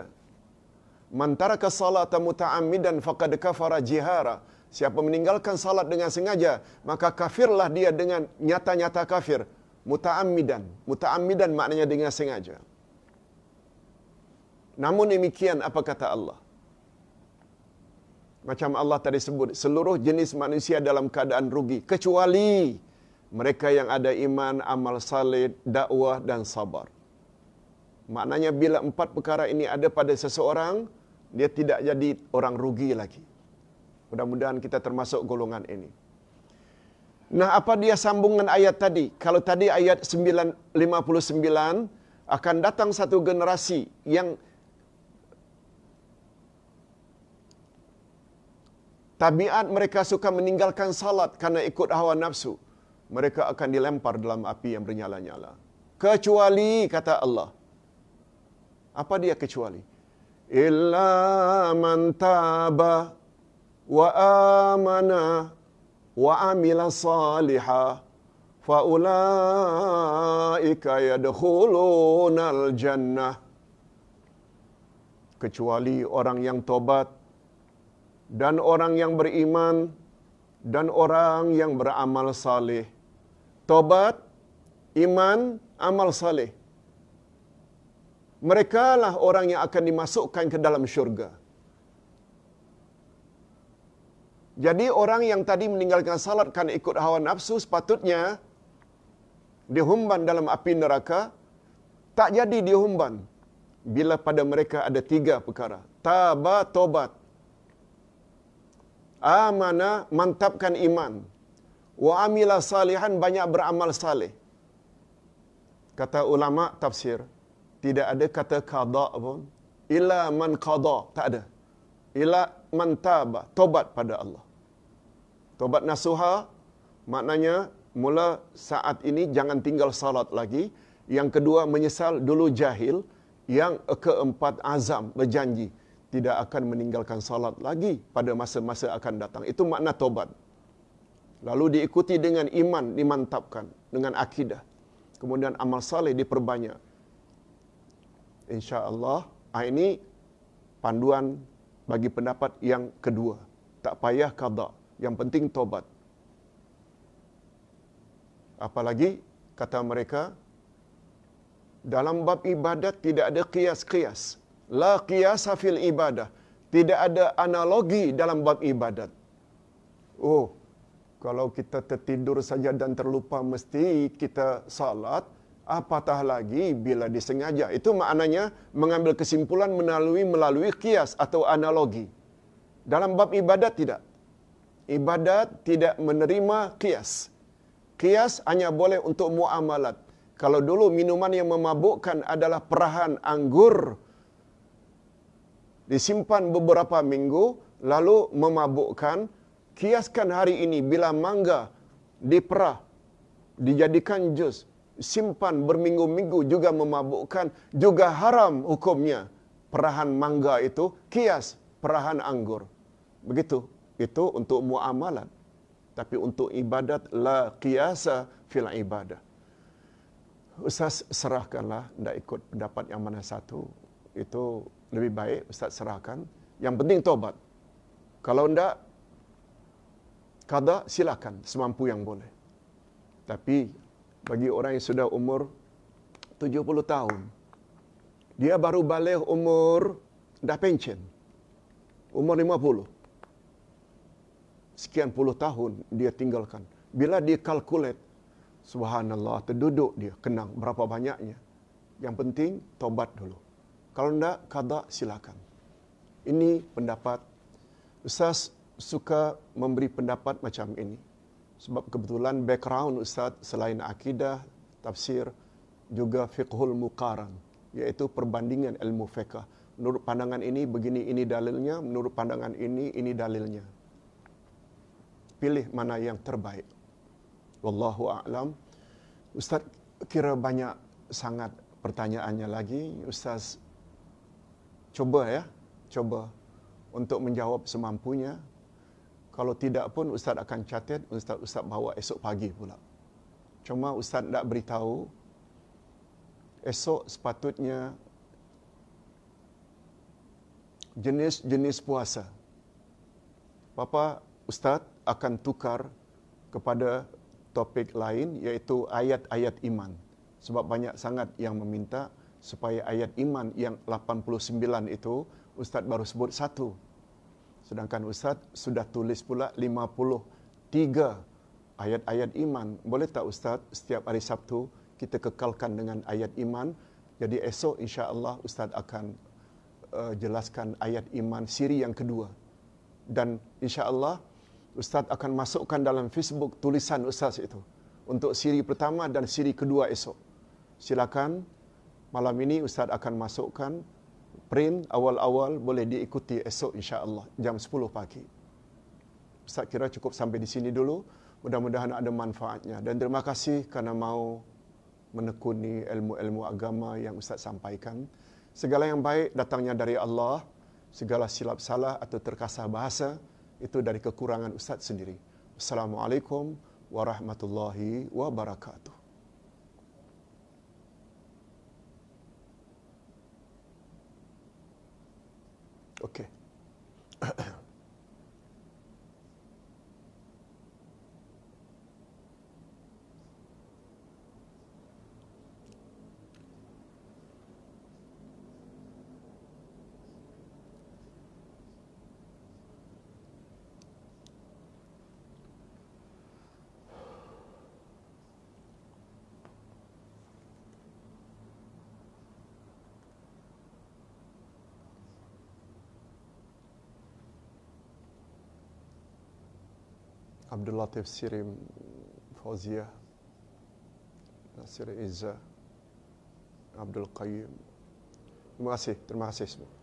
"Man taraka salata muta'ammidan faqad kafara jihara." Siapa meninggalkan salat dengan sengaja, maka kafirlah dia dengan nyata-nyata kafir. Muta'amidan. Muta'amidan maknanya dengan sengaja. Namun demikian apa kata Allah? Macam Allah tadi sebut, seluruh jenis manusia dalam keadaan rugi. Kecuali mereka yang ada iman, amal salih, dakwah dan sabar. Maknanya bila empat perkara ini ada pada seseorang, dia tidak jadi orang rugi lagi. Mudah-mudahan kita termasuk golongan ini. Nah, apa dia sambungan ayat tadi? Kalau tadi ayat 59 akan datang satu generasi yang tabiat mereka suka meninggalkan salat karena ikut hawa nafsu. Mereka akan dilempar dalam api yang bernyala-nyala. Kecuali kata Allah. Apa dia kecuali? Illa man tabah Wa وآمنا وعمل صالحا فأولئك يدخلون الجنة kecuali orang yang tobat dan orang yang beriman dan orang yang beramal saleh. Tobat, iman, amal saleh. Merekalah orang yang akan dimasukkan ke dalam syurga. Jadi orang yang tadi meninggalkan salat kan ikut hawa nafsu sepatutnya dihumban dalam api neraka. Tak jadi dihumban bila pada mereka ada tiga perkara. Taba, tobat. Amana, mantapkan iman. Wa amila salihan, banyak beramal saleh. Kata ulama tafsir, tidak ada kata kada pun. Illa man kada, tak ada. Illa mantaba, tobat pada Allah. Tobat nasuha maknanya mula saat ini jangan tinggal salat lagi. Yang kedua menyesal dulu jahil. Yang keempat azam berjanji tidak akan meninggalkan salat lagi pada masa-masa akan datang. Itu makna tobat. Lalu diikuti dengan iman dimantapkan dengan akidah. Kemudian amal saleh diperbanyak. Insya-Allah, ah ini panduan bagi pendapat yang kedua. Tak payah qada. Yang penting tobat. Apalagi kata mereka dalam bab ibadat tidak ada kias-kias. La kias fil ibadah. Tidak ada analogi dalam bab ibadat. Oh, kalau kita tertidur saja dan terlupa mesti kita salat, apatah lagi bila disengaja. Itu maknanya mengambil kesimpulan melalui melalui kias atau analogi. Dalam bab ibadat tidak. Ibadat tidak menerima kias. Kias hanya boleh untuk muamalat. Kalau dulu minuman yang memabukkan adalah perahan anggur disimpan beberapa minggu lalu memabukkan kiaskan hari ini bila mangga diperah dijadikan jus simpan berminggu-minggu juga memabukkan juga haram hukumnya perahan mangga itu kias perahan anggur begitu itu untuk muamalat tapi untuk ibadat la kiasa fil ibadat. ustaz serahkanlah tidak ikut pendapat yang mana satu itu lebih baik ustaz serahkan yang penting tobat kalau tidak kada silakan semampu yang boleh tapi bagi orang yang sudah umur 70 tahun. Dia baru balik umur dah pension. Umur 50. Sekian puluh tahun dia tinggalkan. Bila dia kalkulat, subhanallah, terduduk dia, kenang berapa banyaknya. Yang penting, tobat dulu. Kalau tidak, kada silakan. Ini pendapat. Ustaz suka memberi pendapat macam ini sebab kebetulan background ustaz selain akidah tafsir juga fiqhul muqaran iaitu perbandingan ilmu fiqh menurut pandangan ini begini ini dalilnya menurut pandangan ini ini dalilnya pilih mana yang terbaik wallahu a'lam ustaz kira banyak sangat pertanyaannya lagi ustaz cuba ya cuba untuk menjawab semampunya kalau tidak pun ustaz akan catat, ustaz ustaz bawa esok pagi pula. Cuma ustaz nak beritahu esok sepatutnya jenis-jenis puasa. Papa ustaz akan tukar kepada topik lain iaitu ayat-ayat iman. Sebab banyak sangat yang meminta supaya ayat iman yang 89 itu ustaz baru sebut satu Sedangkan Ustaz sudah tulis pula 53 ayat-ayat iman. Boleh tak Ustaz setiap hari Sabtu kita kekalkan dengan ayat iman? Jadi esok insya Allah Ustaz akan uh, jelaskan ayat iman siri yang kedua. Dan insya Allah Ustaz akan masukkan dalam Facebook tulisan Ustaz itu. Untuk siri pertama dan siri kedua esok. Silakan malam ini Ustaz akan masukkan print awal-awal boleh diikuti esok insya-Allah jam 10 pagi. Ustaz kira cukup sampai di sini dulu. Mudah-mudahan ada manfaatnya dan terima kasih kerana mau menekuni ilmu-ilmu agama yang Ustaz sampaikan. Segala yang baik datangnya dari Allah. Segala silap salah atau terkasar bahasa itu dari kekurangan Ustaz sendiri. Assalamualaikum warahmatullahi wabarakatuh. Okay. Abdullah Tafsiri Fauziah Tafsiri Izzah Abdul Qayyim Terima kasih, terima kasih semua